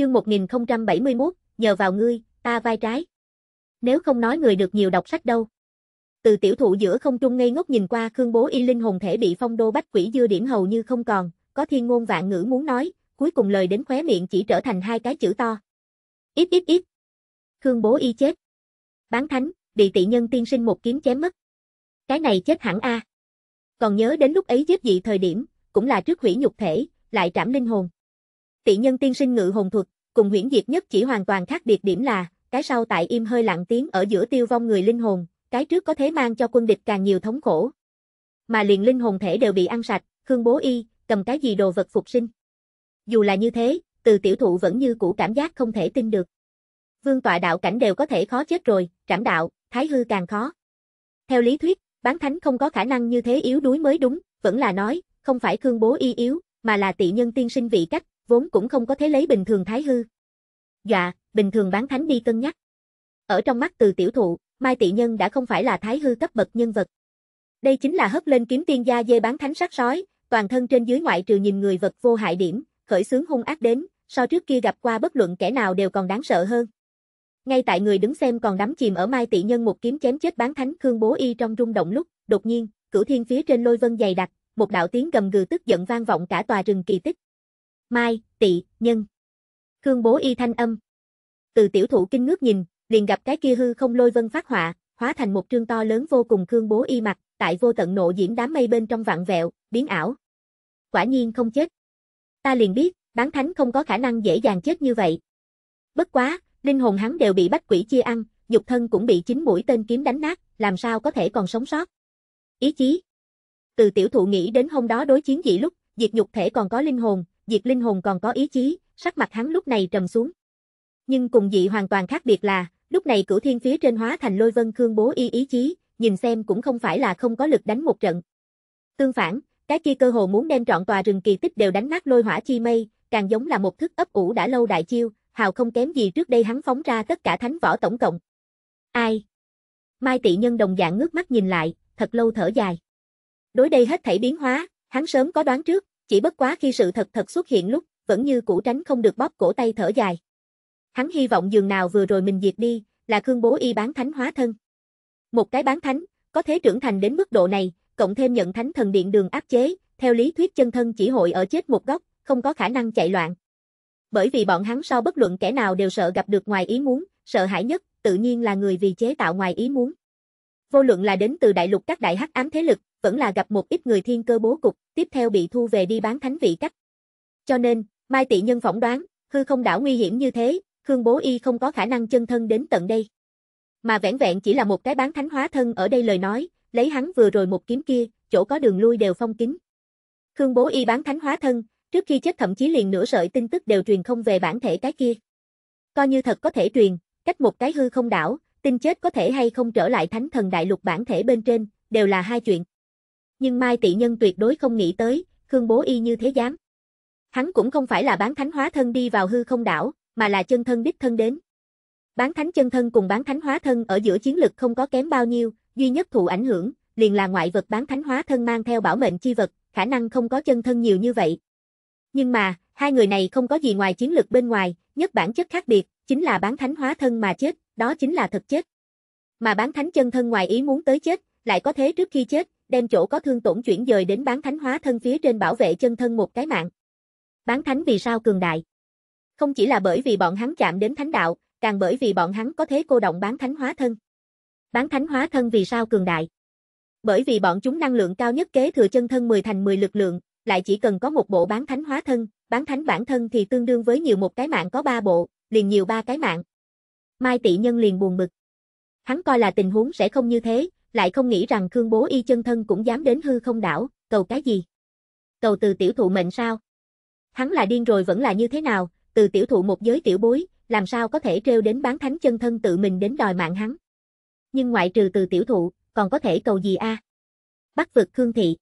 Chương 1071, nhờ vào ngươi, ta vai trái. Nếu không nói người được nhiều đọc sách đâu. Từ tiểu thụ giữa không trung ngây ngốc nhìn qua Khương Bố Y linh hồn thể bị phong đô bách quỷ dưa điểm hầu như không còn, có thiên ngôn vạn ngữ muốn nói, cuối cùng lời đến khóe miệng chỉ trở thành hai cái chữ to. Ít ít ít. Khương Bố Y chết. Bán thánh, bị tị nhân tiên sinh một kiếm chém mất. Cái này chết hẳn a. Còn nhớ đến lúc ấy giết dị thời điểm, cũng là trước hủy nhục thể, lại trảm linh hồn tỷ nhân tiên sinh ngự hồn thuật, cùng huyễn diệt nhất chỉ hoàn toàn khác biệt điểm là, cái sau tại im hơi lặng tiếng ở giữa tiêu vong người linh hồn, cái trước có thể mang cho quân địch càng nhiều thống khổ. Mà liền linh hồn thể đều bị ăn sạch, Khương Bố Y, cầm cái gì đồ vật phục sinh. Dù là như thế, từ tiểu thụ vẫn như cũ cảm giác không thể tin được. Vương tọa đạo cảnh đều có thể khó chết rồi, trảm đạo, thái hư càng khó. Theo lý thuyết, bán thánh không có khả năng như thế yếu đuối mới đúng, vẫn là nói, không phải Khương Bố Y yếu, mà là tị nhân tiên sinh vị cách, vốn cũng không có thế lấy bình thường thái hư. Dọa, dạ, bình thường bán thánh đi cân nhắc. Ở trong mắt từ tiểu thụ, Mai Tị Nhân đã không phải là thái hư cấp bậc nhân vật. Đây chính là hất lên kiếm tiên gia dê bán thánh sắc sói, toàn thân trên dưới ngoại trừ nhìn người vật vô hại điểm, khởi sướng hung ác đến, so trước kia gặp qua bất luận kẻ nào đều còn đáng sợ hơn. Ngay tại người đứng xem còn đắm chìm ở Mai Tị Nhân một kiếm chém chết bán thánh Khương Bố Y trong rung động lúc, đột nhiên, cửu thiên phía trên lôi vân dày đặc, một đạo tiếng gầm gừ tức giận vang vọng cả tòa rừng kỳ tích mai, tỵ, nhân. Khương bố y thanh âm. Từ tiểu thụ kinh ngước nhìn, liền gặp cái kia hư không lôi vân phát họa, hóa thành một trương to lớn vô cùng Khương bố y mặt, tại vô tận nộ diễn đám mây bên trong vạn vẹo, biến ảo. Quả nhiên không chết. Ta liền biết, bán thánh không có khả năng dễ dàng chết như vậy. Bất quá, linh hồn hắn đều bị bách quỷ chia ăn, dục thân cũng bị chính mũi tên kiếm đánh nát, làm sao có thể còn sống sót. Ý chí. Từ tiểu thụ nghĩ đến hôm đó đối chiến dị lúc, diệt nhục thể còn có linh hồn, diệt linh hồn còn có ý chí, sắc mặt hắn lúc này trầm xuống. Nhưng cùng dị hoàn toàn khác biệt là, lúc này cửu thiên phía trên hóa thành lôi vân khương bố y ý chí, nhìn xem cũng không phải là không có lực đánh một trận. Tương phản, cái kia cơ hồ muốn đem trọn tòa rừng kỳ tích đều đánh nát lôi hỏa chi mây, càng giống là một thức ấp ủ đã lâu đại chiêu, hào không kém gì trước đây hắn phóng ra tất cả thánh võ tổng cộng. Ai? Mai tị nhân đồng dạng ngước mắt nhìn lại, thật lâu thở dài. Đối đây hết thảy biến hóa, hắn sớm có đoán trước, chỉ bất quá khi sự thật thật xuất hiện lúc, vẫn như cũ tránh không được bóp cổ tay thở dài. Hắn hy vọng dường nào vừa rồi mình diệt đi, là Khương Bố Y bán thánh hóa thân. Một cái bán thánh, có thế trưởng thành đến mức độ này, cộng thêm nhận thánh thần điện đường áp chế, theo lý thuyết chân thân chỉ hội ở chết một góc, không có khả năng chạy loạn. Bởi vì bọn hắn sau bất luận kẻ nào đều sợ gặp được ngoài ý muốn, sợ hãi nhất, tự nhiên là người vì chế tạo ngoài ý muốn. Vô luận là đến từ đại lục các đại hắc ám thế lực, vẫn là gặp một ít người thiên cơ bố cục, tiếp theo bị thu về đi bán thánh vị cách. Cho nên, Mai Tị Nhân phỏng đoán, hư không đảo nguy hiểm như thế, Khương Bố Y không có khả năng chân thân đến tận đây. Mà vẻn vẹn chỉ là một cái bán thánh hóa thân ở đây lời nói, lấy hắn vừa rồi một kiếm kia, chỗ có đường lui đều phong kín. Khương Bố Y bán thánh hóa thân, trước khi chết thậm chí liền nửa sợi tin tức đều truyền không về bản thể cái kia. Coi như thật có thể truyền, cách một cái hư không đảo, tin chết có thể hay không trở lại thánh thần đại lục bản thể bên trên, đều là hai chuyện nhưng Mai Tị Nhân tuyệt đối không nghĩ tới, Khương Bố Y như thế dám. Hắn cũng không phải là bán thánh hóa thân đi vào hư không đảo, mà là chân thân đích thân đến. Bán thánh chân thân cùng bán thánh hóa thân ở giữa chiến lực không có kém bao nhiêu, duy nhất thụ ảnh hưởng, liền là ngoại vật bán thánh hóa thân mang theo bảo mệnh chi vật, khả năng không có chân thân nhiều như vậy. Nhưng mà, hai người này không có gì ngoài chiến lực bên ngoài, nhất bản chất khác biệt, chính là bán thánh hóa thân mà chết, đó chính là thật chết. Mà bán thánh chân thân ngoài ý muốn tới chết, lại có thế trước khi chết, đem chỗ có thương tổn chuyển dời đến bán thánh hóa thân phía trên bảo vệ chân thân một cái mạng. Bán thánh vì sao cường đại? Không chỉ là bởi vì bọn hắn chạm đến thánh đạo, càng bởi vì bọn hắn có thế cô động bán thánh hóa thân. Bán thánh hóa thân vì sao cường đại? Bởi vì bọn chúng năng lượng cao nhất kế thừa chân thân 10 thành 10 lực lượng, lại chỉ cần có một bộ bán thánh hóa thân, bán thánh bản thân thì tương đương với nhiều một cái mạng có ba bộ, liền nhiều ba cái mạng. Mai tỷ nhân liền buồn bực. Hắn coi là tình huống sẽ không như thế, lại không nghĩ rằng Khương Bố Y chân thân cũng dám đến hư không đảo, cầu cái gì? Cầu từ tiểu thụ mệnh sao? Hắn là điên rồi vẫn là như thế nào, từ tiểu thụ một giới tiểu bối, làm sao có thể trêu đến bán thánh chân thân tự mình đến đòi mạng hắn? Nhưng ngoại trừ từ tiểu thụ, còn có thể cầu gì a? À? Bắc vực Khương Thị.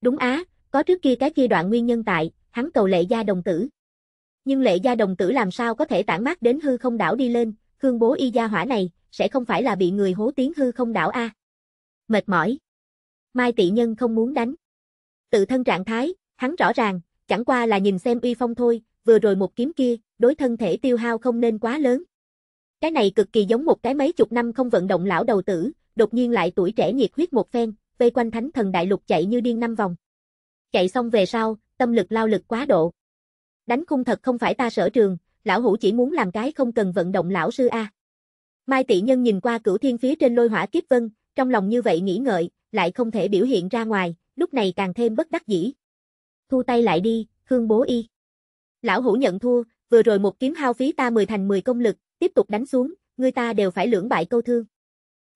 Đúng á, có trước kia cái kia đoạn nguyên nhân tại, hắn cầu lệ gia đồng tử. Nhưng lệ gia đồng tử làm sao có thể tản mát đến hư không đảo đi lên, Khương Bố Y gia hỏa này, sẽ không phải là bị người hố tiếng hư không đảo a. À? mệt mỏi. Mai Tị Nhân không muốn đánh. Tự thân trạng thái, hắn rõ ràng, chẳng qua là nhìn xem uy phong thôi, vừa rồi một kiếm kia, đối thân thể tiêu hao không nên quá lớn. Cái này cực kỳ giống một cái mấy chục năm không vận động lão đầu tử, đột nhiên lại tuổi trẻ nhiệt huyết một phen, vây quanh thánh thần đại lục chạy như điên năm vòng. Chạy xong về sau, tâm lực lao lực quá độ. Đánh khung thật không phải ta sở trường, lão hủ chỉ muốn làm cái không cần vận động lão sư A. Mai tị nhân nhìn qua cửu thiên phía trên lôi hỏa kiếp vân, trong lòng như vậy nghĩ ngợi, lại không thể biểu hiện ra ngoài, lúc này càng thêm bất đắc dĩ. Thu tay lại đi, Khương Bố Y. Lão hủ nhận thua, vừa rồi một kiếm hao phí ta 10 thành 10 công lực, tiếp tục đánh xuống, người ta đều phải lưỡng bại câu thương.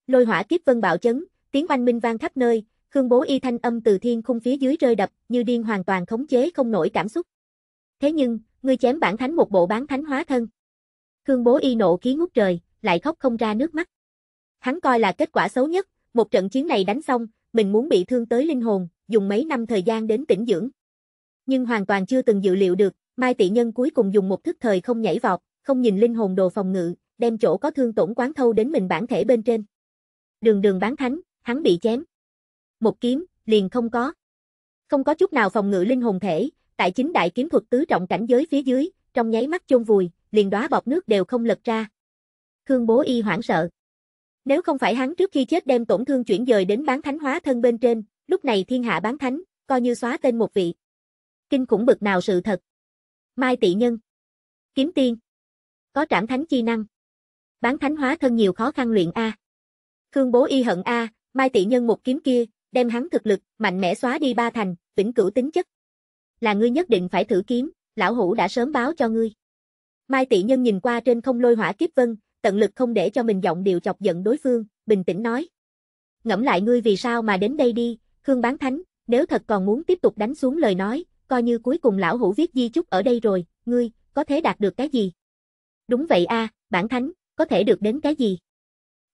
Lôi hỏa kiếp vân bạo chấn, tiếng oanh minh vang khắp nơi, Khương Bố Y thanh âm từ thiên khung phía dưới rơi đập, như điên hoàn toàn khống chế không nổi cảm xúc. Thế nhưng, ngươi chém bản thánh một bộ bán thánh hóa thân. Khương Bố Y nộ khí ngút trời, lại khóc không ra nước mắt. Hắn coi là kết quả xấu nhất, một trận chiến này đánh xong, mình muốn bị thương tới linh hồn, dùng mấy năm thời gian đến tỉnh dưỡng. Nhưng hoàn toàn chưa từng dự liệu được, Mai Tị Nhân cuối cùng dùng một thức thời không nhảy vọt, không nhìn linh hồn đồ phòng ngự, đem chỗ có thương tổn quán thâu đến mình bản thể bên trên. Đường đường bán thánh, hắn bị chém. Một kiếm, liền không có. Không có chút nào phòng ngự linh hồn thể, tại chính đại kiếm thuật tứ trọng cảnh giới phía dưới, trong nháy mắt chôn vùi, liền đóa bọt nước đều không lật ra. Khương Bố Y hoảng sợ. Nếu không phải hắn trước khi chết đem tổn thương chuyển dời đến bán thánh hóa thân bên trên, lúc này thiên hạ bán thánh, coi như xóa tên một vị. Kinh khủng bực nào sự thật. Mai tị nhân. Kiếm tiên. Có trảm thánh chi năng. Bán thánh hóa thân nhiều khó khăn luyện A. Khương bố y hận A, mai tị nhân một kiếm kia, đem hắn thực lực, mạnh mẽ xóa đi ba thành, vĩnh cửu tính chất. Là ngươi nhất định phải thử kiếm, lão hủ đã sớm báo cho ngươi. Mai tị nhân nhìn qua trên không lôi hỏa kiếp vân, tận lực không để cho mình giọng điệu chọc giận đối phương, bình tĩnh nói. Ngẫm lại ngươi vì sao mà đến đây đi, Khương Bán Thánh, nếu thật còn muốn tiếp tục đánh xuống lời nói, coi như cuối cùng lão hữu viết di chúc ở đây rồi, ngươi, có thể đạt được cái gì? Đúng vậy a, bản thánh, có thể được đến cái gì?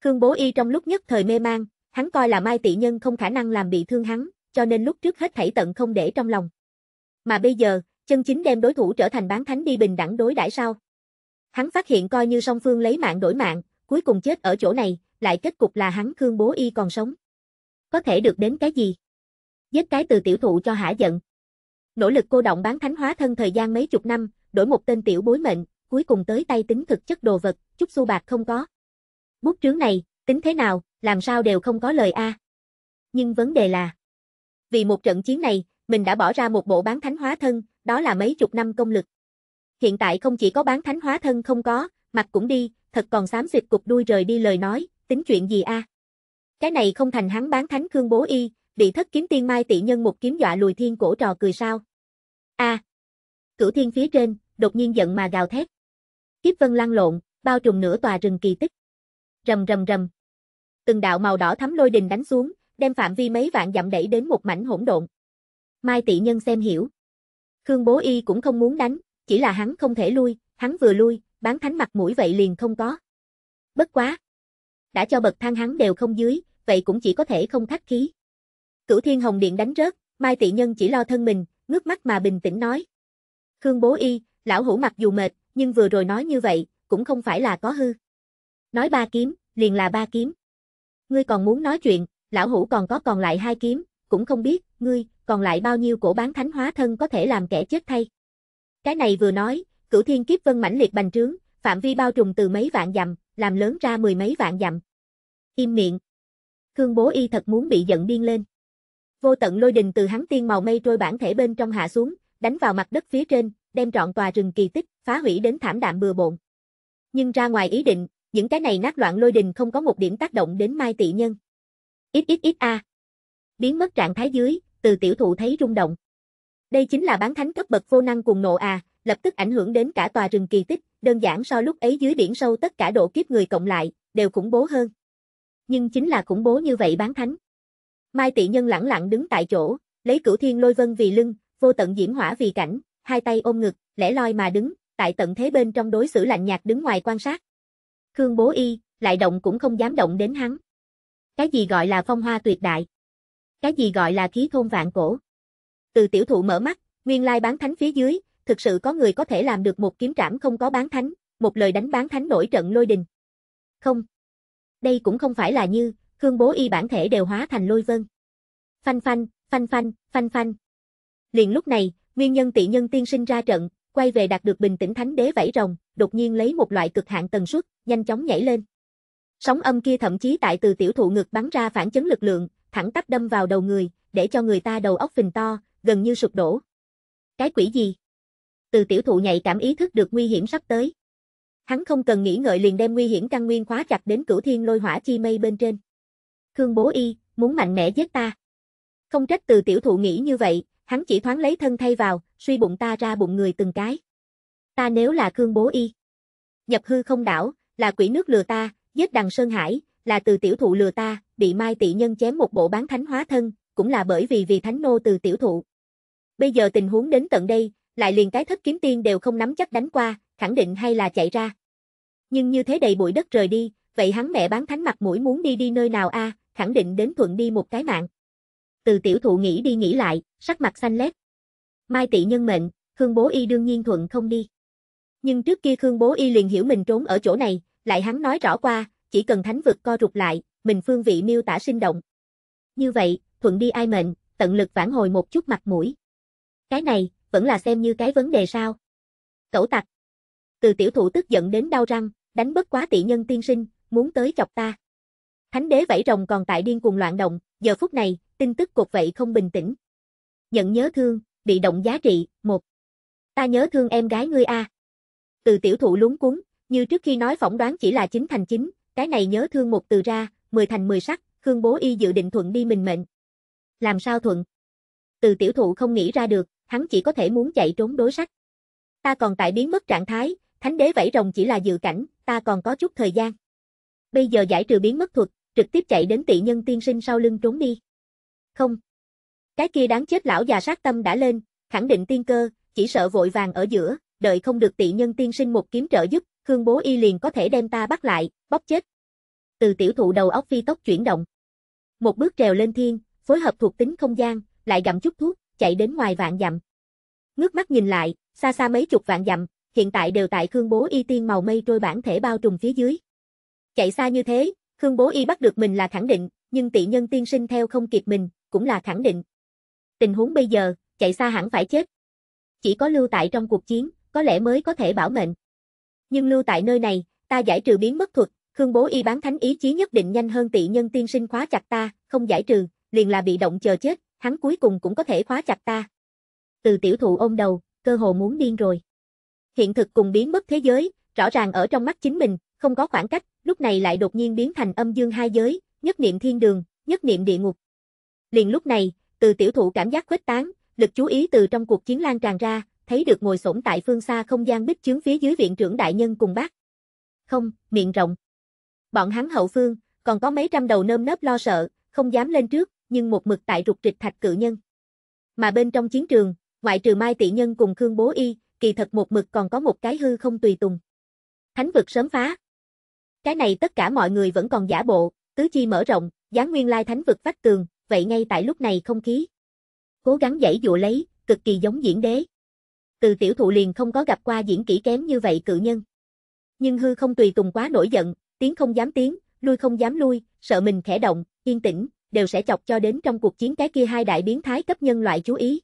Khương Bố Y trong lúc nhất thời mê mang, hắn coi là Mai Tị Nhân không khả năng làm bị thương hắn, cho nên lúc trước hết thảy tận không để trong lòng. Mà bây giờ, chân chính đem đối thủ trở thành bán thánh đi bình đẳng đối đãi sao? Hắn phát hiện coi như song phương lấy mạng đổi mạng, cuối cùng chết ở chỗ này, lại kết cục là hắn Khương Bố Y còn sống. Có thể được đến cái gì? Giết cái từ tiểu thụ cho hả giận. Nỗ lực cô động bán thánh hóa thân thời gian mấy chục năm, đổi một tên tiểu bối mệnh, cuối cùng tới tay tính thực chất đồ vật, chút xu bạc không có. Bút trướng này, tính thế nào, làm sao đều không có lời a. Nhưng vấn đề là, vì một trận chiến này, mình đã bỏ ra một bộ bán thánh hóa thân, đó là mấy chục năm công lực hiện tại không chỉ có bán thánh hóa thân không có, mặt cũng đi, thật còn xám xịt cục đuôi rời đi lời nói, tính chuyện gì a? À? Cái này không thành hắn bán thánh Khương Bố Y, bị thất kiếm tiên mai tị nhân một kiếm dọa lùi thiên cổ trò cười sao? A. À. Cửu thiên phía trên, đột nhiên giận mà gào thét. Kiếp vân lăn lộn, bao trùm nửa tòa rừng kỳ tích. Rầm rầm rầm. Từng đạo màu đỏ thắm lôi đình đánh xuống, đem phạm vi mấy vạn dặm đẩy đến một mảnh hỗn độn. Mai tị nhân xem hiểu. Khương Bố Y cũng không muốn đánh, chỉ là hắn không thể lui, hắn vừa lui, bán thánh mặt mũi vậy liền không có. Bất quá. Đã cho bậc thang hắn đều không dưới, vậy cũng chỉ có thể không thắt khí. Cửu Thiên Hồng Điện đánh rớt, Mai Tị Nhân chỉ lo thân mình, ngước mắt mà bình tĩnh nói. Khương Bố Y, lão hủ mặc dù mệt, nhưng vừa rồi nói như vậy, cũng không phải là có hư. Nói ba kiếm, liền là ba kiếm. Ngươi còn muốn nói chuyện, lão hủ còn có còn lại hai kiếm, cũng không biết, ngươi, còn lại bao nhiêu cổ bán thánh hóa thân có thể làm kẻ chết thay. Cái này vừa nói, cửu thiên kiếp vân mãnh liệt bành trướng, phạm vi bao trùm từ mấy vạn dặm, làm lớn ra mười mấy vạn dặm. Im miệng. Khương bố y thật muốn bị giận điên lên. Vô tận lôi đình từ hắn tiên màu mây trôi bản thể bên trong hạ xuống, đánh vào mặt đất phía trên, đem trọn tòa rừng kỳ tích, phá hủy đến thảm đạm bừa bộn. Nhưng ra ngoài ý định, những cái này nát loạn lôi đình không có một điểm tác động đến Mai Tị Nhân. Ít ít ít a. Biến mất trạng thái dưới, từ tiểu thụ thấy rung động. Đây chính là bán thánh cấp bậc vô năng cùng nộ à, lập tức ảnh hưởng đến cả tòa rừng kỳ tích, đơn giản so lúc ấy dưới biển sâu tất cả độ kiếp người cộng lại, đều khủng bố hơn. Nhưng chính là khủng bố như vậy bán thánh. Mai Tị Nhân lẳng lặng đứng tại chỗ, lấy cửu thiên lôi vân vì lưng, vô tận diễm hỏa vì cảnh, hai tay ôm ngực, lẻ loi mà đứng, tại tận thế bên trong đối xử lạnh nhạt đứng ngoài quan sát. Khương Bố Y, lại động cũng không dám động đến hắn. Cái gì gọi là phong hoa tuyệt đại? Cái gì gọi là khí thôn vạn cổ? Từ tiểu thụ mở mắt, nguyên lai bán thánh phía dưới, thực sự có người có thể làm được một kiếm trảm không có bán thánh, một lời đánh bán thánh nổi trận lôi đình. Không. Đây cũng không phải là như, Khương Bố Y bản thể đều hóa thành lôi vân. Phanh phanh, phanh phanh, phanh phanh. Liền lúc này, nguyên nhân tị nhân tiên sinh ra trận, quay về đạt được bình tĩnh thánh đế vẫy rồng, đột nhiên lấy một loại cực hạn tần suất, nhanh chóng nhảy lên. Sóng âm kia thậm chí tại từ tiểu thụ ngực bắn ra phản chấn lực lượng, thẳng tắp đâm vào đầu người, để cho người ta đầu óc phình to, gần như sụp đổ. Cái quỷ gì? Từ tiểu thụ nhạy cảm ý thức được nguy hiểm sắp tới. Hắn không cần nghĩ ngợi liền đem nguy hiểm căn nguyên khóa chặt đến cửu thiên lôi hỏa chi mây bên trên. Khương bố y, muốn mạnh mẽ giết ta. Không trách từ tiểu thụ nghĩ như vậy, hắn chỉ thoáng lấy thân thay vào, suy bụng ta ra bụng người từng cái. Ta nếu là Khương bố y. Nhập hư không đảo, là quỷ nước lừa ta, giết đằng Sơn Hải, là từ tiểu thụ lừa ta, bị Mai Tị Nhân chém một bộ bán thánh hóa thân, cũng là bởi vì vì thánh nô từ tiểu thụ bây giờ tình huống đến tận đây, lại liền cái thất kiếm tiên đều không nắm chắc đánh qua, khẳng định hay là chạy ra. Nhưng như thế đầy bụi đất rời đi, vậy hắn mẹ bán thánh mặt mũi muốn đi đi nơi nào a, khẳng định đến thuận đi một cái mạng. Từ tiểu thụ nghĩ đi nghĩ lại, sắc mặt xanh lét. Mai tị nhân mệnh, Khương Bố Y đương nhiên thuận không đi. Nhưng trước kia Khương Bố Y liền hiểu mình trốn ở chỗ này, lại hắn nói rõ qua, chỉ cần thánh vực co rụt lại, mình phương vị miêu tả sinh động. Như vậy, thuận đi ai mệnh, tận lực phản hồi một chút mặt mũi. Cái này, vẫn là xem như cái vấn đề sao. Cẩu tặc. Từ tiểu thụ tức giận đến đau răng, đánh bất quá tỷ nhân tiên sinh, muốn tới chọc ta. Thánh đế vẫy rồng còn tại điên cuồng loạn động, giờ phút này, tin tức cột vậy không bình tĩnh. Nhận nhớ thương, bị động giá trị, một. Ta nhớ thương em gái ngươi a. Từ tiểu thụ lúng cuốn, như trước khi nói phỏng đoán chỉ là chính thành chính, cái này nhớ thương một từ ra, mười thành mười sắc, Khương Bố Y dự định thuận đi mình mệnh. Làm sao thuận? Từ tiểu thụ không nghĩ ra được, hắn chỉ có thể muốn chạy trốn đối sách. Ta còn tại biến mất trạng thái, thánh đế vẫy rồng chỉ là dự cảnh, ta còn có chút thời gian. Bây giờ giải trừ biến mất thuật, trực tiếp chạy đến tỷ nhân tiên sinh sau lưng trốn đi. Không. Cái kia đáng chết lão già sát tâm đã lên, khẳng định tiên cơ, chỉ sợ vội vàng ở giữa, đợi không được tỷ nhân tiên sinh một kiếm trợ giúp, Khương Bố Y liền có thể đem ta bắt lại, bóc chết. Từ tiểu thụ đầu óc phi tốc chuyển động. Một bước trèo lên thiên, phối hợp thuộc tính không gian, lại gặm chút thuốc, chạy đến ngoài vạn dặm. Ngước mắt nhìn lại, xa xa mấy chục vạn dặm, hiện tại đều tại Khương Bố Y tiên màu mây trôi bản thể bao trùm phía dưới. Chạy xa như thế, Khương Bố Y bắt được mình là khẳng định, nhưng tỷ nhân tiên sinh theo không kịp mình, cũng là khẳng định. Tình huống bây giờ, chạy xa hẳn phải chết. Chỉ có lưu tại trong cuộc chiến, có lẽ mới có thể bảo mệnh. Nhưng lưu tại nơi này, ta giải trừ biến mất thuật, Khương Bố Y bán thánh ý chí nhất định nhanh hơn tỷ nhân tiên sinh khóa chặt ta, không giải trừ, liền là bị động chờ chết, hắn cuối cùng cũng có thể khóa chặt ta. Từ tiểu thụ ôm đầu, cơ hồ muốn điên rồi. Hiện thực cùng biến mất thế giới, rõ ràng ở trong mắt chính mình, không có khoảng cách, lúc này lại đột nhiên biến thành âm dương hai giới, nhất niệm thiên đường, nhất niệm địa ngục. Liền lúc này, từ tiểu thụ cảm giác khuếch tán, lực chú ý từ trong cuộc chiến lan tràn ra, thấy được ngồi xổm tại phương xa không gian bích chướng phía dưới viện trưởng đại nhân cùng bác. Không, miệng rộng. Bọn hắn hậu phương, còn có mấy trăm đầu nơm nớp lo sợ, không dám lên trước, nhưng một mực tại rục trịch thạch cự nhân. Mà bên trong chiến trường, ngoại trừ Mai Tị Nhân cùng Khương Bố Y, kỳ thật một mực còn có một cái hư không tùy tùng. Thánh vực sớm phá. Cái này tất cả mọi người vẫn còn giả bộ, tứ chi mở rộng, dáng nguyên lai thánh vực vách tường, vậy ngay tại lúc này không khí. Cố gắng dãy dụ lấy, cực kỳ giống diễn đế. Từ tiểu thụ liền không có gặp qua diễn kỹ kém như vậy cự nhân. Nhưng hư không tùy tùng quá nổi giận, tiếng không dám tiếng, lui không dám lui, sợ mình khẽ động, yên tĩnh, đều sẽ chọc cho đến trong cuộc chiến cái kia hai đại biến thái cấp nhân loại chú ý.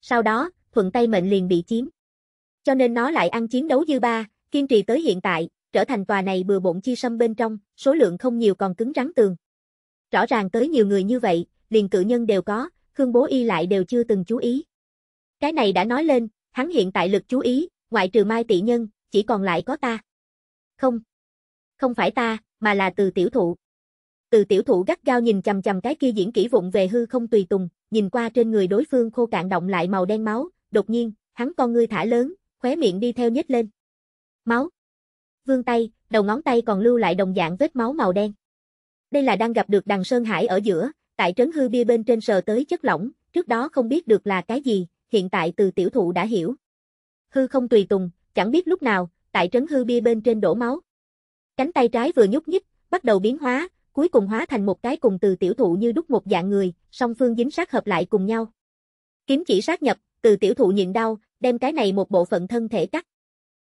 Sau đó, thuận tay mệnh liền bị chiếm. Cho nên nó lại ăn chiến đấu dư ba, kiên trì tới hiện tại, trở thành tòa này bừa bộn chi sâm bên trong, số lượng không nhiều còn cứng rắn tường. Rõ ràng tới nhiều người như vậy, liền cự nhân đều có, Khương Bố Y lại đều chưa từng chú ý. Cái này đã nói lên, hắn hiện tại lực chú ý, ngoại trừ Mai Tị Nhân, chỉ còn lại có ta. Không. Không phải ta, mà là từ tiểu thụ. Từ tiểu thủ gắt gao nhìn chầm chầm cái kia diễn kỹ vụng về hư không tùy tùng, nhìn qua trên người đối phương khô cạn động lại màu đen máu, đột nhiên, hắn con ngươi thả lớn, khóe miệng đi theo nhếch lên. Máu. Vương tay, đầu ngón tay còn lưu lại đồng dạng vết máu màu đen. Đây là đang gặp được đằng Sơn Hải ở giữa, tại trấn hư bia bên trên sờ tới chất lỏng, trước đó không biết được là cái gì, hiện tại từ tiểu thụ đã hiểu. Hư không tùy tùng, chẳng biết lúc nào, tại trấn hư bia bên trên đổ máu. Cánh tay trái vừa nhúc nhích, bắt đầu biến hóa, cuối cùng hóa thành một cái cùng từ tiểu thụ như đúc một dạng người, song phương dính sát hợp lại cùng nhau. Kiếm chỉ sát nhập, từ tiểu thụ nhịn đau, đem cái này một bộ phận thân thể cắt.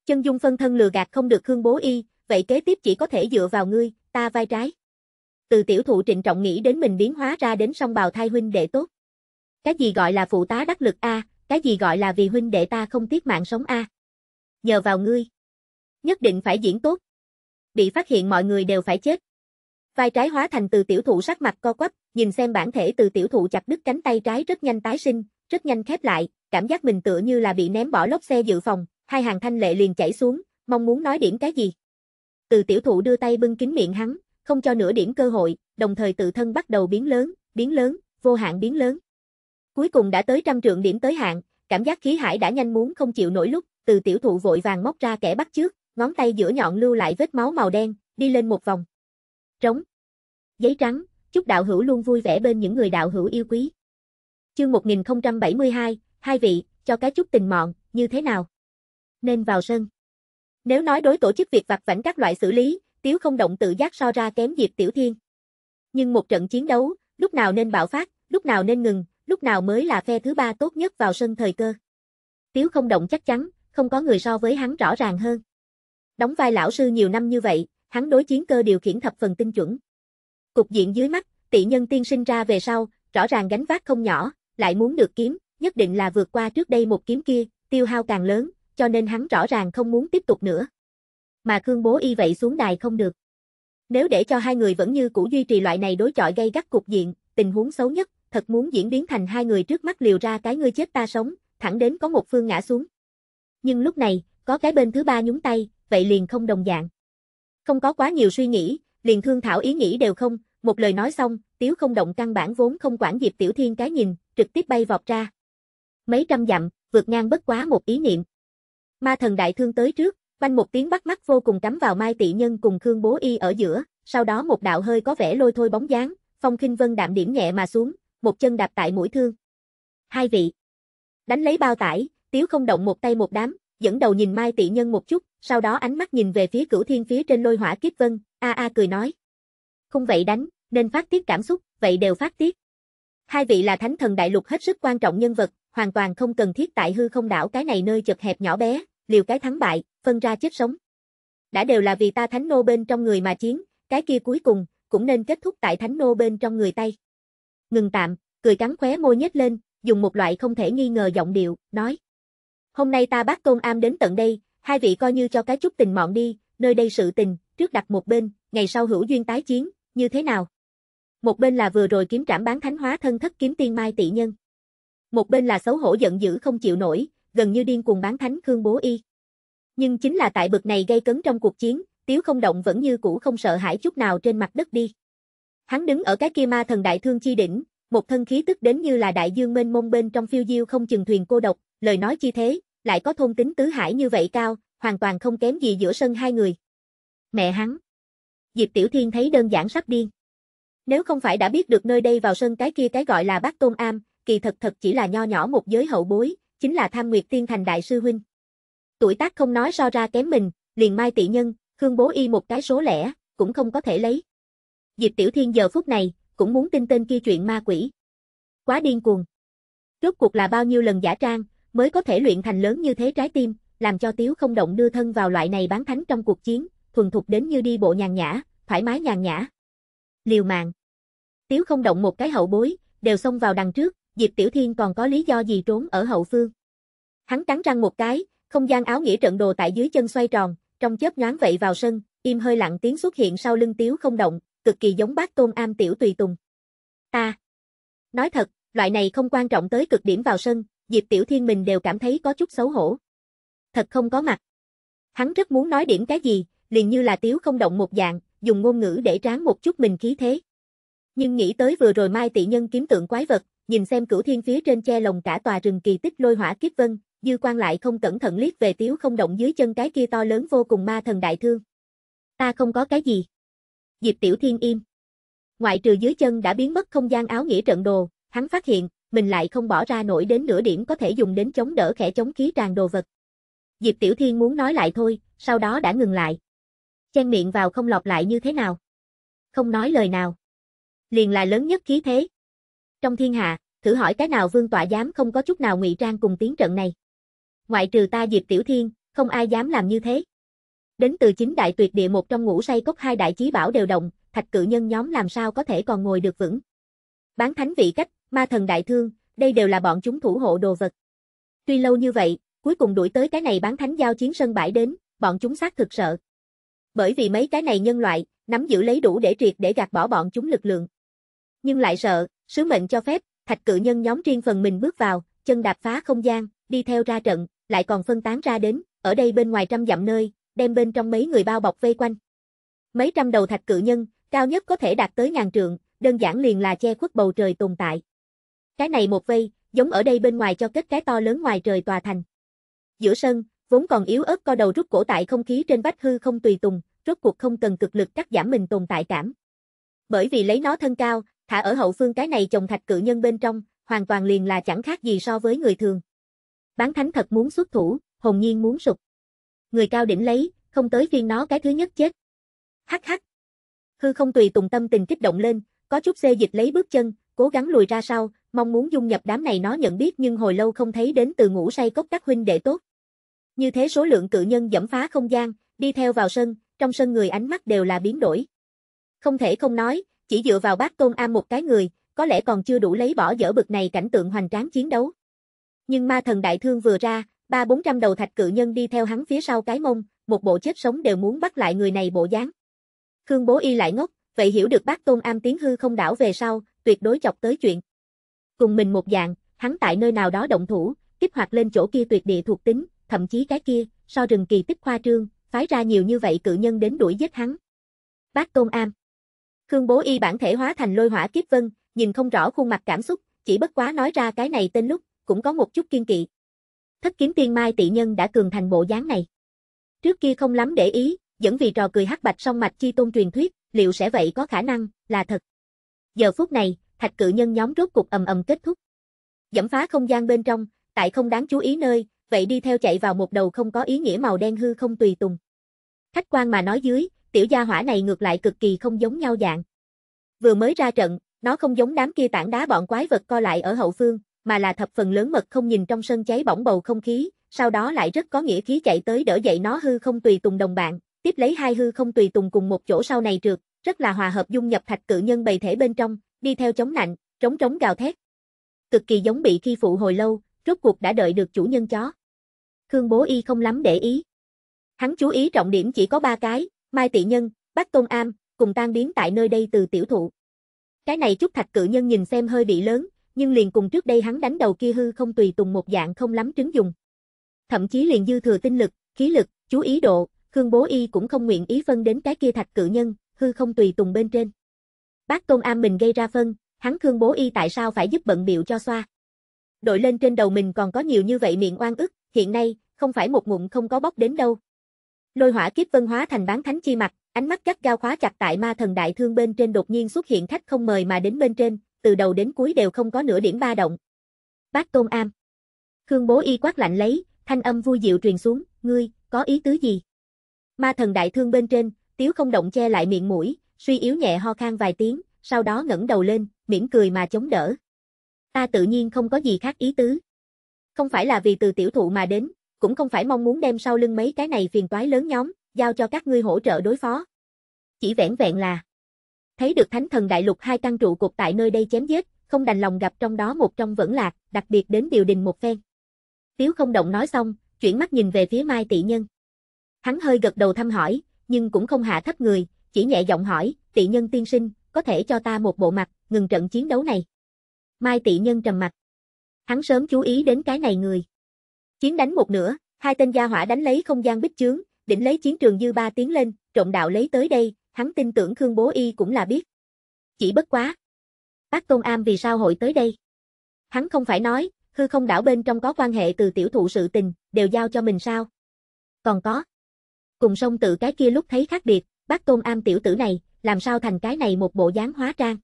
Chân dung phân thân lừa gạt không được Khương Bố Y, vậy kế tiếp chỉ có thể dựa vào ngươi, ta vai trái. Từ tiểu thụ trịnh trọng nghĩ đến mình biến hóa ra đến song bào thai huynh đệ tốt. Cái gì gọi là phụ tá đắc lực A, cái gì gọi là vì huynh đệ ta không tiếc mạng sống A. Nhờ vào ngươi. Nhất định phải diễn tốt. Bị phát hiện mọi người đều phải chết, Vai trái hóa thành từ tiểu thụ sắc mặt co quắp, nhìn xem bản thể từ tiểu thụ chặt đứt cánh tay trái rất nhanh tái sinh, rất nhanh khép lại, cảm giác mình tựa như là bị ném bỏ lốp xe dự phòng, hai hàng thanh lệ liền chảy xuống, mong muốn nói điểm cái gì. Từ tiểu thụ đưa tay bưng kín miệng hắn, không cho nửa điểm cơ hội, đồng thời tự thân bắt đầu biến lớn, biến lớn, vô hạn biến lớn. Cuối cùng đã tới trăm trượng điểm tới hạn, cảm giác khí hải đã nhanh muốn không chịu nổi lúc, từ tiểu thụ vội vàng móc ra kẻ bắt trước, ngón tay giữa nhọn lưu lại vết máu màu đen, đi lên một vòng. Trống. Giấy trắng, chúc đạo hữu luôn vui vẻ bên những người đạo hữu yêu quý. Chương 1072, hai vị, cho cái chút tình mọn, như thế nào? Nên vào sân. Nếu nói đối tổ chức việc vặt vảnh các loại xử lý, Tiếu không động tự giác so ra kém dịp Tiểu Thiên. Nhưng một trận chiến đấu, lúc nào nên bạo phát, lúc nào nên ngừng, lúc nào mới là phe thứ ba tốt nhất vào sân thời cơ. Tiếu không động chắc chắn, không có người so với hắn rõ ràng hơn. Đóng vai lão sư nhiều năm như vậy, hắn đối chiến cơ điều khiển thập phần tinh chuẩn. Cục diện dưới mắt, tỷ nhân tiên sinh ra về sau, rõ ràng gánh vác không nhỏ, lại muốn được kiếm, nhất định là vượt qua trước đây một kiếm kia, tiêu hao càng lớn, cho nên hắn rõ ràng không muốn tiếp tục nữa. Mà Khương Bố y vậy xuống đài không được. Nếu để cho hai người vẫn như cũ duy trì loại này đối chọi gây gắt cục diện, tình huống xấu nhất, thật muốn diễn biến thành hai người trước mắt liều ra cái ngươi chết ta sống, thẳng đến có một phương ngã xuống. Nhưng lúc này, có cái bên thứ ba nhúng tay, vậy liền không đồng dạng. Không có quá nhiều suy nghĩ, liền thương thảo ý nghĩ đều không, một lời nói xong, Tiếu không động căn bản vốn không quản Diệp Tiểu Thiên cái nhìn, trực tiếp bay vọt ra. Mấy trăm dặm, vượt ngang bất quá một ý niệm. Ma thần đại thương tới trước, quanh một tiếng bắt mắt vô cùng cắm vào Mai Tị Nhân cùng Khương Bố Y ở giữa, sau đó một đạo hơi có vẻ lôi thôi bóng dáng, phong khinh vân đạm điểm nhẹ mà xuống, một chân đạp tại mũi thương. Hai vị. Đánh lấy bao tải, Tiếu không động một tay một đám, dẫn đầu nhìn Mai Tị Nhân một chút, sau đó ánh mắt nhìn về phía cửu thiên phía trên lôi hỏa kiếp vân, a a cười nói. Không vậy đánh, nên phát tiết cảm xúc, vậy đều phát tiết. Hai vị là thánh thần đại lục hết sức quan trọng nhân vật, hoàn toàn không cần thiết tại hư không đảo cái này nơi chật hẹp nhỏ bé, liều cái thắng bại, phân ra chết sống. Đã đều là vì ta thánh nô bên trong người mà chiến, cái kia cuối cùng, cũng nên kết thúc tại thánh nô bên trong người tay. Ngừng tạm, cười cắn khóe môi nhếch lên, dùng một loại không thể nghi ngờ giọng điệu, nói. Hôm nay ta bác tôn am đến tận đây, Hai vị coi như cho cái chút tình mọn đi, nơi đây sự tình, trước đặt một bên, ngày sau hữu duyên tái chiến, như thế nào? Một bên là vừa rồi kiếm trảm bán thánh hóa thân thất kiếm tiên mai tỷ nhân. Một bên là xấu hổ giận dữ không chịu nổi, gần như điên cuồng bán thánh Khương Bố Y. Nhưng chính là tại bực này gây cấn trong cuộc chiến, Tiếu không động vẫn như cũ không sợ hãi chút nào trên mặt đất đi. Hắn đứng ở cái kia ma thần đại thương chi đỉnh, một thân khí tức đến như là đại dương mênh mông bên trong phiêu diêu không chừng thuyền cô độc, lời nói chi thế, lại có thôn tính tứ hải như vậy cao, hoàn toàn không kém gì giữa sân hai người. Mẹ hắn. Diệp Tiểu Thiên thấy đơn giản sắp điên. Nếu không phải đã biết được nơi đây vào sân cái kia cái gọi là bác Tôn Am, kỳ thật thật chỉ là nho nhỏ một giới hậu bối, chính là Tham Nguyệt Tiên Thành Đại Sư Huynh. Tuổi tác không nói so ra kém mình, liền mai tị nhân, Khương Bố Y một cái số lẻ, cũng không có thể lấy. Diệp Tiểu Thiên giờ phút này, cũng muốn tin tên kia chuyện ma quỷ. Quá điên cuồng. Rốt cuộc là bao nhiêu lần giả trang, mới có thể luyện thành lớn như thế trái tim, làm cho Tiếu không động đưa thân vào loại này bán thánh trong cuộc chiến, thuần thục đến như đi bộ nhàn nhã, thoải mái nhàn nhã. Liều mạng. Tiếu không động một cái hậu bối, đều xông vào đằng trước, Diệp Tiểu Thiên còn có lý do gì trốn ở hậu phương. Hắn cắn răng một cái, không gian áo nghĩa trận đồ tại dưới chân xoay tròn, trong chớp nhoáng vậy vào sân, im hơi lặng tiếng xuất hiện sau lưng Tiếu không động, cực kỳ giống bác tôn am tiểu tùy tùng. Ta. Nói thật, loại này không quan trọng tới cực điểm vào sân, Diệp Tiểu Thiên mình đều cảm thấy có chút xấu hổ. Thật không có mặt. Hắn rất muốn nói điểm cái gì, liền như là tiếu không động một dạng, dùng ngôn ngữ để tráng một chút mình khí thế. Nhưng nghĩ tới vừa rồi Mai Tị Nhân kiếm tượng quái vật, nhìn xem cửu thiên phía trên che lồng cả tòa rừng kỳ tích lôi hỏa kiếp vân, dư quan lại không cẩn thận liếc về tiếu không động dưới chân cái kia to lớn vô cùng ma thần đại thương. Ta không có cái gì. Diệp Tiểu Thiên im. Ngoại trừ dưới chân đã biến mất không gian áo nghĩa trận đồ, hắn phát hiện, mình lại không bỏ ra nổi đến nửa điểm có thể dùng đến chống đỡ khẽ chống khí tràn đồ vật. Diệp Tiểu Thiên muốn nói lại thôi, sau đó đã ngừng lại. Chen miệng vào không lọt lại như thế nào? Không nói lời nào. Liền là lớn nhất khí thế. Trong thiên hạ, thử hỏi cái nào vương tọa dám không có chút nào ngụy trang cùng tiến trận này. Ngoại trừ ta Diệp Tiểu Thiên, không ai dám làm như thế. Đến từ chính đại tuyệt địa một trong ngũ say cốc hai đại chí bảo đều động, thạch cự nhân nhóm làm sao có thể còn ngồi được vững. Bán thánh vị cách, ma thần đại thương, đây đều là bọn chúng thủ hộ đồ vật. Tuy lâu như vậy, cuối cùng đuổi tới cái này bán thánh giao chiến sân bãi đến, bọn chúng xác thực sợ. Bởi vì mấy cái này nhân loại, nắm giữ lấy đủ để triệt để gạt bỏ bọn chúng lực lượng. Nhưng lại sợ, sứ mệnh cho phép, thạch cự nhân nhóm riêng phần mình bước vào, chân đạp phá không gian, đi theo ra trận, lại còn phân tán ra đến, ở đây bên ngoài trăm dặm nơi, đem bên trong mấy người bao bọc vây quanh. Mấy trăm đầu thạch cự nhân, cao nhất có thể đạt tới ngàn trượng, đơn giản liền là che khuất bầu trời tồn tại. Cái này một vây, giống ở đây bên ngoài cho kết cái to lớn ngoài trời tòa thành. Giữa sân, vốn còn yếu ớt co đầu rút cổ tại không khí trên vách hư không tùy tùng, rốt cuộc không cần cực lực cắt giảm mình tồn tại cảm. Bởi vì lấy nó thân cao, thả ở hậu phương cái này trồng thạch cự nhân bên trong, hoàn toàn liền là chẳng khác gì so với người thường. Bán thánh thật muốn xuất thủ, hồn nhiên muốn sụp. Người cao đỉnh lấy, không tới phiên nó cái thứ nhất chết. Hắc hắc. Hư không tùy tùng tâm tình kích động lên, có chút xê dịch lấy bước chân, cố gắng lùi ra sau, mong muốn dung nhập đám này nó nhận biết nhưng hồi lâu không thấy đến từ ngủ say cốc các huynh đệ tốt. Như thế số lượng cự nhân dẫm phá không gian, đi theo vào sân, trong sân người ánh mắt đều là biến đổi. Không thể không nói, chỉ dựa vào bác Tôn Am một cái người, có lẽ còn chưa đủ lấy bỏ dở bực này cảnh tượng hoành tráng chiến đấu. Nhưng ma thần đại thương vừa ra, ba bốn trăm đầu thạch cự nhân đi theo hắn phía sau cái mông, một bộ chết sống đều muốn bắt lại người này bộ dáng. Khương Bố Y lại ngốc, vậy hiểu được bác Tôn Am tiếng hư không đảo về sau, tuyệt đối chọc tới chuyện. Cùng mình một dạng, hắn tại nơi nào đó động thủ, kích hoạt lên chỗ kia tuyệt địa thuộc tính, thậm chí cái kia, so rừng kỳ tích khoa trương, phái ra nhiều như vậy cự nhân đến đuổi giết hắn. Bác Tôn Am Khương Bố Y bản thể hóa thành lôi hỏa kiếp vân, nhìn không rõ khuôn mặt cảm xúc, chỉ bất quá nói ra cái này tên lúc, cũng có một chút kiên kỵ. Thất kiếm tiên mai tị nhân đã cường thành bộ dáng này. Trước kia không lắm để ý, dẫn vì trò cười hắc bạch song mạch chi tôn truyền thuyết, liệu sẽ vậy có khả năng, là thật. Giờ phút này, thạch cự nhân nhóm rốt cuộc ầm ầm kết thúc. Dẫm phá không gian bên trong, tại không đáng chú ý nơi, vậy đi theo chạy vào một đầu không có ý nghĩa màu đen hư không tùy tùng. Khách quan mà nói dưới, tiểu gia hỏa này ngược lại cực kỳ không giống nhau dạng. Vừa mới ra trận, nó không giống đám kia tảng đá bọn quái vật co lại ở hậu phương, mà là thập phần lớn mật không nhìn trong sân cháy bỏng bầu không khí, sau đó lại rất có nghĩa khí chạy tới đỡ dậy nó hư không tùy tùng đồng bạn, tiếp lấy hai hư không tùy tùng cùng một chỗ sau này trượt, rất là hòa hợp dung nhập thạch cự nhân bầy thể bên trong, đi theo chống nạnh, trống trống gào thét. Cực kỳ giống bị khi phụ hồi lâu, rốt cuộc đã đợi được chủ nhân chó. Khương Bố Y không lắm để ý. Hắn chú ý trọng điểm chỉ có ba cái, Mai Tị Nhân, Bác Tôn Am, cùng tan biến tại nơi đây từ tiểu thụ. Cái này chút thạch cự nhân nhìn xem hơi bị lớn, nhưng liền cùng trước đây hắn đánh đầu kia hư không tùy tùng một dạng không lắm trứng dùng. Thậm chí liền dư thừa tinh lực, khí lực, chú ý độ, Khương Bố Y cũng không nguyện ý phân đến cái kia thạch cự nhân, hư không tùy tùng bên trên. Bác công am mình gây ra phân, hắn khương bố y tại sao phải giúp bận biệu cho xoa. Đội lên trên đầu mình còn có nhiều như vậy miệng oan ức, hiện nay, không phải một ngụm không có bóc đến đâu. Lôi hỏa kiếp vân hóa thành bán thánh chi mặt, ánh mắt gắt gao khóa chặt tại ma thần đại thương bên trên đột nhiên xuất hiện khách không mời mà đến bên trên, từ đầu đến cuối đều không có nửa điểm ba động. Bác Tôn Am. Khương Bố Y quát lạnh lấy, thanh âm vui dịu truyền xuống, ngươi, có ý tứ gì? Ma thần đại thương bên trên, tiếu không động che lại miệng mũi, suy yếu nhẹ ho khan vài tiếng, sau đó ngẩng đầu lên, mỉm cười mà chống đỡ. Ta tự nhiên không có gì khác ý tứ. Không phải là vì từ tiểu thụ mà đến, cũng không phải mong muốn đem sau lưng mấy cái này phiền toái lớn nhóm, giao cho các ngươi hỗ trợ đối phó. Chỉ vẻn vẹn là thấy được thánh thần đại lục hai căn trụ cột tại nơi đây chém giết, không đành lòng gặp trong đó một trong vẫn lạc, đặc biệt đến điều đình một phen. Tiếu không động nói xong, chuyển mắt nhìn về phía Mai Tị Nhân. Hắn hơi gật đầu thăm hỏi, nhưng cũng không hạ thấp người, chỉ nhẹ giọng hỏi, tị nhân tiên sinh, có thể cho ta một bộ mặt, ngừng trận chiến đấu này. Mai tị nhân trầm mặt. Hắn sớm chú ý đến cái này người. Chiến đánh một nửa, hai tên gia hỏa đánh lấy không gian bích chướng, đỉnh lấy chiến trường dư ba tiến lên, trộm đạo lấy tới đây, hắn tin tưởng Khương Bố Y cũng là biết. Chỉ bất quá. Bác Công Am vì sao hội tới đây? Hắn không phải nói, hư không đảo bên trong có quan hệ từ tiểu thụ sự tình, đều giao cho mình sao? Còn có. Cùng sông tự cái kia lúc thấy khác biệt, Bác Tôn Am tiểu tử này, làm sao thành cái này một bộ dáng hóa trang.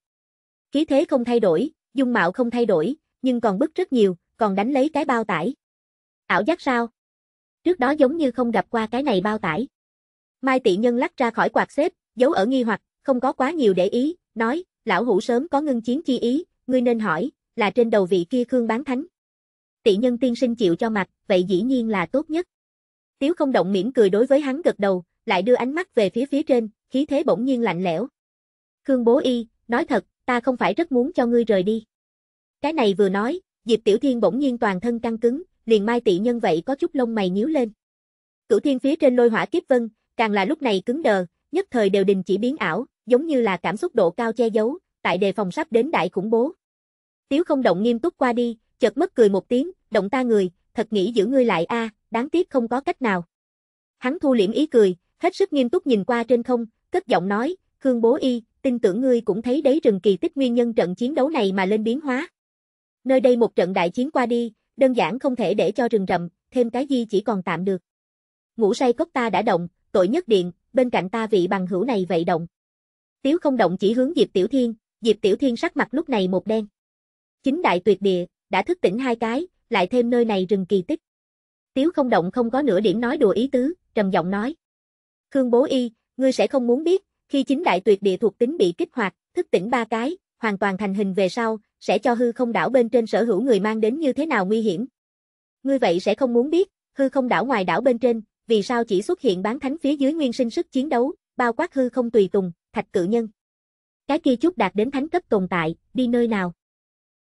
Khí thế không thay đổi, dung mạo không thay đổi, nhưng còn bức rất nhiều, còn đánh lấy cái bao tải. Ảo giác sao? Trước đó giống như không gặp qua cái này bao tải. Mai tị nhân lắc ra khỏi quạt xếp, giấu ở nghi hoặc, không có quá nhiều để ý, nói, lão hủ sớm có ngưng chiến chi ý, ngươi nên hỏi, là trên đầu vị kia Khương Bán Thánh. Tị nhân tiên sinh chịu cho mặt, vậy dĩ nhiên là tốt nhất. Tiếu không động miễn cười đối với hắn gật đầu, lại đưa ánh mắt về phía phía trên, khí thế bỗng nhiên lạnh lẽo. Khương Bố Y, nói thật, ta không phải rất muốn cho ngươi rời đi. Cái này vừa nói, Diệp Tiểu Thiên bỗng nhiên toàn thân căng cứng, liền mai tị nhân vậy có chút lông mày nhíu lên. Cửu Thiên phía trên lôi hỏa kiếp vân, càng là lúc này cứng đờ, nhất thời đều đình chỉ biến ảo, giống như là cảm xúc độ cao che giấu, tại đề phòng sắp đến đại khủng bố. Tiếu không động nghiêm túc qua đi, chợt mất cười một tiếng, động ta người, thật nghĩ giữ ngươi lại a, à, đáng tiếc không có cách nào. Hắn thu liễm ý cười, hết sức nghiêm túc nhìn qua trên không, cất giọng nói, Khương Bố Y, tin tưởng ngươi cũng thấy đấy rừng kỳ tích nguyên nhân trận chiến đấu này mà lên biến hóa. Nơi đây một trận đại chiến qua đi, đơn giản không thể để cho rừng rậm, thêm cái gì chỉ còn tạm được. ngũ say cốc ta đã động, tội nhất điện, bên cạnh ta vị bằng hữu này vậy động. Tiếu không động chỉ hướng Diệp Tiểu Thiên, Diệp Tiểu Thiên sắc mặt lúc này một đen. Chính đại tuyệt địa, đã thức tỉnh hai cái, lại thêm nơi này rừng kỳ tích. Tiếu không động không có nửa điểm nói đùa ý tứ, trầm giọng nói. Khương Bố Y, ngươi sẽ không muốn biết, khi chính đại tuyệt địa thuộc tính bị kích hoạt, thức tỉnh ba cái, hoàn toàn thành hình về sau, sẽ cho hư không đảo bên trên sở hữu người mang đến như thế nào nguy hiểm. Ngươi vậy sẽ không muốn biết, hư không đảo ngoài đảo bên trên, vì sao chỉ xuất hiện bán thánh phía dưới nguyên sinh sức chiến đấu, bao quát hư không tùy tùng, thạch cự nhân. Cái kia chút đạt đến thánh cấp tồn tại, đi nơi nào?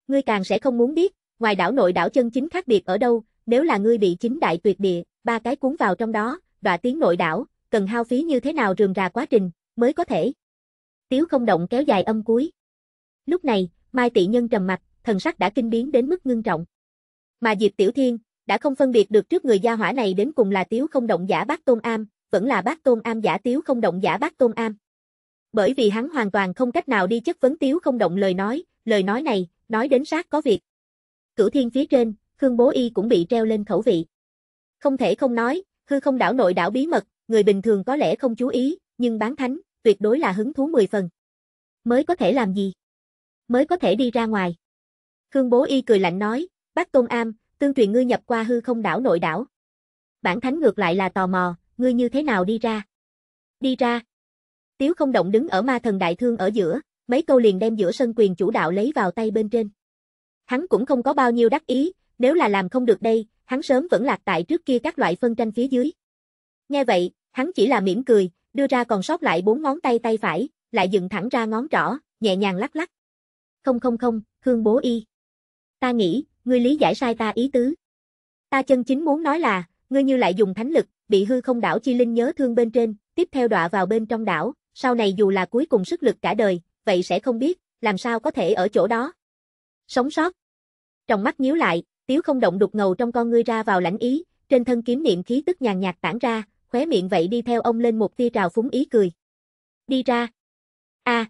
Ngươi càng sẽ không muốn biết, ngoài đảo nội đảo chân chính khác biệt ở đâu, nếu là ngươi bị chính đại tuyệt địa, ba cái cuốn vào trong đó, đọa tiếng nội đảo, cần hao phí như thế nào rườm rà quá trình, mới có thể. Tiếu không động kéo dài âm cuối. Lúc này, Mai Tị Nhân trầm mặt, thần sắc đã kinh biến đến mức ngưng trọng. Mà Diệp Tiểu Thiên, đã không phân biệt được trước người gia hỏa này đến cùng là Tiếu không động giả bác Tôn Am, vẫn là bác Tôn Am giả Tiếu không động giả bác Tôn Am. Bởi vì hắn hoàn toàn không cách nào đi chất vấn Tiếu không động lời nói, lời nói này, nói đến sát có việc. Cửu thiên phía trên, Khương Bố Y cũng bị treo lên khẩu vị. Không thể không nói, hư không đảo nội đảo bí mật, người bình thường có lẽ không chú ý, nhưng bán thánh, tuyệt đối là hứng thú 10 phần. Mới có thể làm gì? Mới có thể đi ra ngoài. Khương Bố Y cười lạnh nói, bác Tôn Am, tương truyền ngươi nhập qua hư không đảo nội đảo. Bản thánh ngược lại là tò mò, ngươi như thế nào đi ra? Đi ra. Tiếu không động đứng ở ma thần đại thương ở giữa, mấy câu liền đem giữa sân quyền chủ đạo lấy vào tay bên trên. Hắn cũng không có bao nhiêu đắc ý, nếu là làm không được đây, hắn sớm vẫn lạc tại trước kia các loại phân tranh phía dưới. Nghe vậy, Hắn chỉ là mỉm cười, đưa ra còn sót lại bốn ngón tay tay phải, lại dựng thẳng ra ngón trỏ, nhẹ nhàng lắc lắc. Không không không, Khương Bố Y. Ta nghĩ, ngươi lý giải sai ta ý tứ. Ta chân chính muốn nói là, ngươi như lại dùng thánh lực, bị hư không đảo chi linh nhớ thương bên trên, tiếp theo đọa vào bên trong đảo, sau này dù là cuối cùng sức lực cả đời, vậy sẽ không biết, làm sao có thể ở chỗ đó. Sống sót. Trong mắt nhíu lại, tiếu không động đục ngầu trong con ngươi ra vào lãnh ý, trên thân kiếm niệm khí tức nhàn nhạt tản ra, khóe miệng vậy đi theo ông lên một tia trào phúng ý cười. Đi ra. a à.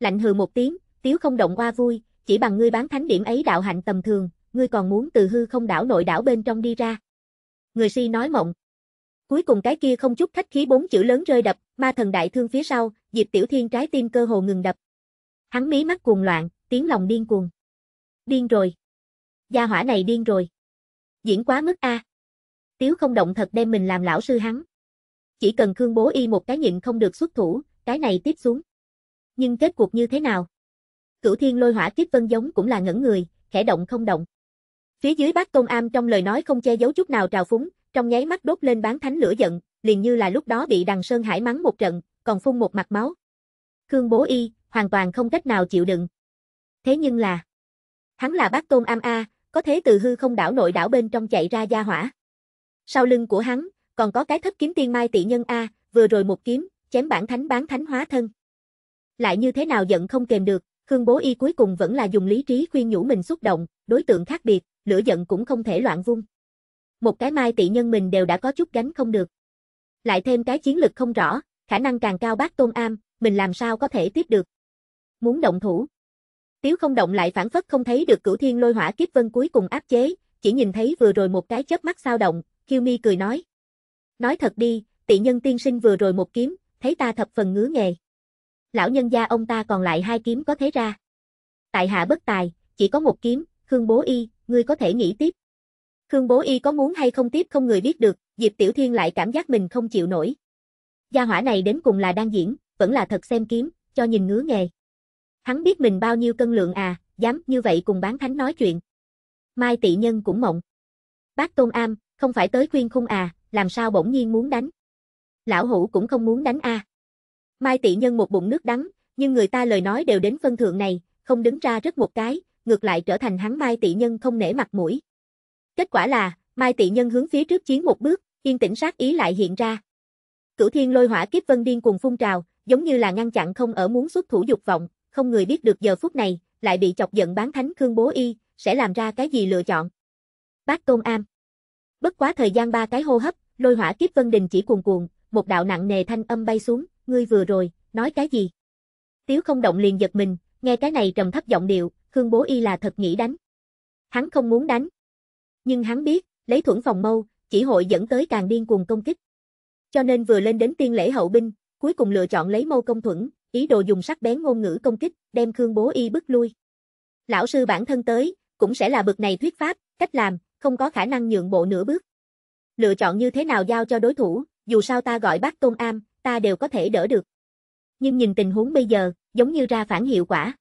Lạnh hừ một tiếng, tiếu không động qua vui, chỉ bằng ngươi bán thánh điểm ấy đạo hạnh tầm thường, ngươi còn muốn từ hư không đảo nội đảo bên trong đi ra. Người si nói mộng. Cuối cùng cái kia không chút khách khí bốn chữ lớn rơi đập, ma thần đại thương phía sau, Diệp Tiểu Thiên trái tim cơ hồ ngừng đập. Hắn mí mắt cuồng loạn, tiếng lòng điên cuồng. Điên rồi. Gia hỏa này điên rồi. Diễn quá mức a. À tiếu không động thật đem mình làm lão sư hắn. Chỉ cần Khương Bố Y một cái nhịn không được xuất thủ, cái này tiếp xuống. Nhưng kết cuộc như thế nào? Cửu thiên lôi hỏa kiếp vân giống cũng là ngẩn người, khẽ động không động. Phía dưới bác công am trong lời nói không che giấu chút nào trào phúng, trong nháy mắt đốt lên bán thánh lửa giận, liền như là lúc đó bị đằng sơn hải mắng một trận, còn phun một mặt máu. Khương Bố Y, hoàn toàn không cách nào chịu đựng. Thế nhưng là, hắn là bác tôn am a, có thế từ hư không đảo nội đảo bên trong chạy ra gia hỏa. Sau lưng của hắn, còn có cái thất kiếm tiên mai tỷ nhân A, vừa rồi một kiếm, chém bản thánh bán thánh hóa thân. Lại như thế nào giận không kềm được, Khương Bố Y cuối cùng vẫn là dùng lý trí khuyên nhủ mình xúc động, đối tượng khác biệt, lửa giận cũng không thể loạn vung. Một cái mai tỷ nhân mình đều đã có chút gánh không được. Lại thêm cái chiến lực không rõ, khả năng càng cao bác tôn am, mình làm sao có thể tiếp được. Muốn động thủ. Tiếu không động lại phản phất không thấy được cửu thiên lôi hỏa kiếp vân cuối cùng áp chế, chỉ nhìn thấy vừa rồi một cái chớp mắt sao động, Kiêu Mi cười nói. Nói thật đi, tị nhân tiên sinh vừa rồi một kiếm, thấy ta thập phần ngứa nghề. Lão nhân gia ông ta còn lại hai kiếm có thế ra. Tại hạ bất tài, chỉ có một kiếm, Khương Bố Y, ngươi có thể nghĩ tiếp. Khương Bố Y có muốn hay không tiếp không người biết được, Diệp Tiểu Thiên lại cảm giác mình không chịu nổi. Gia hỏa này đến cùng là đang diễn, vẫn là thật xem kiếm, cho nhìn ngứa nghề. Hắn biết mình bao nhiêu cân lượng à, dám như vậy cùng bán thánh nói chuyện. Mai tị nhân cũng mộng. Bác Tôn Am, không phải tới khuyên khung à, làm sao bỗng nhiên muốn đánh. Lão hủ cũng không muốn đánh a. À. Mai tỷ nhân một bụng nước đắng, nhưng người ta lời nói đều đến phân thượng này, không đứng ra rất một cái, ngược lại trở thành hắn Mai tỷ nhân không nể mặt mũi. Kết quả là, Mai tỷ nhân hướng phía trước chiến một bước, yên tĩnh sát ý lại hiện ra. Cửu thiên lôi hỏa kiếp vân điên cuồng phun trào, giống như là ngăn chặn không ở muốn xuất thủ dục vọng, không người biết được giờ phút này, lại bị chọc giận bán thánh Khương Bố Y, sẽ làm ra cái gì lựa chọn. Bác Tôn Am Bất quá thời gian ba cái hô hấp, lôi hỏa kiếp vân đình chỉ cuồn cuộn, một đạo nặng nề thanh âm bay xuống, ngươi vừa rồi, nói cái gì? Tiếu không động liền giật mình, nghe cái này trầm thấp giọng điệu, Khương Bố Y là thật nghĩ đánh. Hắn không muốn đánh. Nhưng hắn biết, lấy thuẫn phòng mâu, chỉ hội dẫn tới càng điên cuồng công kích. Cho nên vừa lên đến tiên lễ hậu binh, cuối cùng lựa chọn lấy mâu công thuẫn, ý đồ dùng sắc bén ngôn ngữ công kích, đem Khương Bố Y bức lui. Lão sư bản thân tới, cũng sẽ là bực này thuyết pháp, cách làm, không có khả năng nhượng bộ nửa bước. Lựa chọn như thế nào giao cho đối thủ, dù sao ta gọi bác Tôn Am, ta đều có thể đỡ được. Nhưng nhìn tình huống bây giờ, giống như ra phản hiệu quả.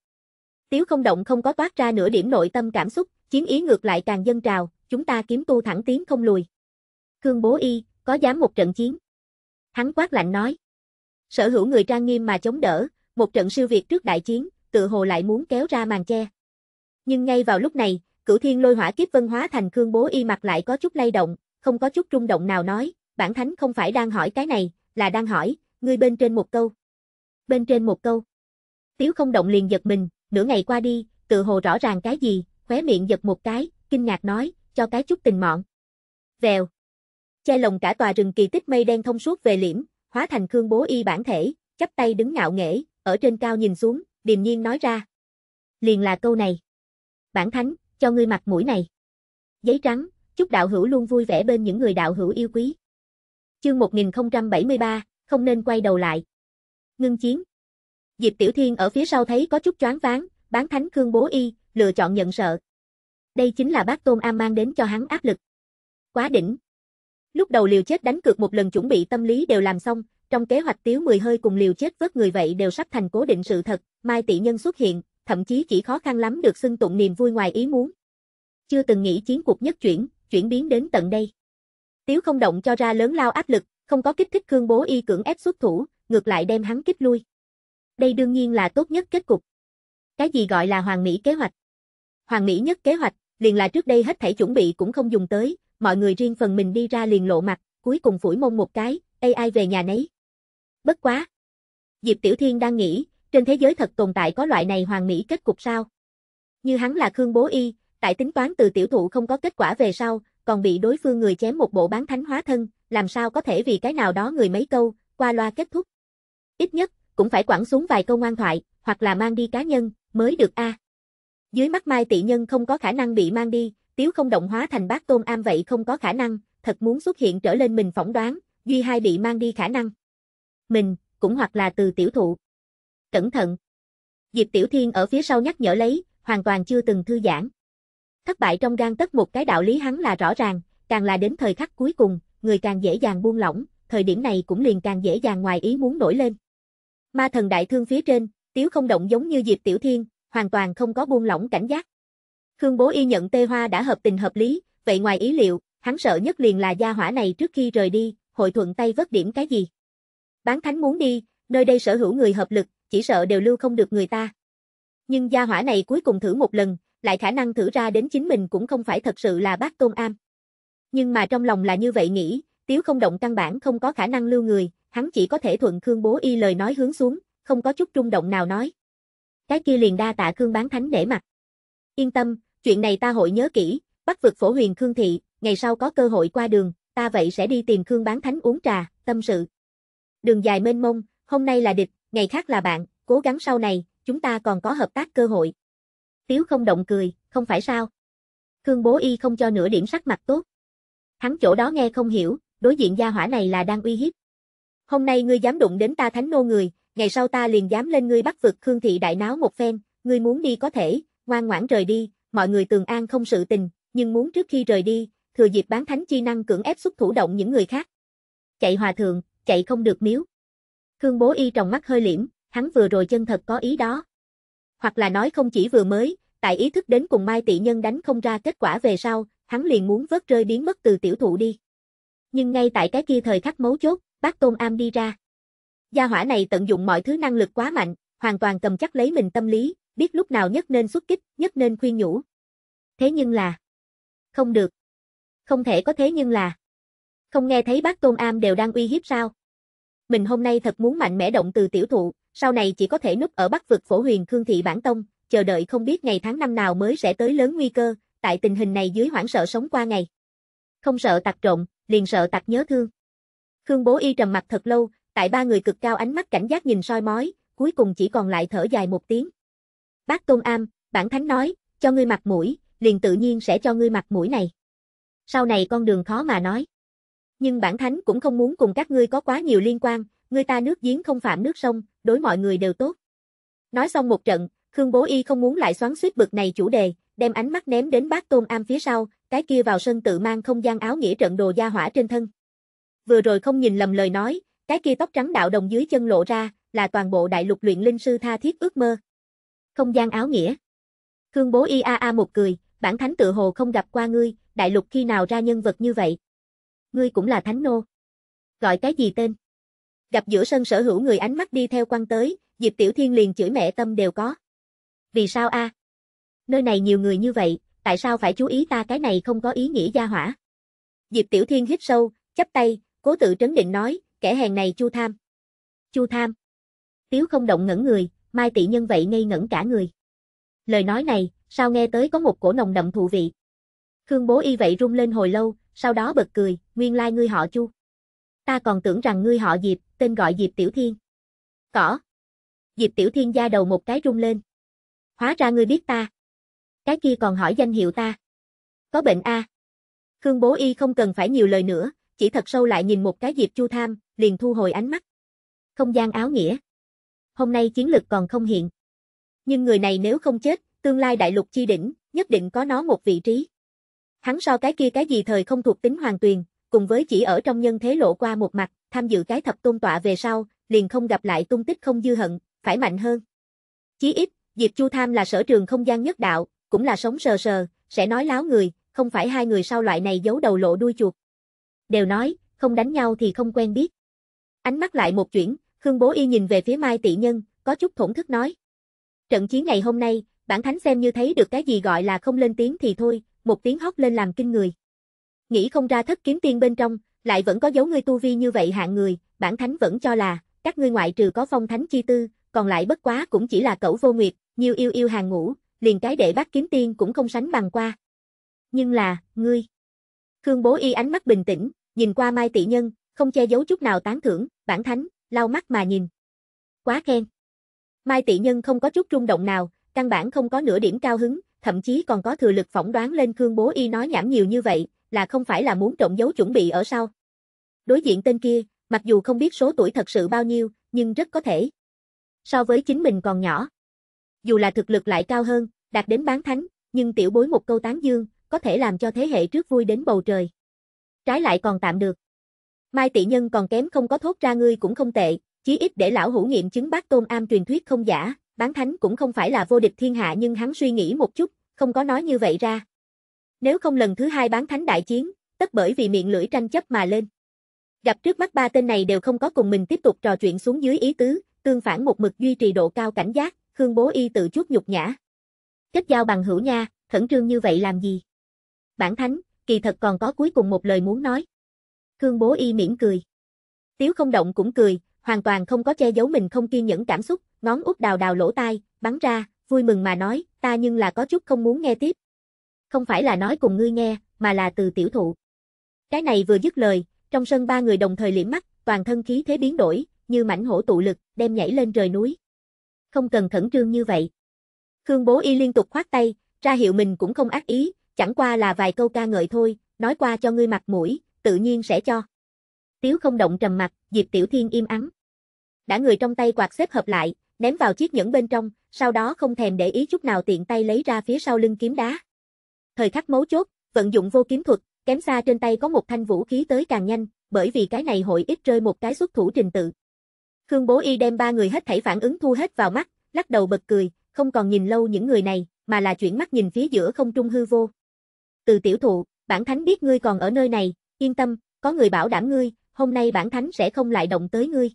Tiếu không động không có toát ra nửa điểm nội tâm cảm xúc, chiến ý ngược lại càng dân trào, chúng ta kiếm tu thẳng tiến không lùi. Khương Bố Y, có dám một trận chiến? Hắn quát lạnh nói. Sở hữu người trang nghiêm mà chống đỡ, một trận siêu việt trước đại chiến, tự hồ lại muốn kéo ra màn che. Nhưng ngay vào lúc này, Cửu Thiên Lôi Hỏa Kiếp Vân hóa thành Khương Bố Y mặt lại có chút lay động, không có chút rung động nào nói, bản thánh không phải đang hỏi cái này, là đang hỏi, ngươi bên trên một câu. Bên trên một câu. Tiếu không động liền giật mình, nửa ngày qua đi, tự hồ rõ ràng cái gì, khóe miệng giật một cái, kinh ngạc nói, cho cái chút tình mọn. Vèo. Che lồng cả tòa rừng kỳ tích mây đen thông suốt về liễm, hóa thành Khương Bố Y bản thể, chắp tay đứng ngạo nghễ, ở trên cao nhìn xuống, điềm nhiên nói ra. Liền là câu này. Bản thánh, cho ngươi mặt mũi này. Giấy trắng, chúc đạo hữu luôn vui vẻ bên những người đạo hữu yêu quý. Chương 1073, không nên quay đầu lại. Ngưng chiến. Diệp Tiểu Thiên ở phía sau thấy có chút choáng váng, bán thánh Khương Bố Y, lựa chọn nhận sợ. Đây chính là bác Tôn Am mang đến cho hắn áp lực. Quá đỉnh. Lúc đầu liều chết đánh cược một lần chuẩn bị tâm lý đều làm xong, trong kế hoạch tiếu 10 hơi cùng liều chết vớt người vậy đều sắp thành cố định sự thật, Mai Tị Nhân xuất hiện, thậm chí chỉ khó khăn lắm được xưng tụng niềm vui ngoài ý muốn. Chưa từng nghĩ chiến cuộc nhất chuyển, chuyển biến đến tận đây. Tiếu không động cho ra lớn lao áp lực, không có kích thích Khương Bố Y cưỡng ép xuất thủ, ngược lại đem hắn kích lui. Đây đương nhiên là tốt nhất kết cục. Cái gì gọi là hoàng mỹ kế hoạch? hoàng mỹ nhất kế hoạch, liền là trước đây hết thảy chuẩn bị cũng không dùng tới, mọi người riêng phần mình đi ra liền lộ mặt, cuối cùng phủi mông một cái, AI về nhà nấy. Bất quá. Diệp Tiểu Thiên đang nghĩ, trên thế giới thật tồn tại có loại này hoàn mỹ kết cục sao? Như hắn là Khương Bố Y, tại tính toán từ tiểu thụ không có kết quả về sau, còn bị đối phương người chém một bộ bán thánh hóa thân, làm sao có thể vì cái nào đó người mấy câu, qua loa kết thúc. Ít nhất, cũng phải quẳng xuống vài câu ngoan thoại, hoặc là mang đi cá nhân, mới được a. À. Dưới mắt Mai Tị Nhân không có khả năng bị mang đi, tiếu không động hóa thành bát tôn am vậy không có khả năng, thật muốn xuất hiện trở lên mình phỏng đoán, duy hai bị mang đi khả năng. Mình, cũng hoặc là từ tiểu thụ cẩn thận. Diệp Tiểu Thiên ở phía sau nhắc nhở lấy, hoàn toàn chưa từng thư giãn. Thất bại trong gan tất một cái đạo lý hắn là rõ ràng, càng là đến thời khắc cuối cùng, người càng dễ dàng buông lỏng, thời điểm này cũng liền càng dễ dàng ngoài ý muốn nổi lên. Ma thần đại thương phía trên, tiếu không động giống như Diệp Tiểu Thiên, hoàn toàn không có buông lỏng cảnh giác. Khương Bố Y nhận Tê Hoa đã hợp tình hợp lý, vậy ngoài ý liệu, hắn sợ nhất liền là gia hỏa này trước khi rời đi, hội thuận tay vớt điểm cái gì. Bán thánh muốn đi, nơi đây sở hữu người hợp lực, chỉ sợ đều lưu không được người ta. Nhưng gia hỏa này cuối cùng thử một lần, lại khả năng thử ra đến chính mình cũng không phải thật sự là bác tôn am. Nhưng mà trong lòng là như vậy nghĩ, tiếu không động căn bản không có khả năng lưu người, hắn chỉ có thể thuận Khương bố y lời nói hướng xuống, không có chút trung động nào nói. Cái kia liền đa tạ Khương bán thánh để mặt. Yên tâm, chuyện này ta hội nhớ kỹ, bắt vực phổ huyền Khương thị, ngày sau có cơ hội qua đường, ta vậy sẽ đi tìm Khương bán thánh uống trà, tâm sự. Đường dài mênh mông, hôm nay là địch, ngày khác là bạn, cố gắng sau này, chúng ta còn có hợp tác cơ hội. Tiếu không động cười, không phải sao. Khương bố y không cho nửa điểm sắc mặt tốt. Hắn chỗ đó nghe không hiểu, đối diện gia hỏa này là đang uy hiếp. Hôm nay ngươi dám đụng đến ta thánh nô người, ngày sau ta liền dám lên ngươi bắt vực Khương thị đại náo một phen, ngươi muốn đi có thể, ngoan ngoãn rời đi, mọi người tường an không sự tình, nhưng muốn trước khi rời đi, thừa dịp bán thánh chi năng cưỡng ép xuất thủ động những người khác. Chạy hòa thượng, chạy không được miếu. Khương Bố Y trong mắt hơi liễm, hắn vừa rồi chân thật có ý đó. Hoặc là nói không chỉ vừa mới, tại ý thức đến cùng Mai Tị Nhân đánh không ra kết quả về sau, hắn liền muốn vớt rơi biến mất từ tiểu thụ đi. Nhưng ngay tại cái kia thời khắc mấu chốt, bác Tôn Am đi ra. Gia hỏa này tận dụng mọi thứ năng lực quá mạnh, hoàn toàn cầm chắc lấy mình tâm lý, biết lúc nào nhất nên xuất kích, nhất nên khuyên nhủ. Thế nhưng là... Không được. Không thể có thế nhưng là... Không nghe thấy bác Tôn Am đều đang uy hiếp sao? mình hôm nay thật muốn mạnh mẽ động từ tiểu thụ, sau này chỉ có thể núp ở bắc vực phổ huyền Khương Thị Bản Tông, chờ đợi không biết ngày tháng năm nào mới sẽ tới lớn nguy cơ, tại tình hình này dưới hoảng sợ sống qua ngày. Không sợ tặc trộm, liền sợ tặc nhớ thương. Khương Bố Y trầm mặt thật lâu, tại ba người cực cao ánh mắt cảnh giác nhìn soi mói, cuối cùng chỉ còn lại thở dài một tiếng. Bác Tôn Am, bản thánh nói, cho ngươi mặt mũi, liền tự nhiên sẽ cho ngươi mặt mũi này. Sau này con đường khó mà nói nhưng bản thánh cũng không muốn cùng các ngươi có quá nhiều liên quan, người ta nước giếng không phạm nước sông, đối mọi người đều tốt. Nói xong một trận, Khương Bố Y không muốn lại xoắn suýt bực này chủ đề, đem ánh mắt ném đến bác tôn am phía sau, cái kia vào sân tự mang không gian áo nghĩa trận đồ gia hỏa trên thân. Vừa rồi không nhìn lầm lời nói, cái kia tóc trắng đạo đồng dưới chân lộ ra, là toàn bộ đại lục luyện linh sư tha thiết ước mơ. Không gian áo nghĩa. Khương Bố Y a a một cười, bản thánh tự hồ không gặp qua ngươi, đại lục khi nào ra nhân vật như vậy ngươi cũng là thánh nô. Gọi cái gì tên? Gặp giữa sân sở hữu người ánh mắt đi theo quan tới, Diệp Tiểu Thiên liền chửi mẹ tâm đều có. Vì sao a? Nơi này nhiều người như vậy, tại sao phải chú ý ta cái này không có ý nghĩa gia hỏa? Diệp Tiểu Thiên hít sâu, chắp tay, cố tự trấn định nói, kẻ hèn này Chu Tham. Chu Tham. Tiếu không động ngẩn người, Mai tỷ nhân vậy ngây ngẩn cả người. Lời nói này, sao nghe tới có một cổ nồng đậm thụ vị. Khương Bố y vậy run lên hồi lâu, sau đó bật cười, nguyên lai like ngươi họ Chu. Ta còn tưởng rằng ngươi họ Diệp, tên gọi Diệp Tiểu Thiên. Cỏ. Diệp Tiểu Thiên da đầu một cái rung lên. Hóa ra ngươi biết ta. Cái kia còn hỏi danh hiệu ta. Có bệnh a. Khương Bố Y không cần phải nhiều lời nữa, chỉ thật sâu lại nhìn một cái Diệp Chu Tham, liền thu hồi ánh mắt. Không gian áo nghĩa. Hôm nay chiến lực còn không hiện. Nhưng người này nếu không chết, tương lai đại lục chi đỉnh, nhất định có nó một vị trí. Hắn so cái kia cái gì thời không thuộc tính hoàn tuyền, cùng với chỉ ở trong nhân thế lộ qua một mặt, tham dự cái thập tôn tọa về sau, liền không gặp lại tung tích không dư hận, phải mạnh hơn. Chí ít, Diệp Chu Tham là sở trường không gian nhất đạo, cũng là sống sờ sờ, sẽ nói láo người, không phải hai người sau loại này giấu đầu lộ đuôi chuột. Đều nói, không đánh nhau thì không quen biết. Ánh mắt lại một chuyển, Khương Bố Y nhìn về phía Mai Tị Nhân, có chút thổn thức nói. Trận chiến ngày hôm nay, bản thánh xem như thấy được cái gì gọi là không lên tiếng thì thôi, một tiếng hót lên làm kinh người. Nghĩ không ra thất kiếm tiên bên trong, lại vẫn có dấu ngươi tu vi như vậy hạng người, bản thánh vẫn cho là, các ngươi ngoại trừ có phong thánh chi tư, còn lại bất quá cũng chỉ là cẩu vô nguyệt, nhiều yêu yêu hàng ngũ, liền cái đệ bác kiếm tiên cũng không sánh bằng qua. Nhưng là, ngươi. Khương Bố Y ánh mắt bình tĩnh, nhìn qua Mai tỷ Nhân, không che giấu chút nào tán thưởng, bản thánh, lau mắt mà nhìn. Quá khen. Mai tỷ Nhân không có chút rung động nào, căn bản không có nửa điểm cao hứng, thậm chí còn có thừa lực phỏng đoán lên Khương Bố Y nói nhảm nhiều như vậy, là không phải là muốn trộm giấu chuẩn bị ở sau. Đối diện tên kia, mặc dù không biết số tuổi thật sự bao nhiêu, nhưng rất có thể. So với chính mình còn nhỏ. Dù là thực lực lại cao hơn, đạt đến bán thánh, nhưng tiểu bối một câu tán dương, có thể làm cho thế hệ trước vui đến bầu trời. Trái lại còn tạm được. Mai tỷ nhân còn kém không có thốt ra ngươi cũng không tệ, chí ít để lão hữu nghiệm chứng bác tôn am truyền thuyết không giả, bán thánh cũng không phải là vô địch thiên hạ nhưng hắn suy nghĩ một chút, không có nói như vậy ra. Nếu không lần thứ hai bán thánh đại chiến, tất bởi vì miệng lưỡi tranh chấp mà lên. Gặp trước mắt ba tên này đều không có cùng mình tiếp tục trò chuyện xuống dưới ý tứ, tương phản một mực duy trì độ cao cảnh giác, Khương Bố Y tự chút nhục nhã. Kết giao bằng hữu nha, khẩn trương như vậy làm gì? Bản thánh, kỳ thật còn có cuối cùng một lời muốn nói. Khương Bố Y mỉm cười. Tiếu không động cũng cười, hoàn toàn không có che giấu mình không kiên nhẫn cảm xúc, ngón út đào đào lỗ tai, bắn ra, vui mừng mà nói, ta nhưng là có chút không muốn nghe tiếp. Không phải là nói cùng ngươi nghe, mà là từ tiểu thụ. Cái này vừa dứt lời, trong sân ba người đồng thời liễm mắt, toàn thân khí thế biến đổi, như mảnh hổ tụ lực, đem nhảy lên trời núi. Không cần khẩn trương như vậy. Khương Bố Y liên tục khoát tay, ra hiệu mình cũng không ác ý, chẳng qua là vài câu ca ngợi thôi, nói qua cho ngươi mặt mũi, tự nhiên sẽ cho. Tiếu không động trầm mặt, Diệp Tiểu Thiên im ắng. Đã người trong tay quạt xếp hợp lại, ném vào chiếc nhẫn bên trong, sau đó không thèm để ý chút nào tiện tay lấy ra phía sau lưng kiếm đá. Thời khắc mấu chốt, vận dụng vô kiếm thuật, kém xa trên tay có một thanh vũ khí tới càng nhanh, bởi vì cái này hội ít rơi một cái xuất thủ trình tự. Khương Bố Y đem ba người hết thảy phản ứng thu hết vào mắt, lắc đầu bật cười, không còn nhìn lâu những người này, mà là chuyển mắt nhìn phía giữa không trung hư vô. Từ tiểu thụ, bản thánh biết ngươi còn ở nơi này, yên tâm, có người bảo đảm ngươi, hôm nay bản thánh sẽ không lại động tới ngươi.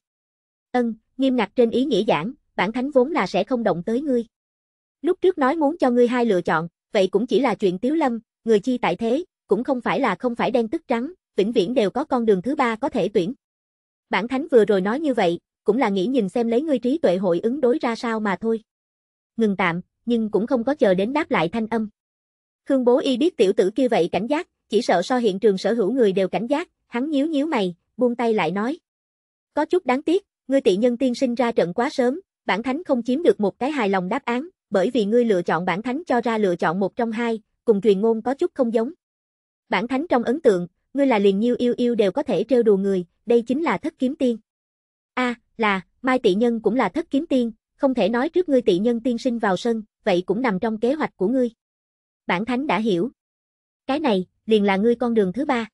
Ân, nghiêm ngặt trên ý nghĩa giảng, bản thánh vốn là sẽ không động tới ngươi. Lúc trước nói muốn cho ngươi hai lựa chọn, vậy cũng chỉ là chuyện tiếu lâm, người chi tại thế, cũng không phải là không phải đen tức trắng, vĩnh viễn đều có con đường thứ ba có thể tuyển. Bản thánh vừa rồi nói như vậy, cũng là nghĩ nhìn xem lấy ngươi trí tuệ hội ứng đối ra sao mà thôi. Ngừng tạm, nhưng cũng không có chờ đến đáp lại thanh âm. Khương Bố Y biết tiểu tử kia vậy cảnh giác, chỉ sợ so hiện trường sở hữu người đều cảnh giác, hắn nhíu nhíu mày, buông tay lại nói. Có chút đáng tiếc, ngươi tị nhân tiên sinh ra trận quá sớm, bản thánh không chiếm được một cái hài lòng đáp án, bởi vì ngươi lựa chọn bản thánh cho ra lựa chọn một trong hai, cùng truyền ngôn có chút không giống. Bản thánh trong ấn tượng, ngươi là liền nhiêu yêu yêu đều có thể trêu đùa người, đây chính là thất kiếm tiên. A, là, Mai tỷ Nhân cũng là thất kiếm tiên, không thể nói trước ngươi tỷ Nhân tiên sinh vào sân, vậy cũng nằm trong kế hoạch của ngươi. Bản thánh đã hiểu. Cái này, liền là ngươi con đường thứ ba.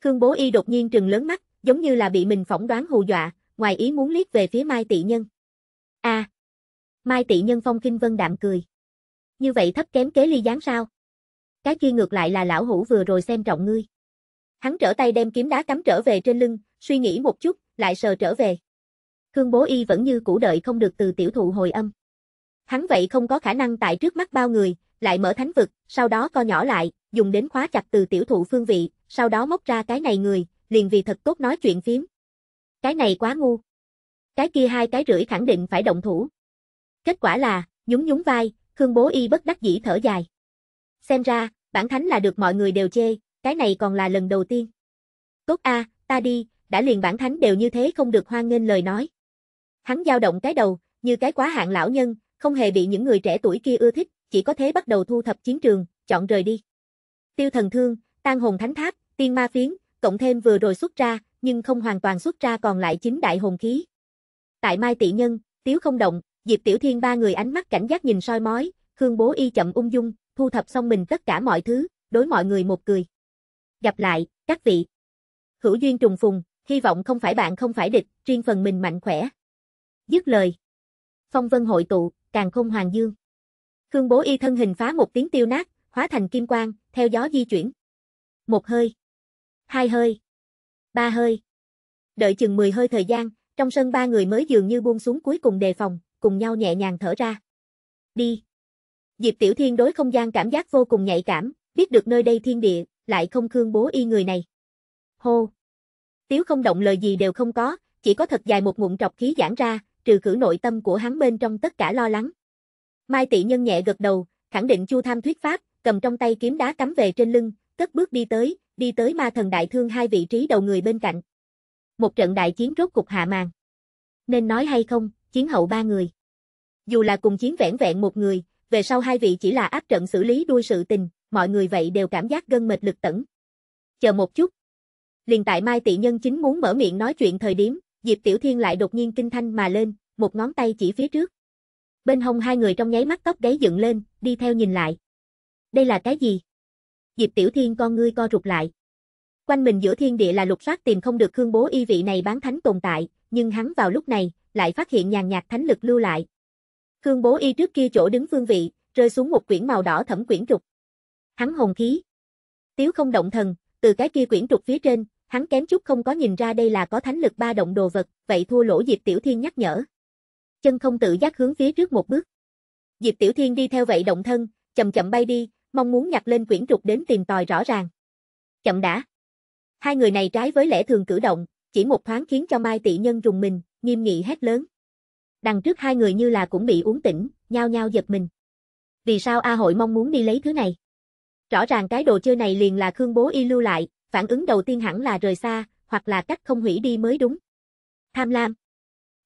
Khương Bố Y đột nhiên trừng lớn mắt, giống như là bị mình phỏng đoán hù dọa, ngoài ý muốn liếc về phía Mai tỷ Nhân a à. Mai tị nhân phong kinh vân đạm cười. Như vậy thấp kém kế ly gián sao? Cái kia ngược lại là lão hủ vừa rồi xem trọng ngươi. Hắn trở tay đem kiếm đá cắm trở về trên lưng, suy nghĩ một chút, lại sờ trở về. Khương Bố Y vẫn như cũ đợi không được từ tiểu thụ hồi âm. Hắn vậy không có khả năng tại trước mắt bao người, lại mở thánh vực, sau đó co nhỏ lại, dùng đến khóa chặt từ tiểu thụ phương vị, sau đó móc ra cái này người, liền vì thật tốt nói chuyện phím. Cái này quá ngu cái kia hai cái rưỡi khẳng định phải động thủ. Kết quả là, nhún nhún vai, Khương Bố Y bất đắc dĩ thở dài. Xem ra, bản thánh là được mọi người đều chê, cái này còn là lần đầu tiên. Tốt a, ta đi, đã liền bản thánh đều như thế không được hoan nghênh lời nói. Hắn dao động cái đầu, như cái quá hạn lão nhân, không hề bị những người trẻ tuổi kia ưa thích, chỉ có thế bắt đầu thu thập chiến trường, chọn rời đi. Tiêu thần thương, tan hồn thánh tháp, tiên ma phiến, cộng thêm vừa rồi xuất ra, nhưng không hoàn toàn xuất ra còn lại chính đại hồn khí, tại Mai Tị Nhân, Tiếu Không Động, Diệp Tiểu Thiên ba người ánh mắt cảnh giác nhìn soi mói, Khương Bố Y chậm ung dung, thu thập xong mình tất cả mọi thứ, đối mọi người một cười. Gặp lại, các vị. Hữu duyên trùng phùng, hy vọng không phải bạn không phải địch, riêng phần mình mạnh khỏe. Dứt lời. Phong vân hội tụ, càng không hoàng dương. Khương Bố Y thân hình phá một tiếng tiêu nát, hóa thành kim quang, theo gió di chuyển. Một hơi. Hai hơi. Ba hơi. Đợi chừng 10 hơi thời gian, trong sân ba người mới dường như buông xuống cuối cùng đề phòng, cùng nhau nhẹ nhàng thở ra. Đi. Diệp Tiểu Thiên đối không gian cảm giác vô cùng nhạy cảm, biết được nơi đây thiên địa, lại không khương bố y người này. Hô. Tiếu không động lời gì đều không có, chỉ có thật dài một ngụm trọc khí giãn ra, trừ khử nội tâm của hắn bên trong tất cả lo lắng. Mai Tị Nhân nhẹ gật đầu, khẳng định Chu Tham thuyết pháp, cầm trong tay kiếm đá cắm về trên lưng, cất bước đi tới, đi tới ma thần đại thương hai vị trí đầu người bên cạnh một trận đại chiến rốt cục hạ màn. Nên nói hay không, chiến hậu ba người. Dù là cùng chiến vẻn vẹn một người, về sau hai vị chỉ là áp trận xử lý đuôi sự tình, mọi người vậy đều cảm giác gân mệt lực tẩn. Chờ một chút. Liền tại Mai Tị Nhân chính muốn mở miệng nói chuyện thời điểm, Diệp Tiểu Thiên lại đột nhiên kinh thanh mà lên, một ngón tay chỉ phía trước. Bên hông hai người trong nháy mắt tóc gáy dựng lên, đi theo nhìn lại. Đây là cái gì? Diệp Tiểu Thiên con ngươi co rụt lại. Quanh mình giữa thiên địa là lục soát tìm không được Khương Bố y vị này bán thánh tồn tại, nhưng hắn vào lúc này, lại phát hiện nhàn nhạt thánh lực lưu lại. Khương Bố y trước kia chỗ đứng phương vị, rơi xuống một quyển màu đỏ thẫm quyển trục. Hắn hồn khí. Tiếu không động thần, từ cái kia quyển trục phía trên, hắn kém chút không có nhìn ra đây là có thánh lực ba động đồ vật, vậy thua lỗ Diệp Tiểu Thiên nhắc nhở. Chân không tự giác hướng phía trước một bước. Diệp Tiểu Thiên đi theo vậy động thân, chậm chậm bay đi, mong muốn nhặt lên quyển trục đến tìm tòi rõ ràng. Chậm đã. Hai người này trái với lẽ thường cử động, chỉ một thoáng khiến cho Mai Tị Nhân rùng mình, nghiêm nghị hét lớn. Đằng trước hai người như là cũng bị uống tỉnh, nhao nhao giật mình. Vì sao A Hội mong muốn đi lấy thứ này? Rõ ràng cái đồ chơi này liền là Khương Bố Y lưu lại, phản ứng đầu tiên hẳn là rời xa, hoặc là cách không hủy đi mới đúng. Tham lam.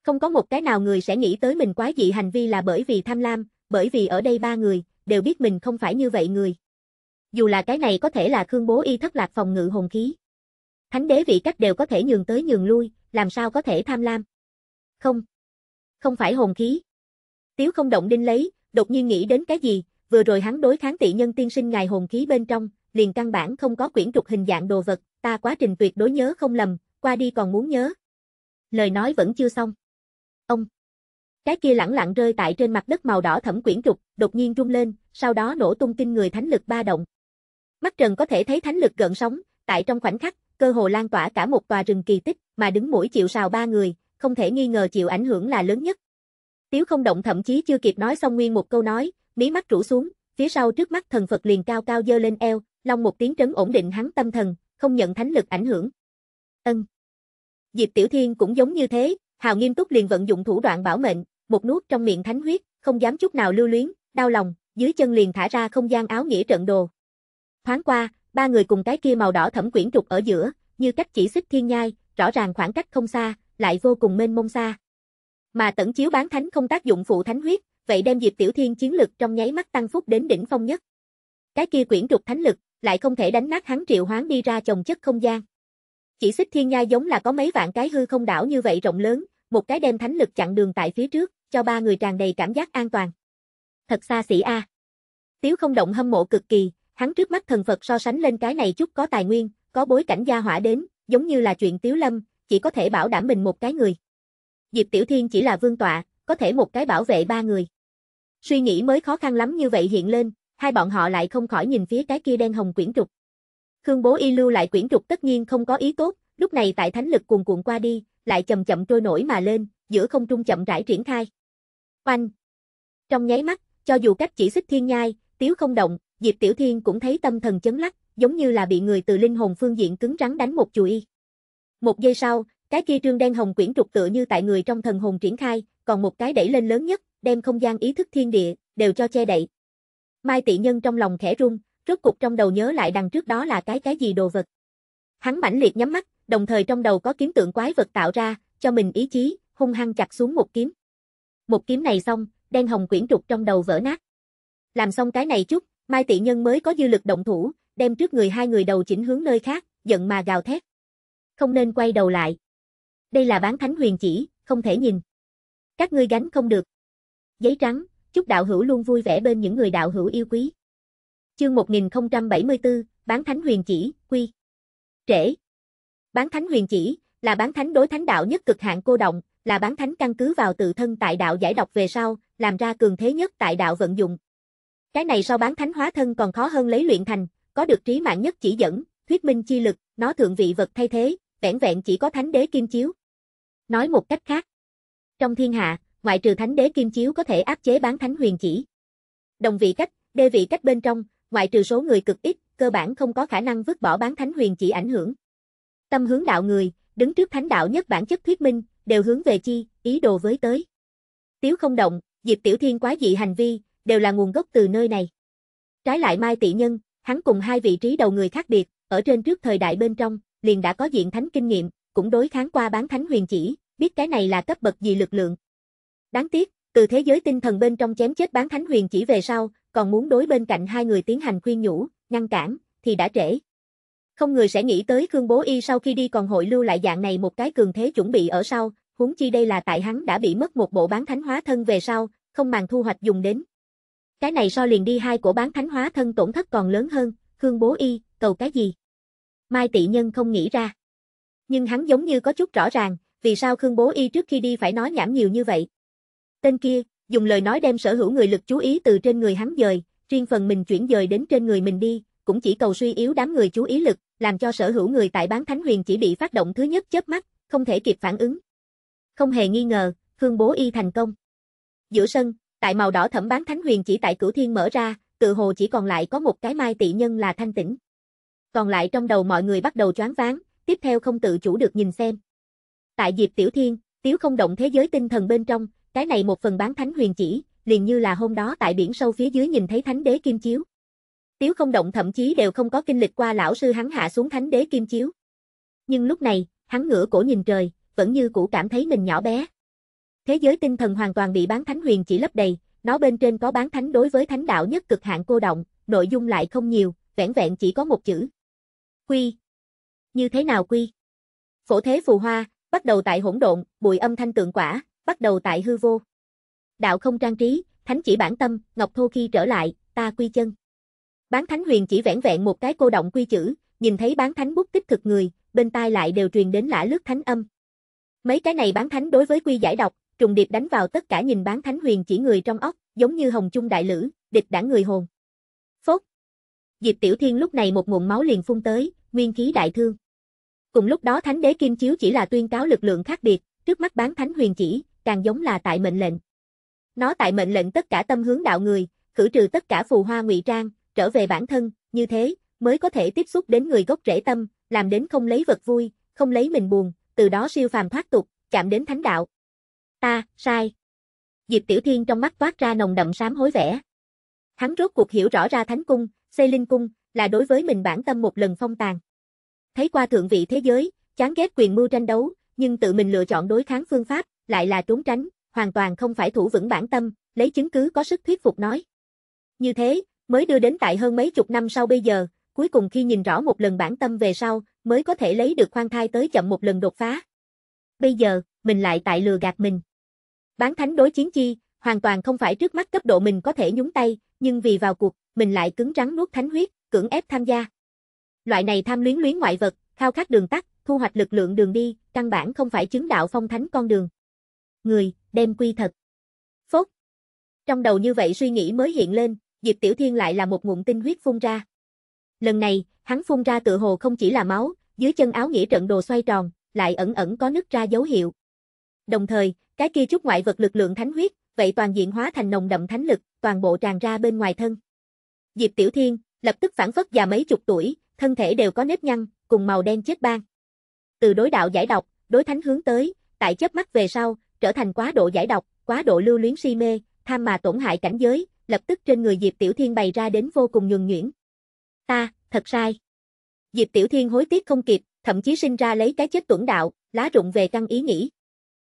Không có một cái nào người sẽ nghĩ tới mình quá dị hành vi là bởi vì tham lam, bởi vì ở đây ba người, đều biết mình không phải như vậy người. Dù là cái này có thể là Khương Bố Y thất lạc phòng ngự hồn khí, Thánh đế vị cách đều có thể nhường tới nhường lui, làm sao có thể tham lam? Không. Không phải hồn khí. Tiếu không động đinh lấy, đột nhiên nghĩ đến cái gì, vừa rồi hắn đối kháng tị nhân tiên sinh ngài hồn khí bên trong, liền căn bản không có quyển trục hình dạng đồ vật, ta quá trình tuyệt đối nhớ không lầm, qua đi còn muốn nhớ. Lời nói vẫn chưa xong. Ông. Cái kia lẳng lặng rơi tại trên mặt đất màu đỏ thẫm quyển trục, đột nhiên rung lên, sau đó nổ tung kinh người thánh lực ba động. Mắt Trần có thể thấy thánh lực gợn sóng, tại trong khoảnh khắc, cơ hồ lan tỏa cả một tòa rừng kỳ tích, mà đứng mũi chịu sào ba người, không thể nghi ngờ chịu ảnh hưởng là lớn nhất. Tiếu không động thậm chí chưa kịp nói xong nguyên một câu nói, mí mắt rũ xuống, phía sau trước mắt thần Phật liền cao cao dơ lên eo, long một tiếng trấn ổn định hắn tâm thần, không nhận thánh lực ảnh hưởng. Ân. Diệp Tiểu Thiên cũng giống như thế, hào nghiêm túc liền vận dụng thủ đoạn bảo mệnh, một nuốt trong miệng thánh huyết, không dám chút nào lưu luyến, đau lòng, dưới chân liền thả ra không gian áo nghĩa trận đồ. Thoáng qua, ba người cùng cái kia màu đỏ thẩm quyển trục ở giữa, như cách chỉ xích thiên nhai, rõ ràng khoảng cách không xa, lại vô cùng mênh mông xa. Mà tẩn chiếu bán thánh không tác dụng phụ thánh huyết, vậy đem Diệp Tiểu Thiên chiến lực trong nháy mắt tăng phúc đến đỉnh phong nhất. Cái kia quyển trục thánh lực, lại không thể đánh nát hắn triệu hoán đi ra chồng chất không gian. Chỉ xích thiên nhai giống là có mấy vạn cái hư không đảo như vậy rộng lớn, một cái đem thánh lực chặn đường tại phía trước, cho ba người tràn đầy cảm giác an toàn. Thật xa xỉ a. À. Tiếu không động hâm mộ cực kỳ, Hắn trước mắt thần Phật so sánh lên cái này chút có tài nguyên, có bối cảnh gia hỏa đến, giống như là chuyện Tiếu Lâm, chỉ có thể bảo đảm mình một cái người. Diệp Tiểu Thiên chỉ là vương tọa, có thể một cái bảo vệ ba người. Suy nghĩ mới khó khăn lắm như vậy hiện lên, hai bọn họ lại không khỏi nhìn phía cái kia đen hồng quyển trục. Khương Bố Y lưu lại quyển trục tất nhiên không có ý tốt, lúc này tại thánh lực cuồn cuộn qua đi, lại chậm chậm trôi nổi mà lên, giữa không trung chậm rãi triển khai. Oanh! Trong nháy mắt, cho dù cách chỉ xích thiên nhai, tiếu không động, Diệp Tiểu Thiên cũng thấy tâm thần chấn lắc, giống như là bị người từ linh hồn phương diện cứng rắn đánh một chùi. Một giây sau, cái kia trương đen hồng quyển trục tựa như tại người trong thần hồn triển khai, còn một cái đẩy lên lớn nhất, đem không gian ý thức thiên địa, đều cho che đậy. Mai tị nhân trong lòng khẽ rung, rốt cục trong đầu nhớ lại đằng trước đó là cái cái gì đồ vật. Hắn mãnh liệt nhắm mắt, đồng thời trong đầu có kiếm tượng quái vật tạo ra, cho mình ý chí, hung hăng chặt xuống một kiếm. Một kiếm này xong, đen hồng quyển trục trong đầu vỡ nát. Làm xong cái này chút, Mai tỷ Nhân mới có dư lực động thủ, đem trước người hai người đầu chỉnh hướng nơi khác, giận mà gào thét. Không nên quay đầu lại. Đây là bán thánh huyền chỉ, không thể nhìn. Các ngươi gánh không được. Giấy trắng, chúc đạo hữu luôn vui vẻ bên những người đạo hữu yêu quý. Chương 1074, bán thánh huyền chỉ, quy. Trễ. Bán thánh huyền chỉ, là bán thánh đối thánh đạo nhất cực hạn cô động, là bán thánh căn cứ vào tự thân tại đạo giải độc về sau, làm ra cường thế nhất tại đạo vận dụng, cái này sau bán thánh hóa thân còn khó hơn lấy luyện thành, có được trí mạng nhất chỉ dẫn, thuyết minh chi lực, nó thượng vị vật thay thế, vẻn vẹn chỉ có thánh đế kim chiếu. Nói một cách khác, trong thiên hạ, ngoại trừ thánh đế kim chiếu có thể áp chế bán thánh huyền chỉ. Đồng vị cách, đê vị cách bên trong, ngoại trừ số người cực ít, cơ bản không có khả năng vứt bỏ bán thánh huyền chỉ ảnh hưởng. Tâm hướng đạo người, đứng trước thánh đạo nhất bản chất thuyết minh, đều hướng về chi, ý đồ với tới. Tiếu không động, Diệp Tiểu Thiên quá dị hành vi, đều là nguồn gốc từ nơi này. Trái lại Mai Tị Nhân, hắn cùng hai vị trí đầu người khác biệt, ở trên trước thời đại bên trong, liền đã có diện thánh kinh nghiệm, cũng đối kháng qua bán thánh huyền chỉ, biết cái này là cấp bậc gì lực lượng. Đáng tiếc, từ thế giới tinh thần bên trong chém chết bán thánh huyền chỉ về sau, còn muốn đối bên cạnh hai người tiến hành khuyên nhủ, ngăn cản, thì đã trễ. Không người sẽ nghĩ tới Khương Bố Y sau khi đi còn hội lưu lại dạng này một cái cường thế chuẩn bị ở sau, huống chi đây là tại hắn đã bị mất một bộ bán thánh hóa thân về sau, không màng thu hoạch dùng đến, cái này so liền đi hai của bán thánh hóa thân tổn thất còn lớn hơn, Khương Bố Y, cầu cái gì? Mai Tị Nhân không nghĩ ra. Nhưng hắn giống như có chút rõ ràng, vì sao Khương Bố Y trước khi đi phải nói nhảm nhiều như vậy. Tên kia, dùng lời nói đem sở hữu người lực chú ý từ trên người hắn dời, riêng phần mình chuyển dời đến trên người mình đi, cũng chỉ cầu suy yếu đám người chú ý lực, làm cho sở hữu người tại bán thánh huyền chỉ bị phát động thứ nhất chớp mắt, không thể kịp phản ứng. Không hề nghi ngờ, Khương Bố Y thành công. Giữa sân, Tại màu đỏ thẩm bán thánh huyền chỉ tại cửu thiên mở ra, tự hồ chỉ còn lại có một cái mai tị nhân là thanh tĩnh. Còn lại trong đầu mọi người bắt đầu choáng váng, tiếp theo không tự chủ được nhìn xem. Tại Diệp Tiểu Thiên, Tiếu không động thế giới tinh thần bên trong, cái này một phần bán thánh huyền chỉ, liền như là hôm đó tại biển sâu phía dưới nhìn thấy thánh đế kim chiếu. Tiếu không động thậm chí đều không có kinh lịch qua lão sư hắn hạ xuống thánh đế kim chiếu. Nhưng lúc này, hắn ngửa cổ nhìn trời, vẫn như cũ cảm thấy mình nhỏ bé, Thế giới tinh thần hoàn toàn bị bán thánh huyền chỉ lấp đầy, nó bên trên có bán thánh đối với thánh đạo nhất cực hạn cô động, nội dung lại không nhiều, vẻn vẹn chỉ có một chữ. Quy. Như thế nào quy? Phổ thế phù hoa, bắt đầu tại hỗn độn, bụi âm thanh tượng quả, bắt đầu tại hư vô. Đạo không trang trí, thánh chỉ bản tâm, ngọc thô khi trở lại, ta quy chân. Bán thánh huyền chỉ vẻn vẹn một cái cô động quy chữ, nhìn thấy bán thánh bút tích thực người, bên tai lại đều truyền đến lã lướt thánh âm. Mấy cái này bán thánh đối với quy giải đọc, trùng điệp đánh vào tất cả nhìn bán thánh huyền chỉ người trong ốc, giống như hồng trung đại lữ, địch đảng người hồn. Phốt. Diệp Tiểu Thiên lúc này một nguồn máu liền phun tới, nguyên khí đại thương. Cùng lúc đó Thánh Đế Kim Chiếu chỉ là tuyên cáo lực lượng khác biệt, trước mắt bán Thánh Huyền Chỉ, càng giống là tại mệnh lệnh. Nó tại mệnh lệnh tất cả tâm hướng đạo người, khử trừ tất cả phù hoa ngụy trang, trở về bản thân, như thế, mới có thể tiếp xúc đến người gốc rễ tâm, làm đến không lấy vật vui, không lấy mình buồn, từ đó siêu phàm thoát tục, chạm đến thánh đạo. Ta, sai. Diệp Tiểu Thiên trong mắt toát ra nồng đậm sám hối vẻ. Hắn rốt cuộc hiểu rõ ra Thánh Cung, xây Linh Cung, là đối với mình bản tâm một lần phong tàn. Thấy qua thượng vị thế giới, chán ghét quyền mưu tranh đấu, nhưng tự mình lựa chọn đối kháng phương pháp, lại là trốn tránh, hoàn toàn không phải thủ vững bản tâm, lấy chứng cứ có sức thuyết phục nói. Như thế, mới đưa đến tại hơn mấy chục năm sau bây giờ, cuối cùng khi nhìn rõ một lần bản tâm về sau, mới có thể lấy được khoan thai tới chậm một lần đột phá. Bây giờ, mình lại tại lừa gạt mình. Bán thánh đối chiến chi, hoàn toàn không phải trước mắt cấp độ mình có thể nhúng tay, nhưng vì vào cuộc, mình lại cứng rắn nuốt thánh huyết, cưỡng ép tham gia. Loại này tham luyến luyến ngoại vật, khao khát đường tắt, thu hoạch lực lượng đường đi, căn bản không phải chứng đạo phong thánh con đường. Người, đem quy thật. Phốt. Trong đầu như vậy suy nghĩ mới hiện lên, Diệp Tiểu Thiên lại là một ngụm tinh huyết phun ra. Lần này, hắn phun ra tự hồ không chỉ là máu, dưới chân áo nghĩa trận đồ xoay tròn, lại ẩn ẩn có nứt ra dấu hiệu. Đồng thời, cái kia chút ngoại vật lực lượng thánh huyết, vậy toàn diện hóa thành nồng đậm thánh lực, toàn bộ tràn ra bên ngoài thân. Diệp Tiểu Thiên, lập tức phản phất già mấy chục tuổi, thân thể đều có nếp nhăn, cùng màu đen chết ban. Từ đối đạo giải độc, đối thánh hướng tới, tại chớp mắt về sau, trở thành quá độ giải độc, quá độ lưu luyến si mê, tham mà tổn hại cảnh giới, lập tức trên người Diệp Tiểu Thiên bày ra đến vô cùng nhường nhuyễn. Ta, thật sai. Diệp Tiểu Thiên hối tiếc không kịp, thậm chí sinh ra lấy cái chết tuẩn đạo, lá rụng về căn ý nghĩ.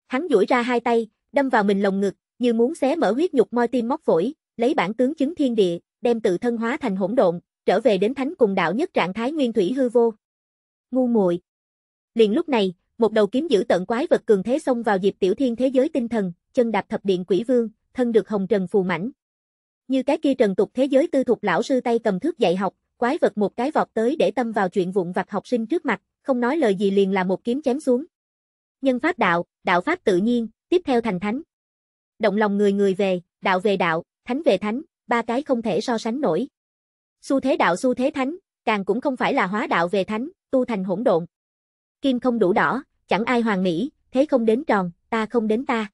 Hắn duỗi ra hai tay, đâm vào mình lồng ngực, như muốn xé mở huyết nhục moi tim móc phổi, lấy bản tướng chứng thiên địa, đem tự thân hóa thành hỗn độn, trở về đến thánh cùng đạo nhất trạng thái nguyên thủy hư vô. Ngu muội. Liền lúc này, một đầu kiếm giữ tận quái vật cường thế xông vào dịp Tiểu Thiên thế giới tinh thần, chân đạp thập điện quỷ vương, thân được hồng trần phù mảnh. Như cái kia trần tục thế giới tư thục lão sư tay cầm thước dạy học, quái vật một cái vọt tới để tâm vào chuyện vụn vặt học sinh trước mặt, không nói lời gì liền là một kiếm chém xuống nhân pháp đạo, đạo pháp tự nhiên, tiếp theo thành thánh. Động lòng người người về, đạo về đạo, thánh về thánh, ba cái không thể so sánh nổi. Xu thế đạo xu thế thánh, càng cũng không phải là hóa đạo về thánh, tu thành hỗn độn. Kim không đủ đỏ, chẳng ai hoàng mỹ, thế không đến tròn, ta không đến ta.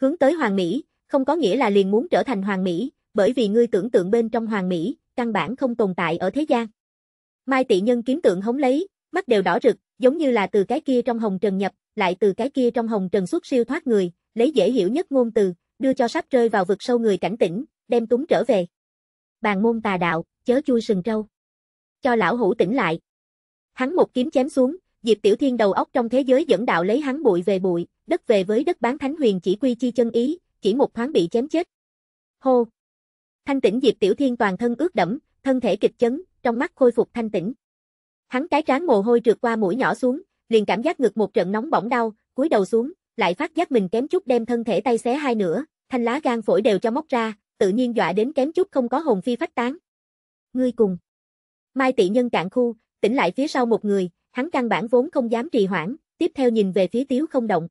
Hướng tới hoàng mỹ, không có nghĩa là liền muốn trở thành hoàng mỹ, bởi vì ngươi tưởng tượng bên trong hoàng mỹ, căn bản không tồn tại ở thế gian. Mai tị nhân kiếm tượng hống lấy, mắt đều đỏ rực, giống như là từ cái kia trong hồng trần nhập, lại từ cái kia trong hồng trần xuất siêu thoát người, lấy dễ hiểu nhất ngôn từ, đưa cho sắp rơi vào vực sâu người cảnh tỉnh, đem túng trở về. Bàn môn tà đạo, chớ chui sừng trâu. Cho lão hủ tỉnh lại. Hắn một kiếm chém xuống, Diệp Tiểu Thiên đầu óc trong thế giới dẫn đạo lấy hắn bụi về bụi, đất về với đất bán thánh huyền chỉ quy chi chân ý, chỉ một thoáng bị chém chết. Hô! Thanh tĩnh Diệp Tiểu Thiên toàn thân ướt đẫm, thân thể kịch chấn, trong mắt khôi phục thanh tĩnh. Hắn cái trán mồ hôi trượt qua mũi nhỏ xuống, liền cảm giác ngực một trận nóng bỏng đau, cúi đầu xuống, lại phát giác mình kém chút đem thân thể tay xé hai nửa, thanh lá gan phổi đều cho móc ra, tự nhiên dọa đến kém chút không có hồn phi phách tán. Ngươi cùng. Mai tị nhân cạn khu, tỉnh lại phía sau một người, hắn căn bản vốn không dám trì hoãn, tiếp theo nhìn về phía tiếu không động.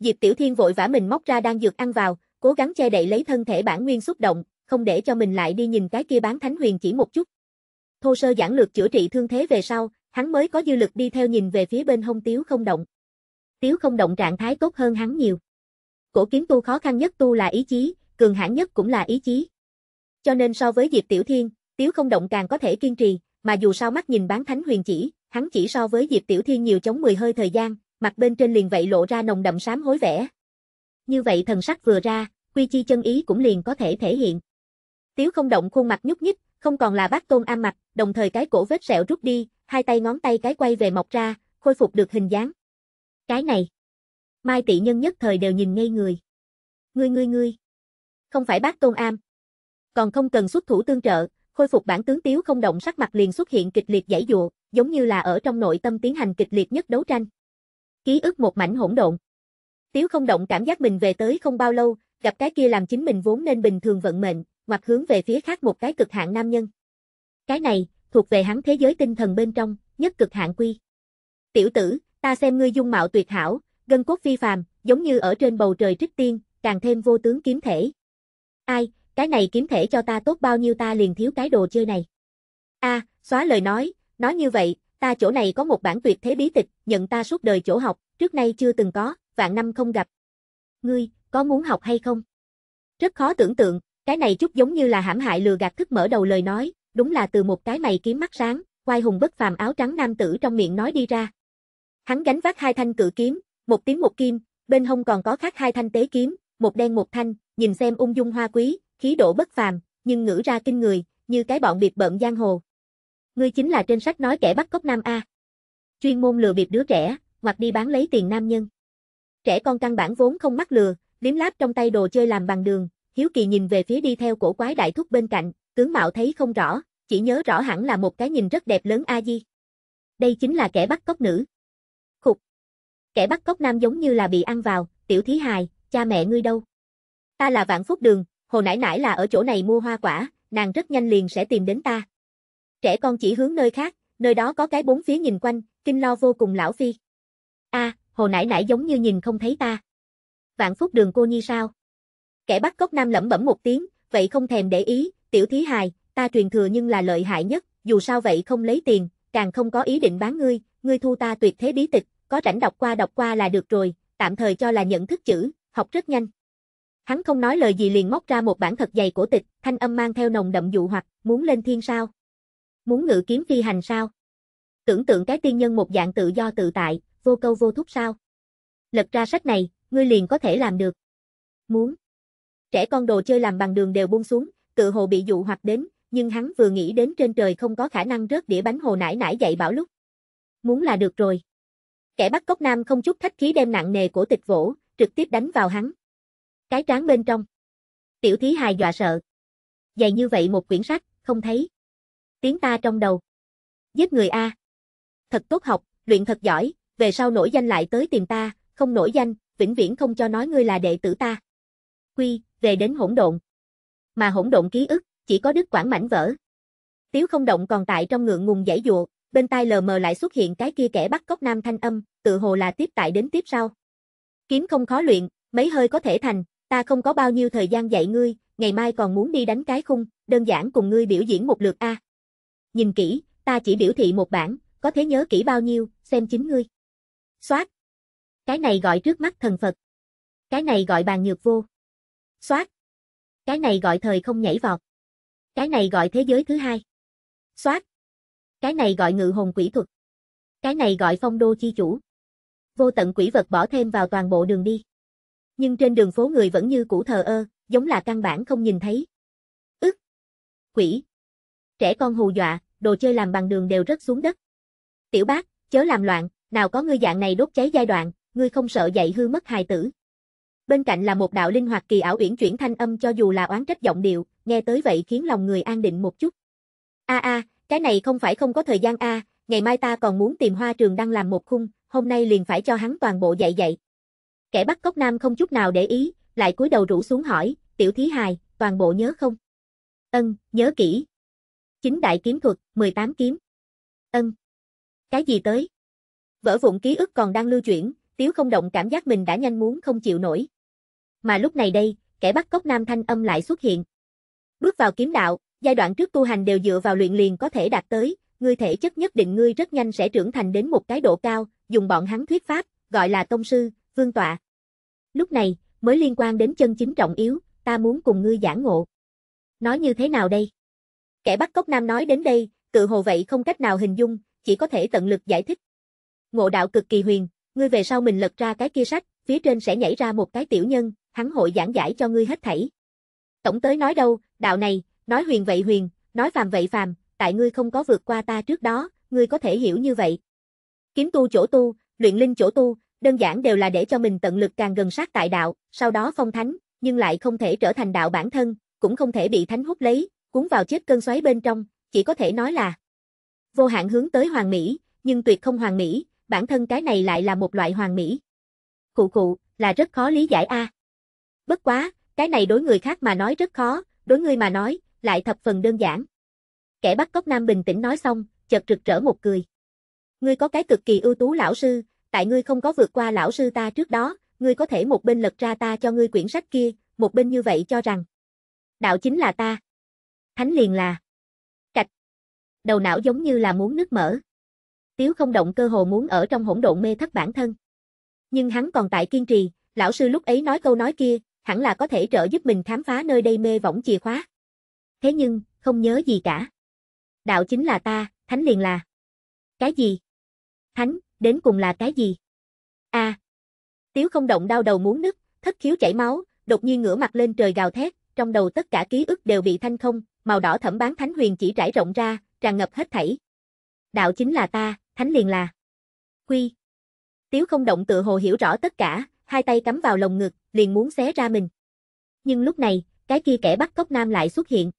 Diệp Tiểu Thiên vội vã mình móc ra đang dược ăn vào, cố gắng che đậy lấy thân thể bản nguyên xúc động, không để cho mình lại đi nhìn cái kia bán thánh huyền chỉ một chút. Thô sơ giản lược chữa trị thương thế về sau, hắn mới có dư lực đi theo nhìn về phía bên hông tiếu không động. Tiếu không động trạng thái tốt hơn hắn nhiều. Cổ kiếm tu khó khăn nhất tu là ý chí, cường hãn nhất cũng là ý chí. Cho nên so với Diệp Tiểu Thiên, Tiếu không động càng có thể kiên trì, mà dù sao mắt nhìn bán thánh huyền chỉ, hắn chỉ so với Diệp Tiểu Thiên nhiều chống 10 hơi thời gian, mặt bên trên liền vậy lộ ra nồng đậm sám hối vẻ. Như vậy thần sắc vừa ra, quy chi chân ý cũng liền có thể thể hiện. Tiếu không động khuôn mặt nhúc nhích, không còn là bác tôn am mặt, đồng thời cái cổ vết sẹo rút đi, hai tay ngón tay cái quay về mọc ra, khôi phục được hình dáng. Cái này. Mai tỷ nhân nhất thời đều nhìn ngây người. Ngươi ngươi ngươi. Không phải bác Tôn Am. Còn không cần xuất thủ tương trợ, khôi phục bản tướng tiếu không động sắc mặt liền xuất hiện kịch liệt giải dụa, giống như là ở trong nội tâm tiến hành kịch liệt nhất đấu tranh. Ký ức một mảnh hỗn độn. Tiếu không động cảm giác mình về tới không bao lâu, gặp cái kia làm chính mình vốn nên bình thường vận mệnh, hoặc hướng về phía khác một cái cực hạn nam nhân. Cái này, thuộc về hắn thế giới tinh thần bên trong, nhất cực hạn quy. Tiểu tử, ta xem ngươi dung mạo tuyệt hảo, gân cốt phi phàm, giống như ở trên bầu trời trích tiên, càng thêm vô tướng kiếm thể. Ai, cái này kiếm thể cho ta tốt bao nhiêu ta liền thiếu cái đồ chơi này. A, xóa lời nói, nói như vậy, ta chỗ này có một bản tuyệt thế bí tịch, nhận ta suốt đời chỗ học, trước nay chưa từng có, vạn năm không gặp. Ngươi, có muốn học hay không? Rất khó tưởng tượng, cái này chút giống như là hãm hại lừa gạt thức mở đầu lời nói, đúng là từ một cái mày kiếm mắt sáng, quai hùng bất phàm áo trắng nam tử trong miệng nói đi ra. Hắn gánh vác hai thanh cự kiếm, một tiếng một kim, bên hông còn có khác hai thanh tế kiếm, một đen một thanh, nhìn xem ung dung hoa quý, khí độ bất phàm, nhưng ngữ ra kinh người, như cái bọn biệt bợn giang hồ. Ngươi chính là trên sách nói kẻ bắt cóc nam a. Chuyên môn lừa bịp đứa trẻ, hoặc đi bán lấy tiền nam nhân. Trẻ con căn bản vốn không mắc lừa, liếm láp trong tay đồ chơi làm bằng đường, Hiếu Kỳ nhìn về phía đi theo cổ quái đại thúc bên cạnh, tướng mạo thấy không rõ, chỉ nhớ rõ hẳn là một cái nhìn rất đẹp lớn a di. Đây chính là kẻ bắt cóc nữ. Khục. Kẻ bắt cóc nam giống như là bị ăn vào, tiểu thí hài, cha mẹ ngươi đâu? Ta là vạn phúc đường, hồ nãy nãy là ở chỗ này mua hoa quả, nàng rất nhanh liền sẽ tìm đến ta. Trẻ con chỉ hướng nơi khác, nơi đó có cái bốn phía nhìn quanh, kinh lo vô cùng lão phi. A, à, hồ nãy nãy giống như nhìn không thấy ta. Vạn phúc đường cô nhi sao? Kẻ bắt cóc nam lẩm bẩm một tiếng, vậy không thèm để ý, Tiểu thí hài, ta truyền thừa nhưng là lợi hại nhất, dù sao vậy không lấy tiền, càng không có ý định bán ngươi, ngươi thu ta tuyệt thế bí tịch, có rảnh đọc qua đọc qua là được rồi, tạm thời cho là nhận thức chữ, học rất nhanh. Hắn không nói lời gì liền móc ra một bản thật dày cổ tịch, thanh âm mang theo nồng đậm dụ hoặc, muốn lên thiên sao? Muốn ngự kiếm phi hành sao? Tưởng tượng cái tiên nhân một dạng tự do tự tại, vô câu vô thúc sao? Lật ra sách này, ngươi liền có thể làm được. Muốn. Trẻ con đồ chơi làm bằng đường đều buông xuống, tự hồ bị dụ hoặc đến, nhưng hắn vừa nghĩ đến trên trời không có khả năng rớt đĩa bánh hồ nải nải dậy bảo lúc. Muốn là được rồi. Kẻ bắt cóc nam không chút khách khí đem nặng nề của tịch vỗ, trực tiếp đánh vào hắn. Cái tráng bên trong. Tiểu thí hài dọa sợ. Dày như vậy một quyển sách, không thấy. Tiếng ta trong đầu. Giết người A. Thật tốt học, luyện thật giỏi, về sau nổi danh lại tới tìm ta, không nổi danh, vĩnh viễn không cho nói ngươi là đệ tử ta. Quy, về đến hỗn độn mà hỗn độn ký ức, chỉ có đứt quãng mảnh vỡ. Tiếu không động còn tại trong ngượng ngùng giải dụa, bên tai lờ mờ lại xuất hiện cái kia kẻ bắt cóc nam thanh âm, tự hồ là tiếp tại đến tiếp sau. Kiếm không khó luyện, mấy hơi có thể thành, ta không có bao nhiêu thời gian dạy ngươi, ngày mai còn muốn đi đánh cái khung, đơn giản cùng ngươi biểu diễn một lượt a. Nhìn kỹ, ta chỉ biểu thị một bản, có thể nhớ kỹ bao nhiêu, xem chính ngươi. xoát Cái này gọi trước mắt thần Phật. Cái này gọi bàn nhược vô. xoát cái này gọi thời không nhảy vọt. Cái này gọi thế giới thứ hai. Xoát. Cái này gọi ngự hồn quỷ thuật. Cái này gọi phong đô chi chủ. Vô tận quỷ vật bỏ thêm vào toàn bộ đường đi. Nhưng trên đường phố người vẫn như cũ thờ ơ, giống là căn bản không nhìn thấy. Ức. Quỷ. Trẻ con hù dọa, đồ chơi làm bằng đường đều rất xuống đất. Tiểu bác, chớ làm loạn, nào có ngươi dạng này đốt cháy giai đoạn, ngươi không sợ dậy hư mất hài tử bên cạnh là một đạo linh hoạt kỳ ảo uyển chuyển thanh âm cho dù là oán trách giọng điệu, nghe tới vậy khiến lòng người an định một chút. A a, cái này không phải không có thời gian a, ngày mai ta còn muốn tìm Hoa Trường đang làm một khung, hôm nay liền phải cho hắn toàn bộ dạy dạy. Kẻ bắt cóc nam không chút nào để ý, lại cúi đầu rũ xuống hỏi, "Tiểu thí hài, toàn bộ nhớ không?" ân nhớ kỹ." Chính đại kiếm thuật, 18 kiếm. ân "Cái gì tới?" Vỡ vụn ký ức còn đang lưu chuyển, Tiếu không động cảm giác mình đã nhanh muốn không chịu nổi mà lúc này đây, kẻ bắt cóc nam thanh âm lại xuất hiện. Bước vào kiếm đạo, giai đoạn trước tu hành đều dựa vào luyện liền có thể đạt tới, ngươi thể chất nhất định ngươi rất nhanh sẽ trưởng thành đến một cái độ cao, dùng bọn hắn thuyết pháp, gọi là tông sư, vương tọa. Lúc này, mới liên quan đến chân chính trọng yếu, ta muốn cùng ngươi giảng ngộ. Nói như thế nào đây? Kẻ bắt cóc nam nói đến đây, tự hồ vậy không cách nào hình dung, chỉ có thể tận lực giải thích. Ngộ đạo cực kỳ huyền, ngươi về sau mình lật ra cái kia sách, phía trên sẽ nhảy ra một cái tiểu nhân, hắn hội giảng giải cho ngươi hết thảy. Tổng tới nói đâu, đạo này, nói huyền vậy huyền, nói phàm vậy phàm, tại ngươi không có vượt qua ta trước đó, ngươi có thể hiểu như vậy. Kiếm tu chỗ tu, luyện linh chỗ tu, đơn giản đều là để cho mình tận lực càng gần sát tại đạo, sau đó phong thánh, nhưng lại không thể trở thành đạo bản thân, cũng không thể bị thánh hút lấy, cuốn vào chết cơn xoáy bên trong, chỉ có thể nói là vô hạn hướng tới hoàng mỹ, nhưng tuyệt không hoàng mỹ, bản thân cái này lại là một loại hoàng mỹ. Cụ cụ, là rất khó lý giải a. À. Bất quá, cái này đối người khác mà nói rất khó, đối ngươi mà nói, lại thập phần đơn giản. Kẻ bắt cóc nam bình tĩnh nói xong, chợt rực rỡ một cười. Ngươi có cái cực kỳ ưu tú lão sư, tại ngươi không có vượt qua lão sư ta trước đó, ngươi có thể một bên lật ra ta cho ngươi quyển sách kia, một bên như vậy cho rằng. Đạo chính là ta. Thánh liền là. Cạch. Đầu não giống như là muốn nứt mở. Tiếu không động cơ hồ muốn ở trong hỗn độn mê thất bản thân. Nhưng hắn còn tại kiên trì, lão sư lúc ấy nói câu nói kia, hẳn là có thể trợ giúp mình khám phá nơi đây mê võng chìa khóa. Thế nhưng, không nhớ gì cả. Đạo chính là ta, thánh liền là. Cái gì? Thánh, đến cùng là cái gì? a à. Tiếu không động đau đầu muốn nứt, thất khiếu chảy máu, đột nhiên ngửa mặt lên trời gào thét, trong đầu tất cả ký ức đều bị thanh không, màu đỏ thẩm bán thánh huyền chỉ trải rộng ra, tràn ngập hết thảy. Đạo chính là ta, thánh liền là. Quy. Tiếu không động tự hồ hiểu rõ tất cả, hai tay cắm vào lồng ngực, liền muốn xé ra mình. Nhưng lúc này, cái kia kẻ bắt cóc nam lại xuất hiện.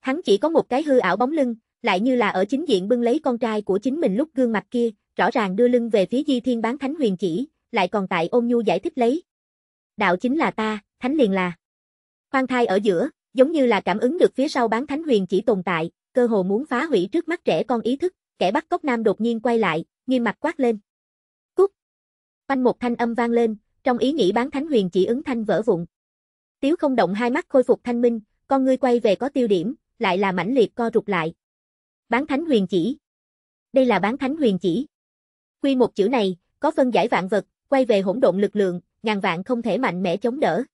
Hắn chỉ có một cái hư ảo bóng lưng, lại như là ở chính diện bưng lấy con trai của chính mình lúc gương mặt kia, rõ ràng đưa lưng về phía Di Thiên Bán Thánh Huyền Chỉ, lại còn tại ôm nhu giải thích lấy. Đạo chính là ta, thánh liền là. Khoan thai ở giữa, giống như là cảm ứng được phía sau Bán Thánh Huyền Chỉ tồn tại, cơ hồ muốn phá hủy trước mắt trẻ con ý thức, kẻ bắt cóc nam đột nhiên quay lại, nghiêm mặt quát lên. Cút. Phanh một thanh âm vang lên, trong ý nghĩ bán thánh huyền chỉ ứng thanh vỡ vụn. Tiếu không động hai mắt khôi phục thanh minh, con ngươi quay về có tiêu điểm, lại là mãnh liệt co rụt lại. Bán thánh huyền chỉ. Đây là bán thánh huyền chỉ. Quy một chữ này, có phân giải vạn vật, quay về hỗn độn lực lượng, ngàn vạn không thể mạnh mẽ chống đỡ.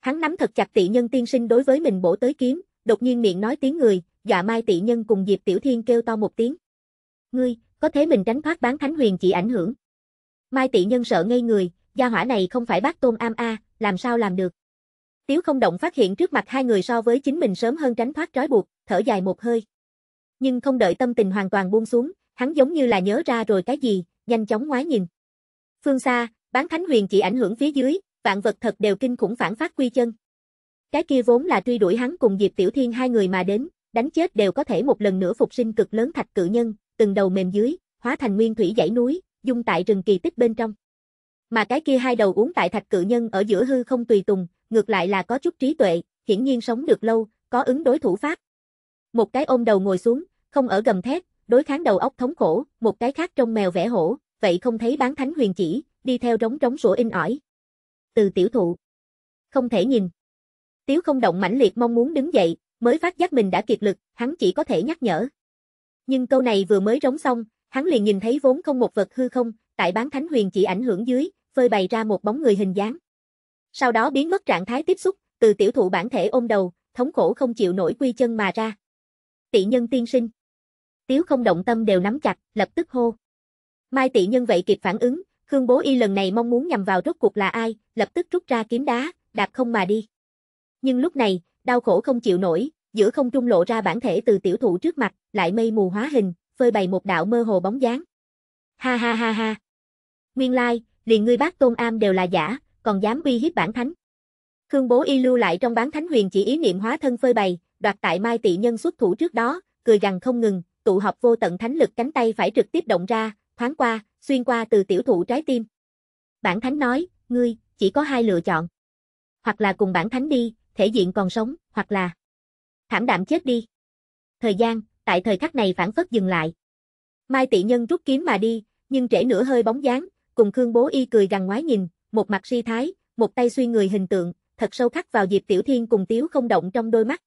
Hắn nắm thật chặt tị nhân tiên sinh đối với mình bổ tới kiếm, đột nhiên miệng nói tiếng người, dọa mai tị nhân cùng Diệp Tiểu Thiên kêu to một tiếng. Ngươi, có thế mình tránh thoát bán thánh huyền chỉ ảnh hưởng. Mai tị nhân sợ ngây người, gia hỏa này không phải bác tôn am a, làm sao làm được. Tiếu không động phát hiện trước mặt hai người so với chính mình sớm hơn tránh thoát trói buộc, thở dài một hơi. Nhưng không đợi tâm tình hoàn toàn buông xuống, hắn giống như là nhớ ra rồi cái gì, nhanh chóng ngoái nhìn. Phương xa, bán thánh huyền chỉ ảnh hưởng phía dưới, vạn vật thật đều kinh khủng phản phát quy chân. Cái kia vốn là truy đuổi hắn cùng Diệp Tiểu Thiên hai người mà đến, đánh chết đều có thể một lần nữa phục sinh cực lớn thạch cự nhân, từng đầu mềm dưới, hóa thành nguyên thủy dãy núi, dung tại rừng kỳ tích bên trong. Mà cái kia hai đầu uống tại thạch cự nhân ở giữa hư không tùy tùng, ngược lại là có chút trí tuệ, hiển nhiên sống được lâu, có ứng đối thủ pháp. Một cái ôm đầu ngồi xuống, không ở gầm thét, đối kháng đầu óc thống khổ, một cái khác trong mèo vẽ hổ, vậy không thấy bán thánh huyền chỉ, đi theo rống rống sủa in ỏi. Từ tiểu thụ. Không thể nhìn. Tiếu không động mãnh liệt mong muốn đứng dậy, mới phát giác mình đã kiệt lực, hắn chỉ có thể nhắc nhở. Nhưng câu này vừa mới rống xong, hắn liền nhìn thấy vốn không một vật hư không, tại bán thánh huyền chỉ ảnh hưởng dưới, phơi bày ra một bóng người hình dáng. Sau đó biến mất trạng thái tiếp xúc, từ tiểu thụ bản thể ôm đầu, thống khổ không chịu nổi quy chân mà ra. Tị nhân tiên sinh. Tiếu không động tâm đều nắm chặt, lập tức hô. Mai tị nhân vậy kịp phản ứng, Khương Bố Y lần này mong muốn nhằm vào rốt cuộc là ai, lập tức rút ra kiếm đá, đạp không mà đi. Nhưng lúc này, đau khổ không chịu nổi, giữa không trung lộ ra bản thể từ tiểu thụ trước mặt, lại mây mù hóa hình, phơi bày một đạo mơ hồ bóng dáng. Ha ha ha ha. Nguyên lai, like, liền ngươi bác tôn am đều là giả, còn dám uy hiếp bản thánh. Khương Bố Y lưu lại trong bán thánh huyền chỉ ý niệm hóa thân phơi bày, đoạt tại Mai Tị Nhân xuất thủ trước đó, cười rằng không ngừng, tụ họp vô tận thánh lực cánh tay phải trực tiếp động ra, thoáng qua, xuyên qua từ tiểu thụ trái tim. Bản thánh nói, ngươi, chỉ có hai lựa chọn. Hoặc là cùng bản thánh đi, thể diện còn sống, hoặc là thảm đạm chết đi. Thời gian, tại thời khắc này phản phất dừng lại. Mai Tị Nhân rút kiếm mà đi, nhưng trễ nửa hơi bóng dáng, cùng Khương Bố Y cười gằn ngoái nhìn, một mặt suy thái, một tay suy người hình tượng, thật sâu khắc vào Diệp Tiểu Thiên cùng Tiếu không động trong đôi mắt.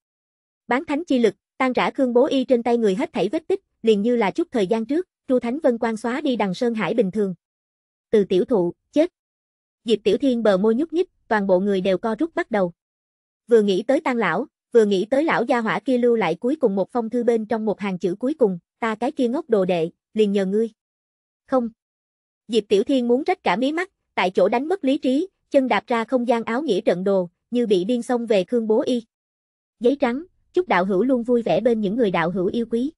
Bán thánh chi lực, tan rã Khương Bố Y trên tay người hết thảy vết tích, liền như là chút thời gian trước, Chu Thánh Vân quan xóa đi đằng sơn hải bình thường. Từ tiểu thụ, chết. Diệp Tiểu Thiên bờ môi nhúc nhích, toàn bộ người đều co rút bắt đầu. Vừa nghĩ tới Tang lão, vừa nghĩ tới lão gia hỏa kia lưu lại cuối cùng một phong thư bên trong một hàng chữ cuối cùng, ta cái kia ngốc đồ đệ, liền nhờ ngươi. Không, Diệp Tiểu Thiên muốn rách cả mí mắt, tại chỗ đánh mất lý trí, chân đạp ra không gian áo nghĩa trận đồ, như bị điên xông về Khương Bố Y. Giấy trắng, chúc đạo hữu luôn vui vẻ bên những người đạo hữu yêu quý.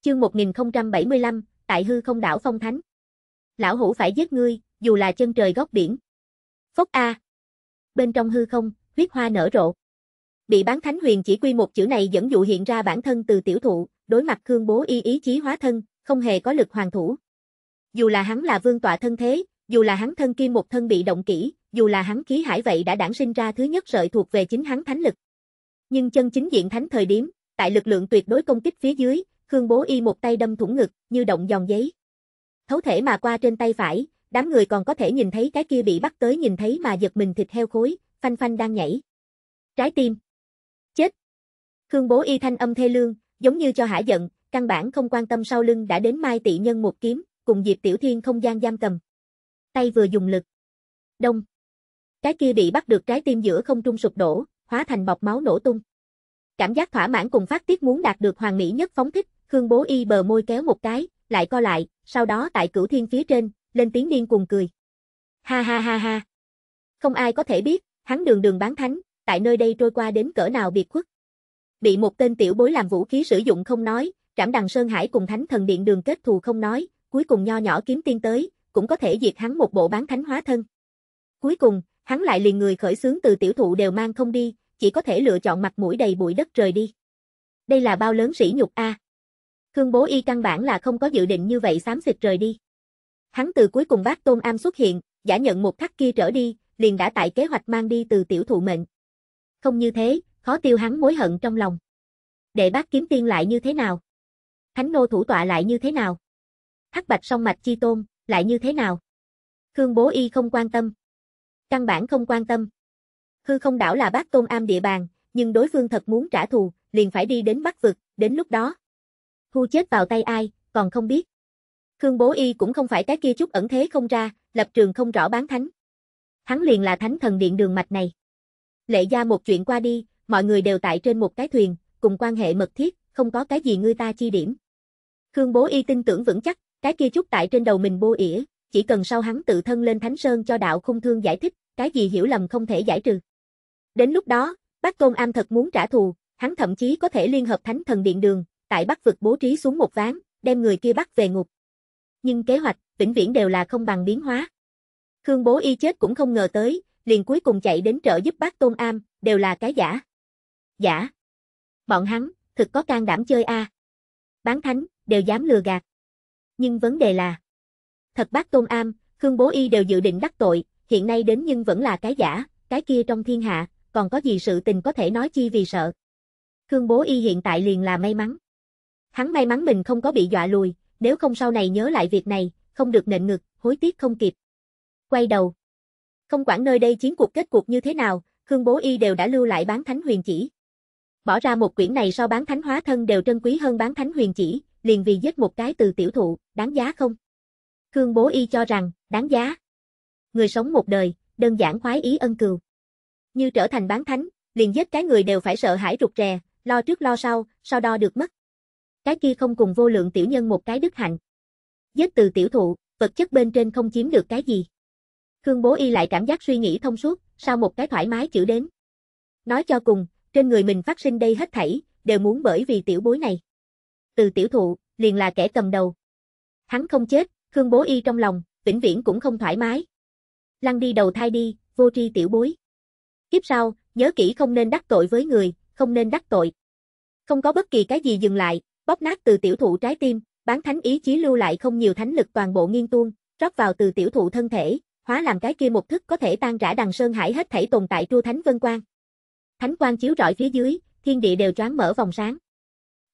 Chương 1075, tại hư không đảo phong thánh. Lão hữu phải giết ngươi, dù là chân trời góc biển. Phốc A. Bên trong hư không, huyết hoa nở rộ. Bị bán thánh huyền chỉ quy một chữ này dẫn dụ hiện ra bản thân từ tiểu thụ, đối mặt Khương Bố Y ý chí hóa thân, không hề có lực hoàng thủ dù là hắn là vương tọa thân thế, dù là hắn thân kim một thân bị động kỹ, dù là hắn khí hải vậy đã đản sinh ra thứ nhất sợi thuộc về chính hắn thánh lực. Nhưng chân chính diện thánh thời điểm, tại lực lượng tuyệt đối công kích phía dưới, Khương Bố Y một tay đâm thủng ngực, như động giòn giấy. Thấu thể mà qua trên tay phải, đám người còn có thể nhìn thấy cái kia bị bắt tới nhìn thấy mà giật mình thịt heo khối, phanh phanh đang nhảy. Trái tim. Chết. Khương Bố Y thanh âm thê lương, giống như cho hả giận, căn bản không quan tâm sau lưng đã đến Mai tỷ Nhân một kiếm, cùng Diệp Tiểu Thiên không gian giam cầm. Tay vừa dùng lực. Đông. Cái kia bị bắt được trái tim giữa không trung sụp đổ, hóa thành bọc máu nổ tung. Cảm giác thỏa mãn cùng phát tiết muốn đạt được hoàn mỹ nhất phóng thích, Khương Bố Y bờ môi kéo một cái, lại co lại, sau đó tại cửu thiên phía trên, lên tiếng điên cuồng cười. Ha ha ha ha. Không ai có thể biết, hắn đường đường bán thánh, tại nơi đây trôi qua đến cỡ nào biệt khuất. Bị một tên tiểu bối làm vũ khí sử dụng không nói, trảm đằng Sơn Hải cùng thánh thần điện đường kết thù không nói, cuối cùng nho nhỏ kiếm tiên tới, cũng có thể diệt hắn một bộ bán thánh hóa thân. Cuối cùng, hắn lại liền người khởi xướng từ tiểu thụ đều mang không đi, chỉ có thể lựa chọn mặt mũi đầy bụi đất rời đi. Đây là bao lớn sỉ nhục a. À. Khương Bố Y căn bản là không có dự định như vậy xám xịt rời đi. Hắn từ cuối cùng bác Tôn Am xuất hiện, giả nhận một khắc kia trở đi, liền đã tại kế hoạch mang đi từ tiểu thụ mệnh. Không như thế, khó tiêu hắn mối hận trong lòng. Đệ bác kiếm tiên lại như thế nào? Thánh nô thủ tọa lại như thế nào? hắc bạch song mạch chi tôn, lại như thế nào? Khương Bố Y không quan tâm. Căn bản không quan tâm. Hư không đảo là bác tôn am địa bàn, nhưng đối phương thật muốn trả thù, liền phải đi đến bắc vực, đến lúc đó. Thu chết vào tay ai, còn không biết. Khương Bố Y cũng không phải cái kia chút ẩn thế không ra, lập trường không rõ bán thánh. Hắn liền là thánh thần điện đường mạch này. Lệ ra một chuyện qua đi, mọi người đều tại trên một cái thuyền, cùng quan hệ mật thiết, không có cái gì người ta chi điểm. Khương Bố Y tin tưởng vững chắc, cái kia chút tại trên đầu mình bô ỉa, chỉ cần sau hắn tự thân lên Thánh Sơn cho đạo khung thương giải thích, cái gì hiểu lầm không thể giải trừ. Đến lúc đó, Bác Tôn Am thật muốn trả thù, hắn thậm chí có thể liên hợp Thánh Thần Điện Đường, tại Bắc vực bố trí xuống một ván, đem người kia bắt về ngục. Nhưng kế hoạch, vĩnh viễn đều là không bằng biến hóa. Khương Bố Y chết cũng không ngờ tới, liền cuối cùng chạy đến trợ giúp Bác Tôn Am, đều là cái giả. Giả. Bọn hắn, thực có can đảm chơi a. À. Bán thánh, đều dám lừa gạt nhưng vấn đề là Thật bác Tôn Am, Khương Bố Y đều dự định đắc tội, hiện nay đến nhưng vẫn là cái giả, cái kia trong thiên hạ, còn có gì sự tình có thể nói chi vì sợ. Khương Bố Y hiện tại liền là may mắn. Hắn may mắn mình không có bị dọa lùi, nếu không sau này nhớ lại việc này, không được nện ngực, hối tiếc không kịp. Quay đầu. Không quản nơi đây chiến cuộc kết cuộc như thế nào, Khương Bố Y đều đã lưu lại bán thánh huyền chỉ. Bỏ ra một quyển này so bán thánh hóa thân đều trân quý hơn bán thánh huyền chỉ, liền vì giết một cái từ tiểu thụ, đáng giá không? Khương Bố Y cho rằng, đáng giá. Người sống một đời, đơn giản khoái ý ân cừu. Như trở thành bán thánh, liền giết cái người đều phải sợ hãi rụt rè, lo trước lo sau, sau đo được mất. Cái kia không cùng vô lượng tiểu nhân một cái đức hạnh. Giết từ tiểu thụ, vật chất bên trên không chiếm được cái gì. Khương Bố Y lại cảm giác suy nghĩ thông suốt, sau một cái thoải mái chữ đến. Nói cho cùng, trên người mình phát sinh đây hết thảy, đều muốn bởi vì tiểu bối này từ tiểu thụ, liền là kẻ cầm đầu. Hắn không chết, Khương Bố Y trong lòng, vĩnh viễn cũng không thoải mái. Lăn đi đầu thai đi, vô tri tiểu bối. Kiếp sau, nhớ kỹ không nên đắc tội với người, không nên đắc tội. Không có bất kỳ cái gì dừng lại, bóp nát từ tiểu thụ trái tim, bán thánh ý chí lưu lại không nhiều thánh lực toàn bộ nghiêng tuôn, rót vào từ tiểu thụ thân thể, hóa làm cái kia một thức có thể tan rã đằng sơn hải hết thảy tồn tại chua thánh vân quang. Thánh quang chiếu rọi phía dưới, thiên địa đều choáng mở vòng sáng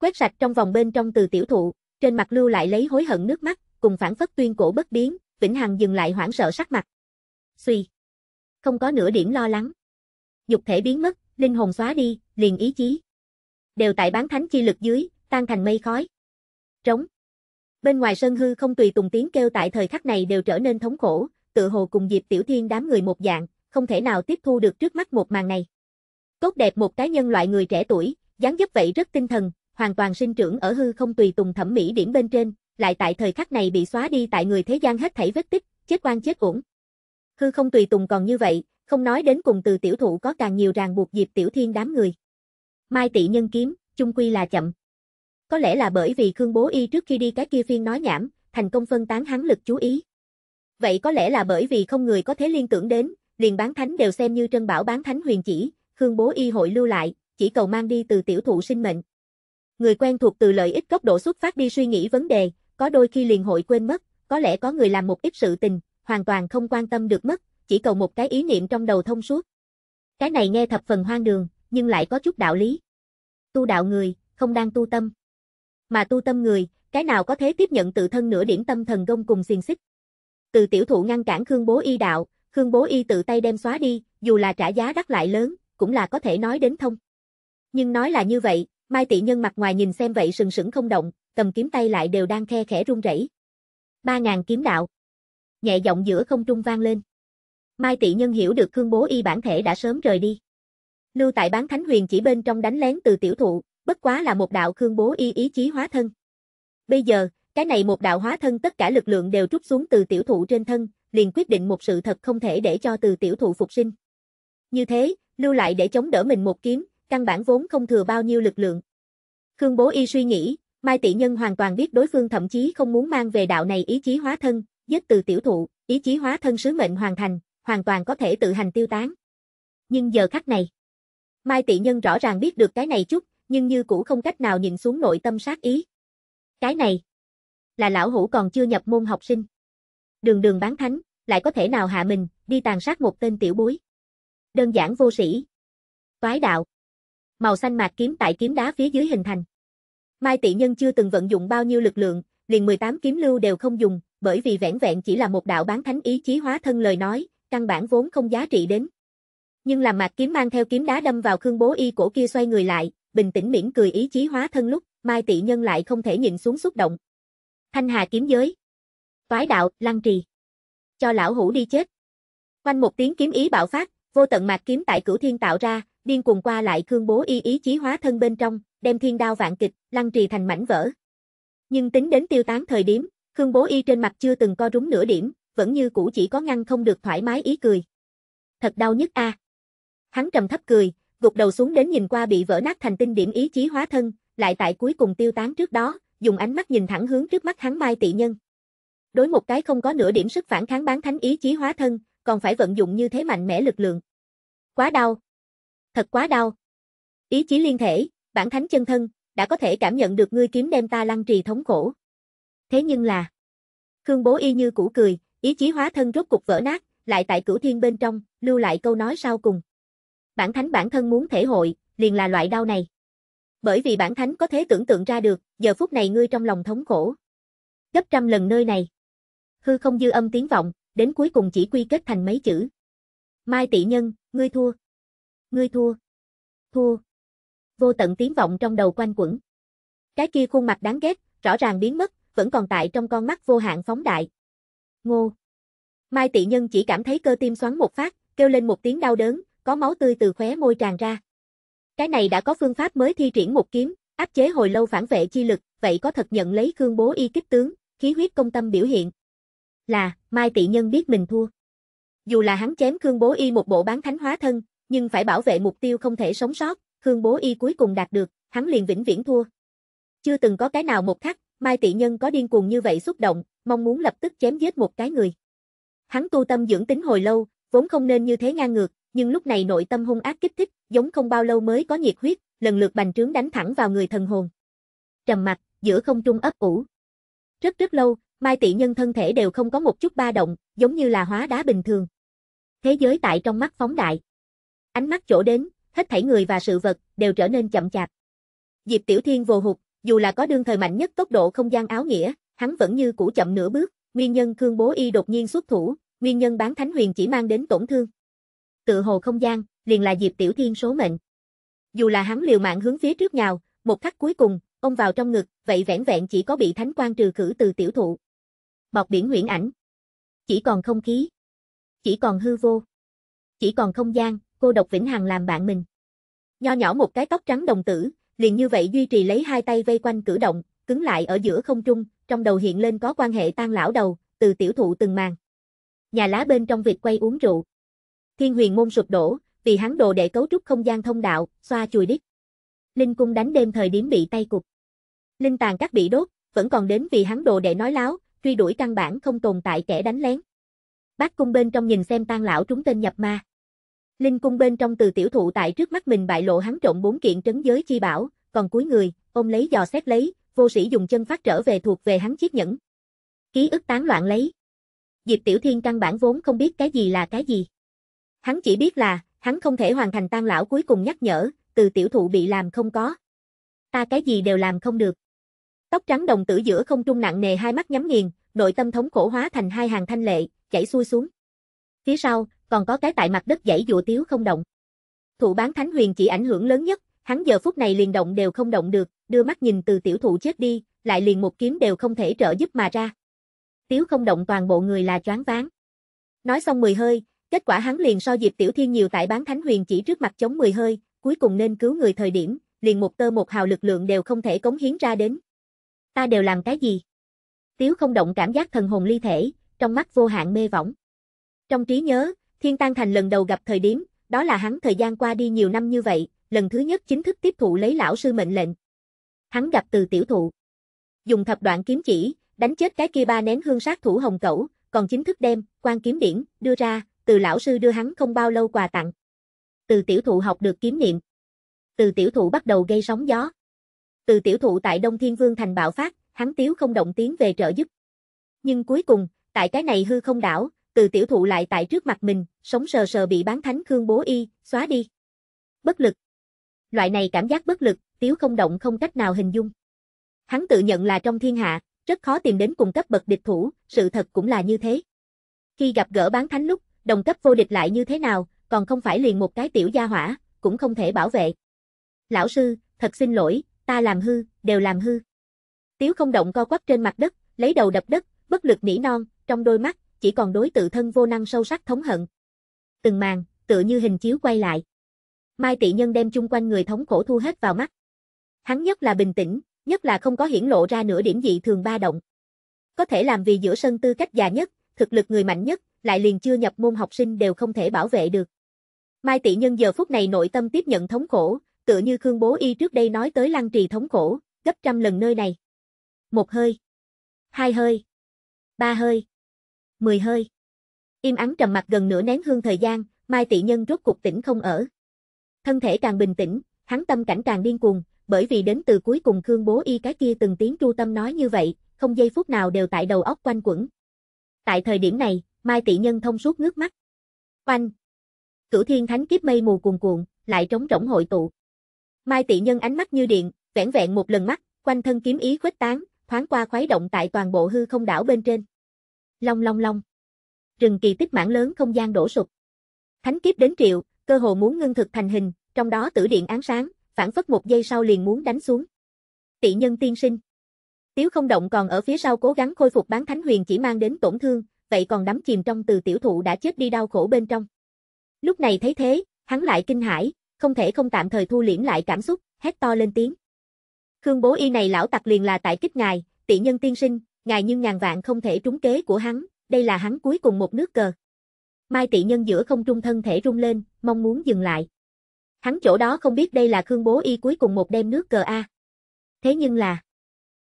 quét sạch trong vòng bên trong từ tiểu thụ, trên mặt lưu lại lấy hối hận nước mắt, cùng phản phất tuyên cổ bất biến, Vĩnh Hằng dừng lại hoảng sợ sắc mặt. Suy. Không có nửa điểm lo lắng. Dục thể biến mất, linh hồn xóa đi, liền ý chí. Đều tại bán thánh chi lực dưới, tan thành mây khói. Trống. Bên ngoài sơn hư không tùy tùng tiếng kêu tại thời khắc này đều trở nên thống khổ, tự hồ cùng Diệp Tiểu Thiên đám người một dạng, không thể nào tiếp thu được trước mắt một màn này. Tốt đẹp một cái nhân loại người trẻ tuổi, dáng dấp vậy rất tinh thần, hoàn toàn sinh trưởng ở hư không tùy tùng thẩm mỹ điểm bên trên, lại tại thời khắc này bị xóa đi tại người thế gian hết thảy vết tích, chết oan chết uổng. Hư không tùy tùng còn như vậy, không nói đến cùng từ tiểu thụ có càng nhiều ràng buộc dịp tiểu thiên đám người. Mai tị nhân kiếm, chung quy là chậm. Có lẽ là bởi vì Khương Bố Y trước khi đi cái kia phiên nói nhảm, thành công phân tán hắn lực chú ý. Vậy có lẽ là bởi vì không người có thể liên tưởng đến, liền bán thánh đều xem như trân bảo bán thánh huyền chỉ, Khương Bố Y hội lưu lại, chỉ cầu mang đi từ tiểu thụ sinh mệnh. Người quen thuộc từ lợi ích góc độ xuất phát đi suy nghĩ vấn đề, có đôi khi liền hội quên mất, có lẽ có người làm một ít sự tình, hoàn toàn không quan tâm được mất, chỉ cầu một cái ý niệm trong đầu thông suốt. Cái này nghe thập phần hoang đường, nhưng lại có chút đạo lý. Tu đạo người, không đang tu tâm. Mà tu tâm người, cái nào có thế tiếp nhận tự thân nửa điểm tâm thần gông cùng xiềng xích. Từ tiểu thụ ngăn cản Khương Bố Y đạo, Khương Bố Y tự tay đem xóa đi, dù là trả giá đắt lại lớn, cũng là có thể nói đến thông. Nhưng nói là như vậy, Mai tỷ Nhân mặt ngoài nhìn xem vậy sừng sững không động, cầm kiếm tay lại đều đang khe khẽ run rẩy. Ba ngàn kiếm đạo. Nhẹ giọng giữa không trung vang lên. Mai tỷ Nhân hiểu được Khương Bố Y bản thể đã sớm rời đi. Lưu tại bán thánh huyền chỉ bên trong đánh lén từ tiểu thụ, bất quá là một đạo Khương Bố Y ý chí hóa thân. Bây giờ, cái này một đạo hóa thân tất cả lực lượng đều trút xuống từ tiểu thụ trên thân, liền quyết định một sự thật không thể để cho từ tiểu thụ phục sinh. Như thế, lưu lại để chống đỡ mình một kiếm, căn bản vốn không thừa bao nhiêu lực lượng. Khương Bố Y suy nghĩ, Mai Tị Nhân hoàn toàn biết đối phương thậm chí không muốn mang về đạo này ý chí hóa thân, giết từ tiểu thụ, ý chí hóa thân sứ mệnh hoàn thành, hoàn toàn có thể tự hành tiêu tán. Nhưng giờ khắc này, Mai Tị Nhân rõ ràng biết được cái này chút, nhưng như cũ không cách nào nhìn xuống nội tâm sát ý. Cái này là lão hủ còn chưa nhập môn học sinh. Đường đường bán thánh, lại có thể nào hạ mình, đi tàn sát một tên tiểu bối. Đơn giản vô sĩ. Toái đạo màu xanh mạc kiếm tại kiếm đá phía dưới hình thành. Mai Tị Nhân chưa từng vận dụng bao nhiêu lực lượng, liền 18 kiếm lưu đều không dùng, bởi vì vẻn vẹn chỉ là một đạo bán thánh ý chí hóa thân lời nói, căn bản vốn không giá trị đến. Nhưng làm mạc kiếm mang theo kiếm đá đâm vào Khương Bố Y cổ kia xoay người lại, bình tĩnh mỉm cười ý chí hóa thân lúc, Mai Tị Nhân lại không thể nhìn xuống xúc động. Thanh Hà kiếm giới. Toái đạo, lăng trì. Cho lão hủ đi chết. Quanh một tiếng kiếm ý bạo phát, Vô tận mạc kiếm tại cửu thiên tạo ra, điên cuồng qua lại khương bố y ý chí hóa thân bên trong, đem thiên đao vạn kịch, lăn trì thành mảnh vỡ. Nhưng tính đến tiêu tán thời điểm, khương bố y trên mặt chưa từng co rúng nửa điểm, vẫn như cũ chỉ có ngăn không được thoải mái ý cười. Thật đau nhức a. À. Hắn trầm thấp cười, gục đầu xuống đến nhìn qua bị vỡ nát thành tinh điểm ý chí hóa thân, lại tại cuối cùng tiêu tán trước đó, dùng ánh mắt nhìn thẳng hướng trước mắt hắn Mai Tị Nhân. Đối một cái không có nửa điểm sức phản kháng bán thánh ý chí hóa thân, còn phải vận dụng như thế mạnh mẽ lực lượng. Quá đau. Thật quá đau. Ý chí liên thể, bản thánh chân thân, đã có thể cảm nhận được ngươi kiếm đem ta lăn trì thống khổ. Thế nhưng là... Khương Bố Y như cũ cười, ý chí hóa thân rốt cục vỡ nát, lại tại cửu thiên bên trong, lưu lại câu nói sau cùng. Bản thánh bản thân muốn thể hội, liền là loại đau này. Bởi vì bản thánh có thể tưởng tượng ra được, giờ phút này ngươi trong lòng thống khổ. Gấp trăm lần nơi này. Hư không dư âm tiếng vọng, đến cuối cùng chỉ quy kết thành mấy chữ. Mai tỷ nhân, ngươi thua. Ngươi thua. Thua. Vô tận tiếng vọng trong đầu quanh quẩn. Cái kia khuôn mặt đáng ghét, rõ ràng biến mất, vẫn còn tại trong con mắt vô hạn phóng đại. Ngô. Mai tỷ nhân chỉ cảm thấy cơ tim xoắn một phát, kêu lên một tiếng đau đớn, có máu tươi từ khóe môi tràn ra. Cái này đã có phương pháp mới thi triển một kiếm, áp chế hồi lâu phản vệ chi lực, vậy có thật nhận lấy Khương Bố y kích tướng, khí huyết công tâm biểu hiện là Mai Tị Nhân biết mình thua. Dù là hắn chém Khương Bố Y một bộ bán thánh hóa thân, nhưng phải bảo vệ mục tiêu không thể sống sót, Khương Bố Y cuối cùng đạt được, hắn liền vĩnh viễn thua. Chưa từng có cái nào một khắc, Mai Tị Nhân có điên cuồng như vậy xúc động, mong muốn lập tức chém giết một cái người. Hắn tu tâm dưỡng tính hồi lâu, vốn không nên như thế ngang ngược, nhưng lúc này nội tâm hung ác kích thích, giống không bao lâu mới có nhiệt huyết, lần lượt bành trướng đánh thẳng vào người thần hồn. Trầm mặt, giữa không trung ấp ủ. Rất rất lâu, Mai tỷ Nhân thân thể đều không có một chút ba động, giống như là hóa đá bình thường. Thế giới tại trong mắt phóng đại. Ánh mắt chỗ đến, hết thảy người và sự vật, đều trở nên chậm chạp. Diệp Tiểu Thiên vô hụt, dù là có đương thời mạnh nhất tốc độ không gian áo nghĩa, hắn vẫn như cũ chậm nửa bước, nguyên nhân cương Bố Y đột nhiên xuất thủ, nguyên nhân bán thánh huyền chỉ mang đến tổn thương. Tự hồ không gian, liền là Diệp Tiểu Thiên số mệnh. Dù là hắn liều mạng hướng phía trước nhào, một khắc cuối cùng, ông vào trong ngực, vậy vẻn vẹn chỉ có bị thánh quan trừ khử từ tiểu thụ bọt biển huyễn ảnh. Chỉ còn không khí. Chỉ còn hư vô. Chỉ còn không gian, cô độc vĩnh hằng làm bạn mình. Nho nhỏ một cái tóc trắng đồng tử, liền như vậy duy trì lấy hai tay vây quanh cử động, cứng lại ở giữa không trung, trong đầu hiện lên có quan hệ tan lão đầu, từ tiểu thụ từng màn. Nhà lá bên trong vịt quay uống rượu. Thiên huyền môn sụp đổ, vì hắn đồ để cấu trúc không gian thông đạo, xoa chùi đít. Linh cung đánh đêm thời điểm bị tay cục. Linh tàn các bị đốt, vẫn còn đến vì hắn đồ để nói láo, truy đuổi căn bản không tồn tại kẻ đánh lén. Bác cung bên trong nhìn xem tan lão trúng tên nhập ma. Linh cung bên trong từ tiểu thụ tại trước mắt mình bại lộ hắn trộm bốn kiện trấn giới chi bảo, còn cuối người, ôm lấy dò xét lấy, vô sĩ dùng chân phát trở về thuộc về hắn chiếc nhẫn. Ký ức tán loạn lấy. Diệp Tiểu Thiên căn bản vốn không biết cái gì là cái gì. Hắn chỉ biết là, hắn không thể hoàn thành tan lão cuối cùng nhắc nhở, từ tiểu thụ bị làm không có. Ta cái gì đều làm không được. Tóc trắng đồng tử giữa không trung nặng nề hai mắt nhắm nghiền, nội tâm thống khổ hóa thành hai hàng thanh lệ, chảy xuôi xuống. Phía sau, còn có cái tại mặt đất dãy dụa tiếu không động. Thụ bán thánh huyền chỉ ảnh hưởng lớn nhất, hắn giờ phút này liền động đều không động được, đưa mắt nhìn từ tiểu thụ chết đi, lại liền một kiếm đều không thể trợ giúp mà ra. Tiếu không động toàn bộ người là choáng váng. Nói xong mười hơi, kết quả hắn liền so Diệp Tiểu Thiên nhiều tại bán thánh huyền chỉ trước mặt chống mười hơi, cuối cùng nên cứu người thời điểm, liền một tơ một hào lực lượng đều không thể cống hiến ra đến, Ta đều làm cái gì? Tiếu không động cảm giác thần hồn ly thể, trong mắt vô hạn mê võng. Trong trí nhớ, Thiên Tăng Thành lần đầu gặp thời điểm, đó là hắn thời gian qua đi nhiều năm như vậy, lần thứ nhất chính thức tiếp thụ lấy lão sư mệnh lệnh. Hắn gặp từ tiểu thụ. Dùng thập đoạn kiếm chỉ, đánh chết cái kia ba nén hương sát thủ hồng cẩu, còn chính thức đem, quan kiếm điển, đưa ra, từ lão sư đưa hắn không bao lâu quà tặng. Từ tiểu thụ học được kiếm niệm. Từ tiểu thụ bắt đầu gây sóng gió từ tiểu thụ tại Đông Thiên Vương thành bạo phát, hắn tiếu không động tiến về trợ giúp. Nhưng cuối cùng, tại cái này hư không đảo, từ tiểu thụ lại tại trước mặt mình, sống sờ sờ bị bán thánh Khương Bố Y, xóa đi. Bất lực. Loại này cảm giác bất lực, tiếu không động không cách nào hình dung. Hắn tự nhận là trong thiên hạ, rất khó tìm đến cùng cấp bậc địch thủ, sự thật cũng là như thế. Khi gặp gỡ bán thánh lúc, đồng cấp vô địch lại như thế nào, còn không phải liền một cái tiểu gia hỏa, cũng không thể bảo vệ. Lão sư, thật xin lỗi, ta làm hư, đều làm hư. Tiếu không động co quắp trên mặt đất, lấy đầu đập đất, bất lực nỉ non, trong đôi mắt, chỉ còn đối tự thân vô năng sâu sắc thống hận. Từng màn, tựa như hình chiếu quay lại. Mai tị nhân đem chung quanh người thống khổ thu hết vào mắt. Hắn nhất là bình tĩnh, nhất là không có hiển lộ ra nửa điểm dị thường ba động. Có thể làm vì giữa sân tư cách già nhất, thực lực người mạnh nhất, lại liền chưa nhập môn học sinh đều không thể bảo vệ được. Mai tị nhân giờ phút này nội tâm tiếp nhận thống khổ, tựa như Khương Bố Y trước đây nói tới lăng trì thống khổ, gấp trăm lần nơi này. Một hơi. Hai hơi. Ba hơi. Mười hơi. Im ắng trầm mặt gần nửa nén hương thời gian, Mai Tị Nhân rốt cục tỉnh không ở. Thân thể càng bình tĩnh, hắn tâm cảnh càng điên cuồng, bởi vì đến từ cuối cùng Khương Bố Y cái kia từng tiếng tru tâm nói như vậy, không giây phút nào đều tại đầu óc quanh quẩn. Tại thời điểm này, Mai Tị Nhân thông suốt nước mắt. quanh Cửu Thiên Thánh Kiếp mây mù cuồn cuộn, lại trống rỗng hội tụ. Mai Tị Nhân ánh mắt như điện, vẻn vẹn một lần mắt, quanh thân kiếm ý khuếch tán, thoáng qua khoái động tại toàn bộ hư không đảo bên trên. Long long long. Rừng kỳ tích mảng lớn không gian đổ sụp. Thánh kiếp đến triệu, cơ hồ muốn ngưng thực thành hình, trong đó tử điện án sáng, phản phất một giây sau liền muốn đánh xuống. Tị nhân tiên sinh. Tiếu không động còn ở phía sau cố gắng khôi phục bán thánh huyền chỉ mang đến tổn thương, vậy còn đắm chìm trong từ tiểu thụ đã chết đi đau khổ bên trong. Lúc này thấy thế, hắn lại kinh hãi, không thể không tạm thời thu liễm lại cảm xúc, hét to lên tiếng. Khương bố y này lão tặc liền là tại kích ngài, tỷ nhân tiên sinh, ngài nhưng ngàn vạn không thể trúng kế của hắn, đây là hắn cuối cùng một nước cờ. Mai tỷ nhân giữa không trung thân thể rung lên, mong muốn dừng lại. Hắn chỗ đó không biết đây là Khương bố y cuối cùng một đêm nước cờ A. Thế nhưng là,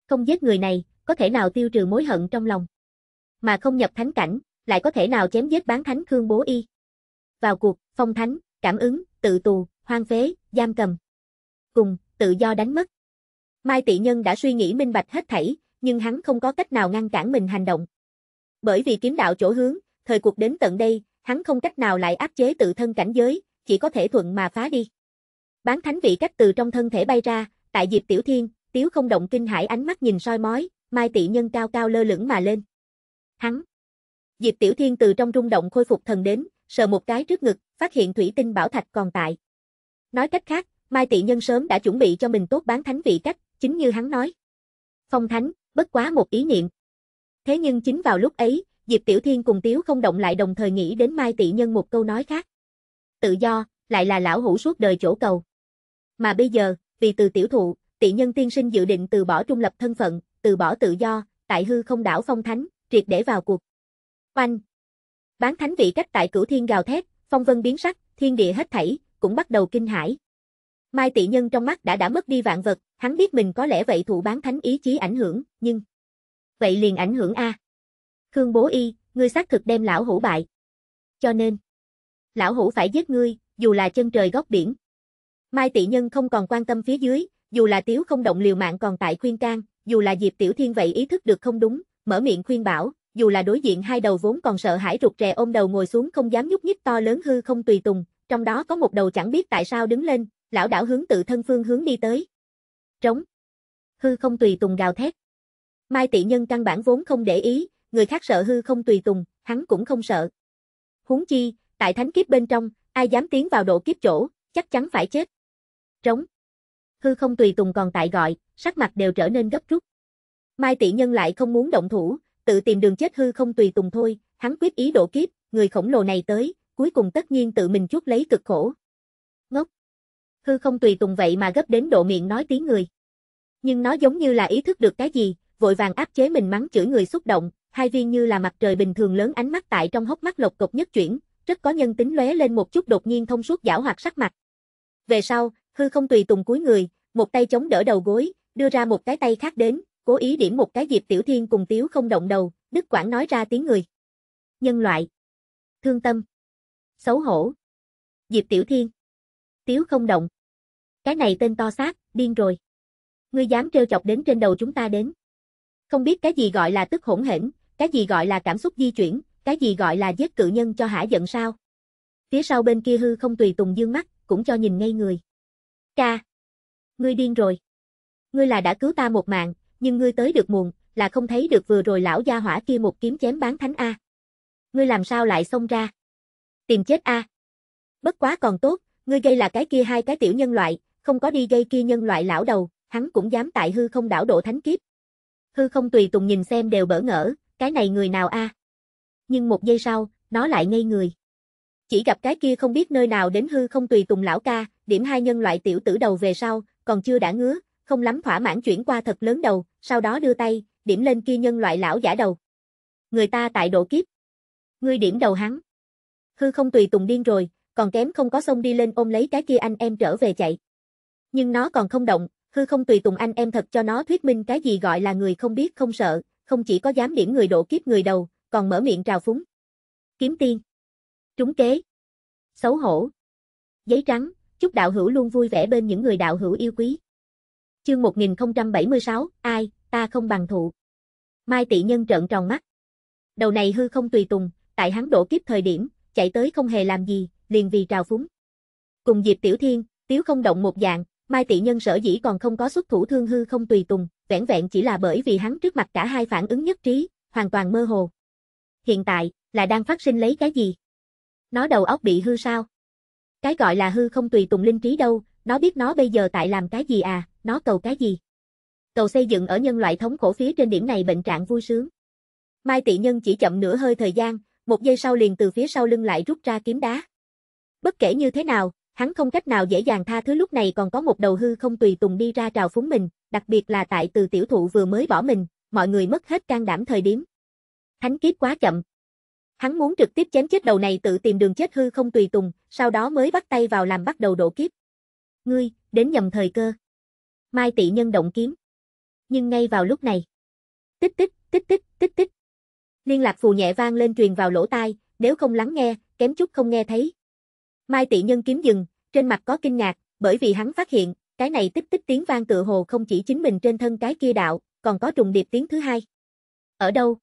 không giết người này, có thể nào tiêu trừ mối hận trong lòng. Mà không nhập thánh cảnh, lại có thể nào chém giết bán thánh Khương bố y. Vào cuộc, phong thánh, cảm ứng, tự tù, hoang phế, giam cầm. Cùng, tự do đánh mất. Mai Tị Nhân đã suy nghĩ minh bạch hết thảy, nhưng hắn không có cách nào ngăn cản mình hành động. Bởi vì kiếm đạo chỗ hướng, thời cuộc đến tận đây, hắn không cách nào lại áp chế tự thân cảnh giới, chỉ có thể thuận mà phá đi. Bán thánh vị cách từ trong thân thể bay ra, tại dịp Tiểu Thiên, Tiếu không động kinh hải ánh mắt nhìn soi mói, Mai Tị Nhân cao cao lơ lửng mà lên. Hắn. Diệp Tiểu Thiên từ trong rung động khôi phục thần đến, sờ một cái trước ngực, phát hiện thủy tinh bảo thạch còn tại. Nói cách khác, Mai Tị Nhân sớm đã chuẩn bị cho mình tốt bán thánh vị cách, chính như hắn nói. Phong thánh, bất quá một ý niệm. Thế nhưng chính vào lúc ấy, Diệp Tiểu Thiên cùng Tiếu không động lại đồng thời nghĩ đến Mai Tị Nhân một câu nói khác. Tự do, lại là lão hủ suốt đời chỗ cầu. Mà bây giờ, vì từ tiểu thụ, Tị Nhân tiên sinh dự định từ bỏ trung lập thân phận, từ bỏ tự do, tại hư không đảo phong thánh, triệt để vào cuộc. Oanh! Bán thánh vị cách tại cửu thiên gào thét, phong vân biến sắc, thiên địa hết thảy, cũng bắt đầu kinh hãi. Mai tỷ Nhân trong mắt đã đã mất đi vạn vật, hắn biết mình có lẽ vậy thụ bán thánh ý chí ảnh hưởng, nhưng... Vậy liền ảnh hưởng a. Khương Bố Y, ngươi xác thực đem lão hủ bại. Cho nên, lão hủ phải giết ngươi, dù là chân trời góc biển. Mai tỷ Nhân không còn quan tâm phía dưới, dù là Tiếu không động liều mạng còn tại khuyên can, dù là Diệp Tiểu Thiên vậy ý thức được không đúng, mở miệng khuyên bảo, dù là đối diện hai đầu vốn còn sợ hãi rụt rè ôm đầu ngồi xuống không dám nhúc nhích to lớn hư không tùy tùng, trong đó có một đầu chẳng biết tại sao đứng lên, lão đảo hướng tự thân phương hướng đi tới. Trống. Hư không tùy tùng gào thét. Mai tị nhân căn bản vốn không để ý, người khác sợ hư không tùy tùng, hắn cũng không sợ. Huống chi, tại thánh kiếp bên trong, ai dám tiến vào độ kiếp chỗ, chắc chắn phải chết. Trống. Hư không tùy tùng còn tại gọi, sắc mặt đều trở nên gấp rút. Mai tị nhân lại không muốn động thủ, tự tìm đường chết hư không tùy tùng thôi, hắn quyết ý độ kiếp, người khổng lồ này tới, cuối cùng tất nhiên tự mình chuốc lấy cực khổ. Ngốc! Hư không tùy tùng vậy mà gấp đến độ miệng nói tiếng người. Nhưng nó giống như là ý thức được cái gì, vội vàng áp chế mình mắng chửi người xúc động, hai viên như là mặt trời bình thường lớn ánh mắt tại trong hốc mắt lộc cục nhất chuyển, rất có nhân tính lóe lên một chút đột nhiên thông suốt giảo hoạt sắc mặt. Về sau, hư không tùy tùng cuối người, một tay chống đỡ đầu gối, đưa ra một cái tay khác đến, cố ý điểm một cái Diệp Tiểu Thiên cùng Tiếu không động đầu, Đức Quảng nói ra tiếng người. Nhân loại. Thương tâm. Xấu hổ. Diệp Tiểu Thiên. Tiếu không động. Cái này tên to xác, điên rồi. Ngươi dám trêu chọc đến trên đầu chúng ta đến. Không biết cái gì gọi là tức hỗn hển, cái gì gọi là cảm xúc di chuyển, cái gì gọi là giết cự nhân cho hả giận sao. Phía sau bên kia hư không tùy tùng dương mắt, cũng cho nhìn ngay người. Ca. Ngươi điên rồi. Ngươi là đã cứu ta một mạng, nhưng ngươi tới được muộn, là không thấy được vừa rồi lão gia hỏa kia một kiếm chém bán thánh A. Ngươi làm sao lại xông ra? Tìm chết a. À. Bất quá còn tốt, ngươi gây là cái kia hai cái tiểu nhân loại, không có đi gây kia nhân loại lão đầu, hắn cũng dám tại hư không đảo độ thánh kiếp. Hư không tùy tùng nhìn xem đều bỡ ngỡ, cái này người nào a? À? Nhưng một giây sau, nó lại ngây người. Chỉ gặp cái kia không biết nơi nào đến hư không tùy tùng lão ca, điểm hai nhân loại tiểu tử đầu về sau, còn chưa đã ngứa, không lắm thỏa mãn chuyển qua thật lớn đầu, sau đó đưa tay, điểm lên kia nhân loại lão giả đầu. Người ta tại độ kiếp. Ngươi điểm đầu hắn hư không tùy tùng điên rồi, còn kém không có sông đi lên ôm lấy cái kia anh em trở về chạy. Nhưng nó còn không động, hư không tùy tùng anh em thật cho nó thuyết minh cái gì gọi là người không biết không sợ, không chỉ có dám điểm người độ kiếp người đầu, còn mở miệng trào phúng. Kiếm tiên. Trúng kế. Xấu hổ. Giấy trắng, chúc đạo hữu luôn vui vẻ bên những người đạo hữu yêu quý. Chương 1076, ai, ta không bằng thụ. Mai tị nhân trợn tròn mắt. Đầu này hư không tùy tùng, tại hắn độ kiếp thời điểm, chạy tới không hề làm gì, liền vì trào phúng. Cùng Diệp Tiểu Thiên, Tiếu không động một dạng, Mai Tị Nhân sở dĩ còn không có xuất thủ thương hư không tùy tùng, vẻn vẹn chỉ là bởi vì hắn trước mặt cả hai phản ứng nhất trí, hoàn toàn mơ hồ. Hiện tại, là đang phát sinh lấy cái gì? Nó đầu óc bị hư sao? Cái gọi là hư không tùy tùng linh trí đâu, nó biết nó bây giờ tại làm cái gì à, nó cầu cái gì? Cầu xây dựng ở nhân loại thống khổ phía trên điểm này bệnh trạng vui sướng. Mai Tị Nhân chỉ chậm nửa hơi thời gian, một giây sau liền từ phía sau lưng lại rút ra kiếm đá. Bất kể như thế nào, hắn không cách nào dễ dàng tha thứ lúc này còn có một đầu hư không tùy tùng đi ra trào phúng mình, đặc biệt là tại từ tiểu thụ vừa mới bỏ mình, mọi người mất hết can đảm thời điểm. Thánh kiếp quá chậm. Hắn muốn trực tiếp chém chết đầu này tự tìm đường chết hư không tùy tùng, sau đó mới bắt tay vào làm bắt đầu đổ kiếp. Ngươi, đến nhầm thời cơ. Mai tị nhân động kiếm. Nhưng ngay vào lúc này. Tích tích, tích tích, tích tích. Liên lạc phù nhẹ vang lên truyền vào lỗ tai, nếu không lắng nghe, kém chút không nghe thấy. Mai tỷ nhân kiếm dừng, trên mặt có kinh ngạc, bởi vì hắn phát hiện, cái này tích tích tiếng vang tựa hồ không chỉ chính mình trên thân cái kia đạo, còn có trùng điệp tiếng thứ hai. Ở đâu?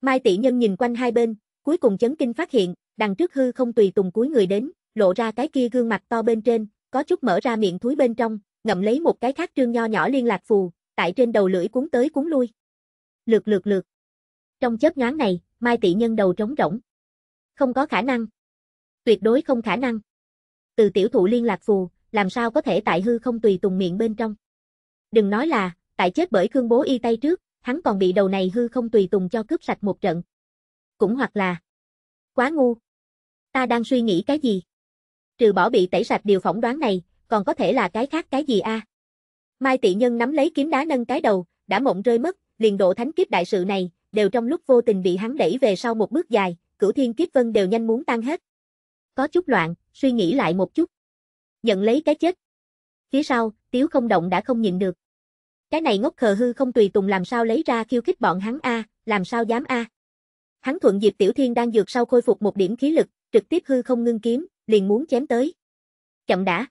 Mai tỷ nhân nhìn quanh hai bên, cuối cùng chấn kinh phát hiện, đằng trước hư không tùy tùng cuối người đến, lộ ra cái kia gương mặt to bên trên, có chút mở ra miệng thúi bên trong, ngậm lấy một cái khác trương nho nhỏ liên lạc phù, tại trên đầu lưỡi cuốn tới cuốn lui. Lượt lượt lượt. Trong chớp nhoáng này, Mai Tị Nhân đầu trống rỗng. Không có khả năng. Tuyệt đối không khả năng. Từ tiểu thụ liên lạc phù, làm sao có thể tại hư không tùy tùng miệng bên trong. Đừng nói là, tại chết bởi Khương Bố y tay trước, hắn còn bị đầu này hư không tùy tùng cho cướp sạch một trận. Cũng hoặc là quá ngu. Ta đang suy nghĩ cái gì? Trừ bỏ bị tẩy sạch điều phỏng đoán này, còn có thể là cái khác cái gì a? Mai Tị Nhân nắm lấy kiếm đá nâng cái đầu, đã mộng rơi mất, liền độ thánh kiếp đại sự này, đều trong lúc vô tình bị hắn đẩy về sau một bước dài, cửu thiên kiếp vân đều nhanh muốn tan hết. Có chút loạn, suy nghĩ lại một chút. Nhận lấy cái chết. Phía sau, tiếu không động đã không nhịn được. Cái này ngốc khờ hư không tùy tùng làm sao lấy ra khiêu khích bọn hắn a, làm sao dám a. Hắn thuận dịp tiểu thiên đang dược sau khôi phục một điểm khí lực, trực tiếp hư không ngưng kiếm, liền muốn chém tới. Chậm đã.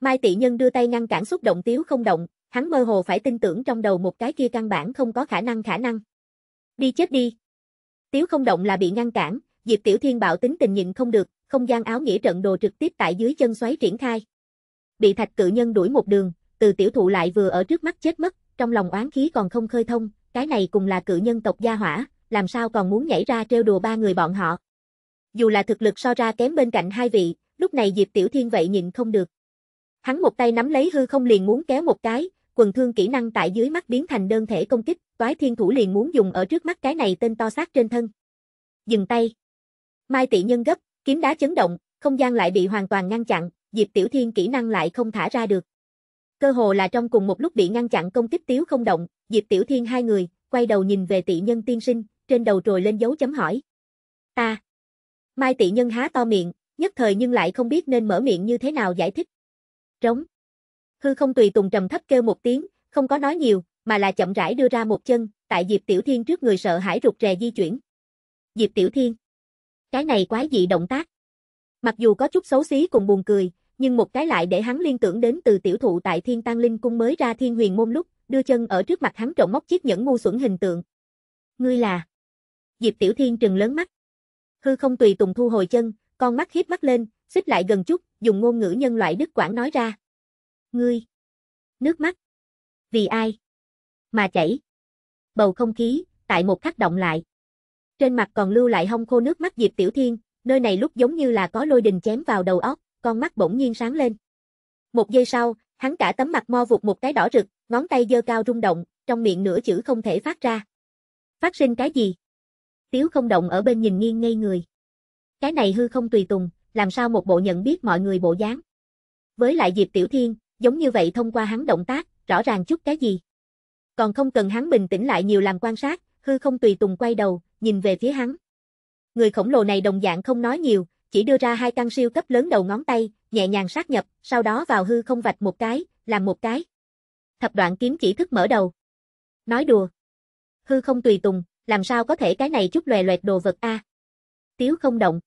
Mai tỷ nhân đưa tay ngăn cản xúc động tiếu không động, hắn mơ hồ phải tin tưởng trong đầu một cái kia căn bản không có khả năng khả năng. Đi chết đi. Tiếu không động là bị ngăn cản, Diệp Tiểu Thiên bạo tính tình nhịn không được, không gian áo nghĩa trận đồ trực tiếp tại dưới chân xoáy triển khai. Bị thạch cự nhân đuổi một đường, từ tiểu thụ lại vừa ở trước mắt chết mất, trong lòng oán khí còn không khơi thông, cái này cùng là cự nhân tộc gia hỏa, làm sao còn muốn nhảy ra trêu đùa ba người bọn họ. Dù là thực lực so ra kém bên cạnh hai vị, lúc này Diệp Tiểu Thiên vậy nhịn không được. Hắn một tay nắm lấy hư không liền muốn kéo một cái, quần thương kỹ năng tại dưới mắt biến thành đơn thể công kích, toái thiên thủ liền muốn dùng ở trước mắt cái này tên to xác trên thân. Dừng tay. Mai tị nhân gấp, kiếm đá chấn động, không gian lại bị hoàn toàn ngăn chặn, Diệp Tiểu Thiên kỹ năng lại không thả ra được. Cơ hồ là trong cùng một lúc bị ngăn chặn công kích tiếu không động, Diệp Tiểu Thiên hai người, quay đầu nhìn về tị nhân tiên sinh, trên đầu trồi lên dấu chấm hỏi. Ta. Mai tị nhân há to miệng, nhất thời nhưng lại không biết nên mở miệng như thế nào giải thích. Trống. Hư không tùy tùng trầm thấp kêu một tiếng, không có nói nhiều, mà là chậm rãi đưa ra một chân, tại Diệp Tiểu Thiên trước người sợ hãi rụt rè di chuyển. Diệp Tiểu Thiên. Cái này quái dị động tác. Mặc dù có chút xấu xí cùng buồn cười, nhưng một cái lại để hắn liên tưởng đến từ tiểu thụ tại Thiên Tăng Linh Cung mới ra Thiên Huyền Môn lúc, đưa chân ở trước mặt hắn trộm móc chiếc nhẫn ngu xuẩn hình tượng. Ngươi là? Diệp Tiểu Thiên trừng lớn mắt. Hư không tùy tùng thu hồi chân, con mắt hiếp mắt lên, xích lại gần chút, dùng ngôn ngữ nhân loại đức quảng nói ra ngươi. Nước mắt. Vì ai? Mà chảy. Bầu không khí, tại một khắc động lại. Trên mặt còn lưu lại hông khô nước mắt Diệp Tiểu Thiên, nơi này lúc giống như là có lôi đình chém vào đầu óc, con mắt bỗng nhiên sáng lên. Một giây sau, hắn cả tấm mặt mo vụt một cái đỏ rực, ngón tay giơ cao rung động, trong miệng nửa chữ không thể phát ra. Phát sinh cái gì? Tiếu không động ở bên nhìn nghiêng ngây người. Cái này hư không tùy tùng, làm sao một bộ nhận biết mọi người bộ dáng. Với lại Diệp Tiểu Thiên, giống như vậy thông qua hắn động tác, rõ ràng chút cái gì. Còn không cần hắn bình tĩnh lại nhiều làm quan sát, hư không tùy tùng quay đầu, nhìn về phía hắn. Người khổng lồ này đồng dạng không nói nhiều, chỉ đưa ra hai căn siêu cấp lớn đầu ngón tay, nhẹ nhàng sát nhập, sau đó vào hư không vạch một cái, làm một cái. Thập đoạn kiếm chỉ thức mở đầu. Nói đùa. Hư không tùy tùng, làm sao có thể cái này chút lòe loẹt đồ vật a? Tiếu không động.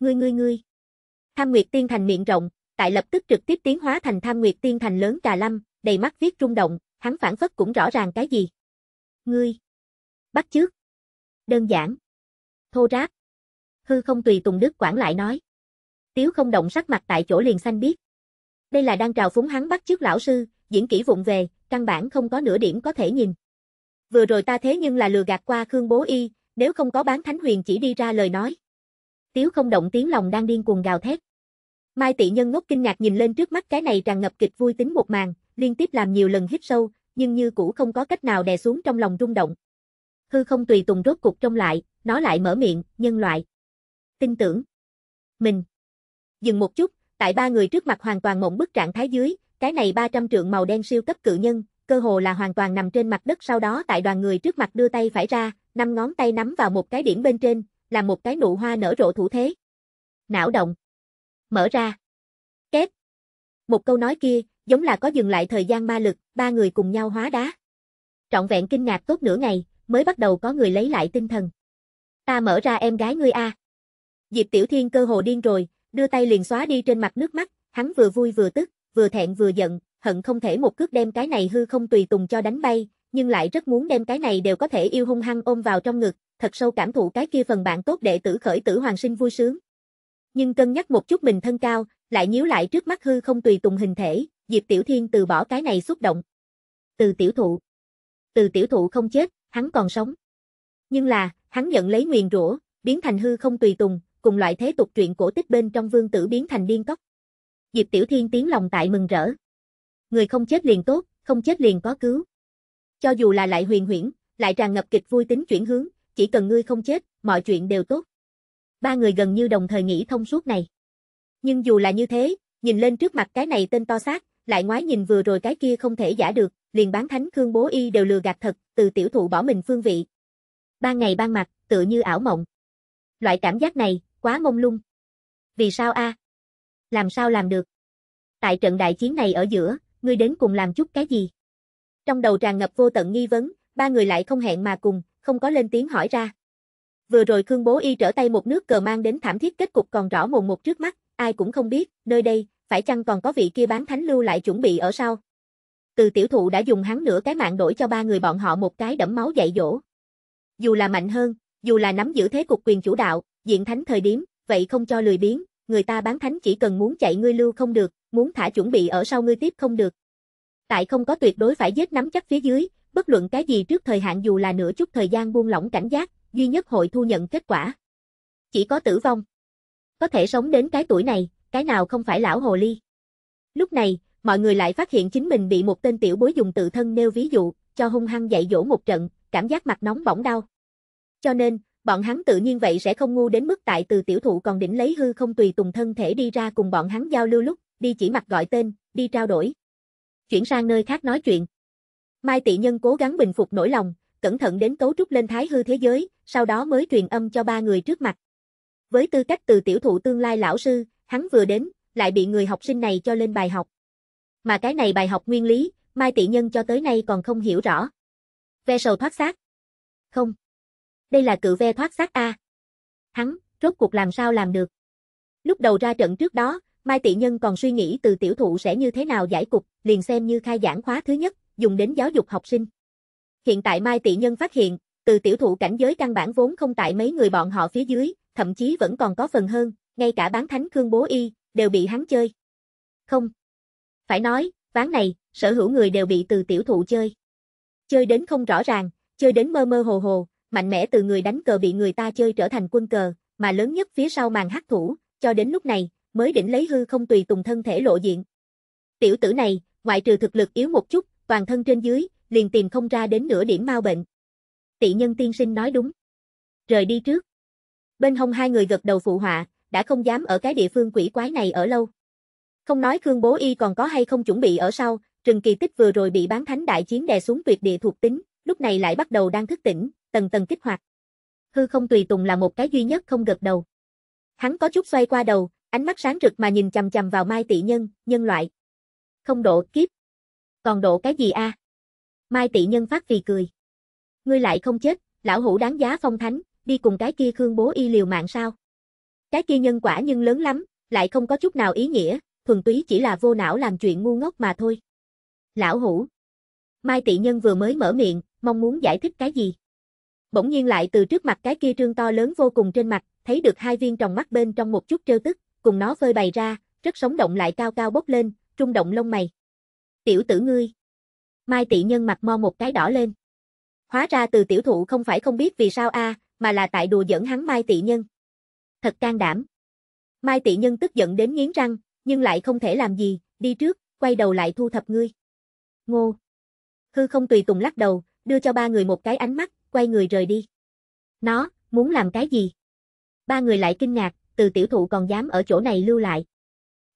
Ngươi ngươi ngươi. Tham Nguyệt Tiên Thành miệng rộng, tại lập tức trực tiếp tiến hóa thành tham nguyệt tiên thành lớn trà lâm, đầy mắt viết rung động, hắn phản phất cũng rõ ràng cái gì. Ngươi. Bắt trước Đơn giản. Thô ráp. Hư không tùy Tùng Đức quản lại nói. Tiếu không động sắc mặt tại chỗ liền xanh biết. Đây là đang trào phúng hắn bắt trước lão sư, diễn kỹ vụng về, căn bản không có nửa điểm có thể nhìn. Vừa rồi ta thế nhưng là lừa gạt qua Khương Bố Y, nếu không có bán thánh huyền chỉ đi ra lời nói. Tiếu không động tiếng lòng đang điên cuồng gào thét. Mai Tị Nhân ngốc kinh ngạc nhìn lên trước mắt cái này tràn ngập kịch vui tính một màn, liên tiếp làm nhiều lần hít sâu, nhưng như cũ không có cách nào đè xuống trong lòng rung động. Hư không tùy tùng rốt cục trong lại, nó lại mở miệng, nhân loại. Tin tưởng. Mình. Dừng một chút, tại ba người trước mặt hoàn toàn mộng bức trạng thái dưới, cái này 300 trượng màu đen siêu cấp cự nhân, cơ hồ là hoàn toàn nằm trên mặt đất sau đó tại đoàn người trước mặt đưa tay phải ra, năm ngón tay nắm vào một cái điểm bên trên, là một cái nụ hoa nở rộ thủ thế. Não động mở ra. Két. Một câu nói kia, giống là có dừng lại thời gian ma lực, ba người cùng nhau hóa đá. Trọn vẹn kinh ngạc tốt nửa ngày, mới bắt đầu có người lấy lại tinh thần. Ta mở ra em gái ngươi a. Diệp Tiểu Thiên cơ hồ điên rồi, đưa tay liền xóa đi trên mặt nước mắt, hắn vừa vui vừa tức, vừa thẹn vừa giận, hận không thể một cước đem cái này hư không tùy tùng cho đánh bay, nhưng lại rất muốn đem cái này đều có thể yêu hung hăng ôm vào trong ngực, thật sâu cảm thụ cái kia phần bạn tốt đệ tử khởi tử hoàng sinh vui sướng nhưng cân nhắc một chút mình thân cao, lại nhíu lại trước mắt hư không tùy tùng hình thể, Diệp Tiểu Thiên từ bỏ cái này xúc động. Từ tiểu thụ. Từ tiểu thụ không chết, hắn còn sống. Nhưng là, hắn nhận lấy nguyền rủa, biến thành hư không tùy tùng, cùng loại thế tục truyện cổ tích bên trong vương tử biến thành điên cốc. Diệp Tiểu Thiên tiếng lòng tại mừng rỡ. Người không chết liền tốt, không chết liền có cứu. Cho dù là lại huyền huyễn, lại tràn ngập kịch vui tính chuyển hướng, chỉ cần ngươi không chết, mọi chuyện đều tốt ba người gần như đồng thời nghĩ thông suốt này. Nhưng dù là như thế, nhìn lên trước mặt cái này tên to xác, lại ngoái nhìn vừa rồi cái kia không thể giả được, liền bán thánh Khương Bố Y đều lừa gạt thật, từ tiểu thụ bỏ mình phương vị. Ban ngày ban mặt, tựa như ảo mộng. Loại cảm giác này, quá mông lung. Vì sao a? Làm sao làm được? Tại trận đại chiến này ở giữa, ngươi đến cùng làm chút cái gì? Trong đầu tràn ngập vô tận nghi vấn, ba người lại không hẹn mà cùng, không có lên tiếng hỏi ra. Vừa rồi Khương Bố Y trở tay một nước cờ mang đến thảm thiết kết cục còn rõ mồn một trước mắt, ai cũng không biết, nơi đây, phải chăng còn có vị kia bán thánh lưu lại chuẩn bị ở sau. Từ tiểu thụ đã dùng hắn nửa cái mạng đổi cho ba người bọn họ một cái đẫm máu dạy dỗ. Dù là mạnh hơn, dù là nắm giữ thế cục quyền chủ đạo, diện thánh thời điểm, vậy không cho lười biến người ta bán thánh chỉ cần muốn chạy ngươi lưu không được, muốn thả chuẩn bị ở sau ngươi tiếp không được. Tại không có tuyệt đối phải giết nắm chắc phía dưới, bất luận cái gì trước thời hạn dù là nửa chút thời gian buông lỏng cảnh giác, duy nhất hội thu nhận kết quả. Chỉ có tử vong. Có thể sống đến cái tuổi này, cái nào không phải lão hồ ly. Lúc này, mọi người lại phát hiện chính mình bị một tên tiểu bối dùng tự thân nêu ví dụ, cho hung hăng dạy dỗ một trận, cảm giác mặt nóng bỏng đau. Cho nên, bọn hắn tự nhiên vậy sẽ không ngu đến mức tại từ tiểu thụ còn đỉnh lấy hư không tùy tùng thân thể đi ra cùng bọn hắn giao lưu lúc, đi chỉ mặt gọi tên, đi trao đổi. Chuyển sang nơi khác nói chuyện. Mai Tị Nhân cố gắng bình phục nỗi lòng, cẩn thận đến cấu trúc lên thái hư thế giới, sau đó mới truyền âm cho ba người trước mặt. Với tư cách từ tiểu thụ tương lai lão sư, hắn vừa đến, lại bị người học sinh này cho lên bài học. Mà cái này bài học nguyên lý, Mai Tị Nhân cho tới nay còn không hiểu rõ. Ve sầu thoát xác. Không. Đây là cự ve thoát xác A. Hắn, rốt cuộc làm sao làm được. Lúc đầu ra trận trước đó, Mai Tị Nhân còn suy nghĩ từ tiểu thụ sẽ như thế nào giải cục, liền xem như khai giảng khóa thứ nhất, dùng đến giáo dục học sinh. Hiện tại Mai Tị Nhân phát hiện, từ tiểu thụ cảnh giới căn bản vốn không tại mấy người bọn họ phía dưới, thậm chí vẫn còn có phần hơn, ngay cả bán thánh Khương Bố Y, đều bị hắn chơi. Không. Phải nói, ván này, sở hữu người đều bị từ tiểu thụ chơi. Chơi đến không rõ ràng, chơi đến mơ mơ hồ hồ, mạnh mẽ từ người đánh cờ bị người ta chơi trở thành quân cờ, mà lớn nhất phía sau màn hắc thủ, cho đến lúc này, mới đỉnh lấy hư không tùy tùng thân thể lộ diện. Tiểu tử này, ngoại trừ thực lực yếu một chút, toàn thân trên dưới, liền tìm không ra đến nửa điểm mau bệnh. Tị nhân tiên sinh nói đúng. Rời đi trước. Bên hông hai người gật đầu phụ họa, đã không dám ở cái địa phương quỷ quái này ở lâu. Không nói Khương Bố Y còn có hay không chuẩn bị ở sau, Trừng Kỳ Tích vừa rồi bị bán thánh đại chiến đè xuống tuyệt địa thuộc tính, lúc này lại bắt đầu đang thức tỉnh, tầng tầng kích hoạt. Hư không tùy tùng là một cái duy nhất không gật đầu. Hắn có chút xoay qua đầu, ánh mắt sáng rực mà nhìn chằm chằm vào Mai Tị Nhân, nhân loại. Không độ kiếp. Còn độ cái gì a? À? Mai tỷ nhân phát vì cười. Ngươi lại không chết, lão hủ đáng giá phong thánh, đi cùng cái kia Khương bố y liều mạng sao? Cái kia nhân quả nhưng lớn lắm, lại không có chút nào ý nghĩa, thuần túy chỉ là vô não làm chuyện ngu ngốc mà thôi. Lão hủ. Mai tỷ nhân vừa mới mở miệng, mong muốn giải thích cái gì. Bỗng nhiên lại từ trước mặt cái kia trương to lớn vô cùng trên mặt, thấy được hai viên tròng mắt bên trong một chút trêu tức, cùng nó phơi bày ra, rất sống động lại cao cao bốc lên, trung động lông mày. Tiểu tử ngươi. Mai tị nhân mặt mo một cái đỏ lên. Hóa ra từ tiểu thụ không phải không biết vì sao a, mà là tại đùa giỡn hắn Mai tị nhân. Thật can đảm. Mai tị nhân tức giận đến nghiến răng, nhưng lại không thể làm gì, đi trước, quay đầu lại thu thập ngươi. Ngô. Hư không tùy tùng lắc đầu, đưa cho ba người một cái ánh mắt, quay người rời đi. Nó, muốn làm cái gì? Ba người lại kinh ngạc, từ tiểu thụ còn dám ở chỗ này lưu lại.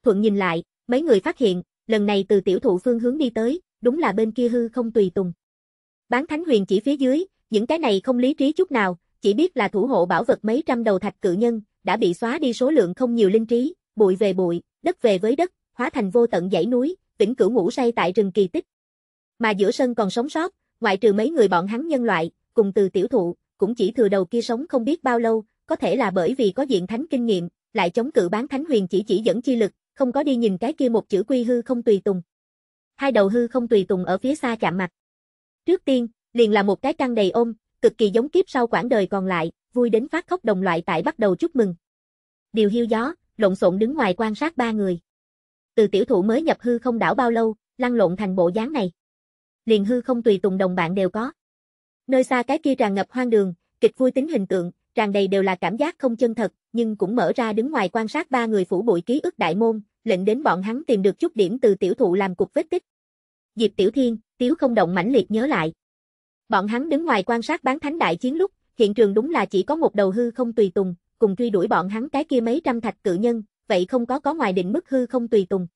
Thuận nhìn lại, mấy người phát hiện, lần này từ tiểu thụ phương hướng đi tới, đúng là bên kia hư không tùy tùng. Bán thánh huyền chỉ phía dưới, những cái này không lý trí chút nào, chỉ biết là thủ hộ bảo vật mấy trăm đầu thạch cự nhân, đã bị xóa đi số lượng không nhiều linh trí, bụi về bụi, đất về với đất, hóa thành vô tận dãy núi, vĩnh cửu ngủ say tại rừng kỳ tích. Mà giữa sân còn sống sót, ngoại trừ mấy người bọn hắn nhân loại, cùng từ tiểu thụ, cũng chỉ thừa đầu kia sống không biết bao lâu, có thể là bởi vì có diện thánh kinh nghiệm, lại chống cự bán thánh huyền chỉ chỉ dẫn chi lực, không có đi nhìn cái kia một chữ quy hư không tùy tùng hai đầu hư không tùy tùng ở phía xa chạm mặt. Trước tiên, liền là một cái trăng đầy ôm, cực kỳ giống kiếp sau quãng đời còn lại, vui đến phát khóc đồng loại tại bắt đầu chúc mừng. Điều hiu gió, lộn xộn đứng ngoài quan sát ba người. Từ tiểu thủ mới nhập hư không đảo bao lâu, lăn lộn thành bộ dáng này. Liền hư không tùy tùng đồng bạn đều có. Nơi xa cái kia tràn ngập hoang đường, kịch vui tính hình tượng, tràn đầy đều là cảm giác không chân thật, nhưng cũng mở ra đứng ngoài quan sát ba người phủ bụi ký ức đại môn, lệnh đến bọn hắn tìm được chút điểm từ tiểu thụ làm cục vết tích. Diệp Tiểu Thiên, Tiếu không động mãnh liệt nhớ lại. Bọn hắn đứng ngoài quan sát bán thánh đại chiến lúc, hiện trường đúng là chỉ có một đầu hư không tùy tùng, cùng truy đuổi bọn hắn cái kia mấy trăm thạch cự nhân, vậy không có có ngoài định mức hư không tùy tùng.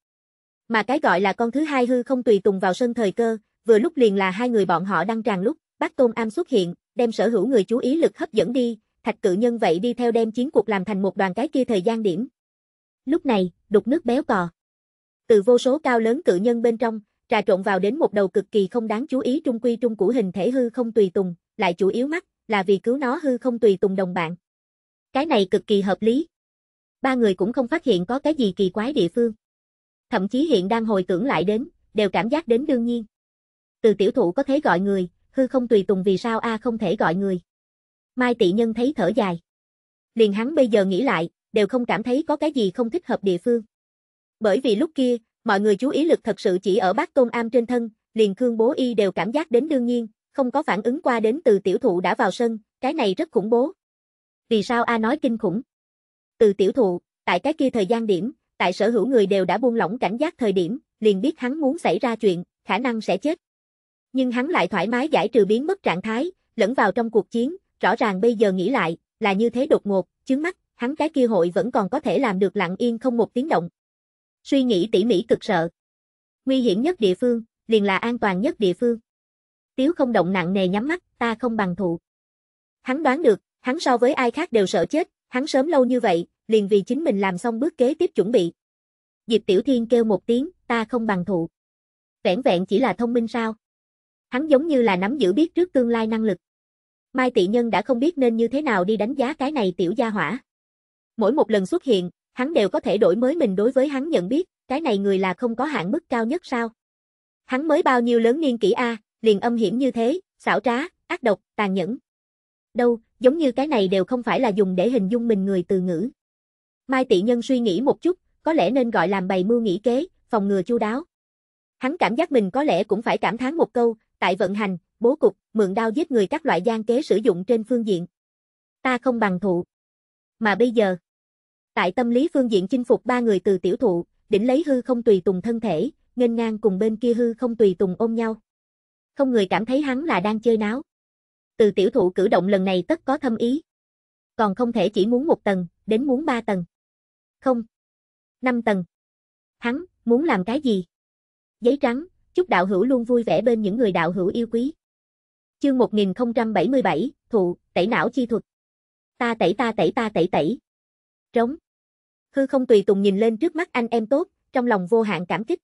Mà cái gọi là con thứ hai hư không tùy tùng vào sân thời cơ, vừa lúc liền là hai người bọn họ đang tràn lúc, bác Tôn Am xuất hiện, đem sở hữu người chú ý lực hấp dẫn đi, thạch cự nhân vậy đi theo đem chiến cuộc làm thành một đoàn cái kia thời gian điểm, lúc này, đục nước béo cò. Từ vô số cao lớn cự nhân bên trong, trà trộn vào đến một đầu cực kỳ không đáng chú ý trung quy trung của hình thể hư không tùy tùng, lại chủ yếu mắt, là vì cứu nó hư không tùy tùng đồng bạn. Cái này cực kỳ hợp lý. Ba người cũng không phát hiện có cái gì kỳ quái địa phương. Thậm chí hiện đang hồi tưởng lại đến, đều cảm giác đến đương nhiên. Từ tiểu thụ có thể gọi người, hư không tùy tùng vì sao A không thể gọi người. Mai tị nhân thấy thở dài. Liền hắn bây giờ nghĩ lại, đều không cảm thấy có cái gì không thích hợp địa phương. Bởi vì lúc kia, mọi người chú ý lực thật sự chỉ ở bác Tôn Am trên thân, liền Khương Bố Y đều cảm giác đến đương nhiên, không có phản ứng qua đến từ tiểu thụ đã vào sân, cái này rất khủng bố. Vì sao A nói kinh khủng? Từ tiểu thụ, tại cái kia thời gian điểm, tại sở hữu người đều đã buông lỏng cảnh giác thời điểm, liền biết hắn muốn xảy ra chuyện, khả năng sẽ chết. Nhưng hắn lại thoải mái giải trừ biến mất trạng thái, lẫn vào trong cuộc chiến, rõ ràng bây giờ nghĩ lại, là như thế đột ngột, chướng mắt, hắn cái kia hội vẫn còn có thể làm được lặng yên không một tiếng động. Suy nghĩ tỉ mỉ cực sợ. Nguy hiểm nhất địa phương, liền là an toàn nhất địa phương. Tiếu không động nặng nề nhắm mắt, ta không bằng thụ. Hắn đoán được, hắn so với ai khác đều sợ chết, hắn sớm lâu như vậy, liền vì chính mình làm xong bước kế tiếp chuẩn bị. Diệp Tiểu Thiên kêu một tiếng, ta không bằng thụ. Vẹn vẹn chỉ là thông minh sao? Hắn giống như là nắm giữ biết trước tương lai năng lực. Mai Tị Nhân đã không biết nên như thế nào đi đánh giá cái này tiểu gia hỏa. Mỗi một lần xuất hiện, hắn đều có thể đổi mới mình đối với hắn nhận biết, cái này người là không có hạn mức cao nhất sao? Hắn mới bao nhiêu lớn niên kỷ a, liền âm hiểm như thế, xảo trá, ác độc, tàn nhẫn. Đâu, giống như cái này đều không phải là dùng để hình dung mình người từ ngữ. Mai Tị Nhân suy nghĩ một chút, có lẽ nên gọi làm bày mưu nghĩ kế, phòng ngừa chu đáo. Hắn cảm giác mình có lẽ cũng phải cảm thán một câu, tại vận hành, bố cục, mượn đao giết người các loại gian kế sử dụng trên phương diện. Ta không bằng thụ. Mà bây giờ Tại tâm lý phương diện chinh phục ba người từ tiểu thụ, đỉnh lấy hư không tùy tùng thân thể, nghênh ngang cùng bên kia hư không tùy tùng ôm nhau. Không người cảm thấy hắn là đang chơi náo. Từ tiểu thụ cử động lần này tất có thâm ý. Còn không thể chỉ muốn một tầng, đến muốn ba tầng. Không. Năm tầng. Hắn, muốn làm cái gì? Giấy trắng, chúc đạo hữu luôn vui vẻ bên những người đạo hữu yêu quý. Chương 1077, thụ, tẩy não chi thuật. Ta tẩy ta tẩy ta tẩy tẩy. Trống hư không tùy tùng nhìn lên trước mắt anh em tốt, trong lòng vô hạn cảm kích.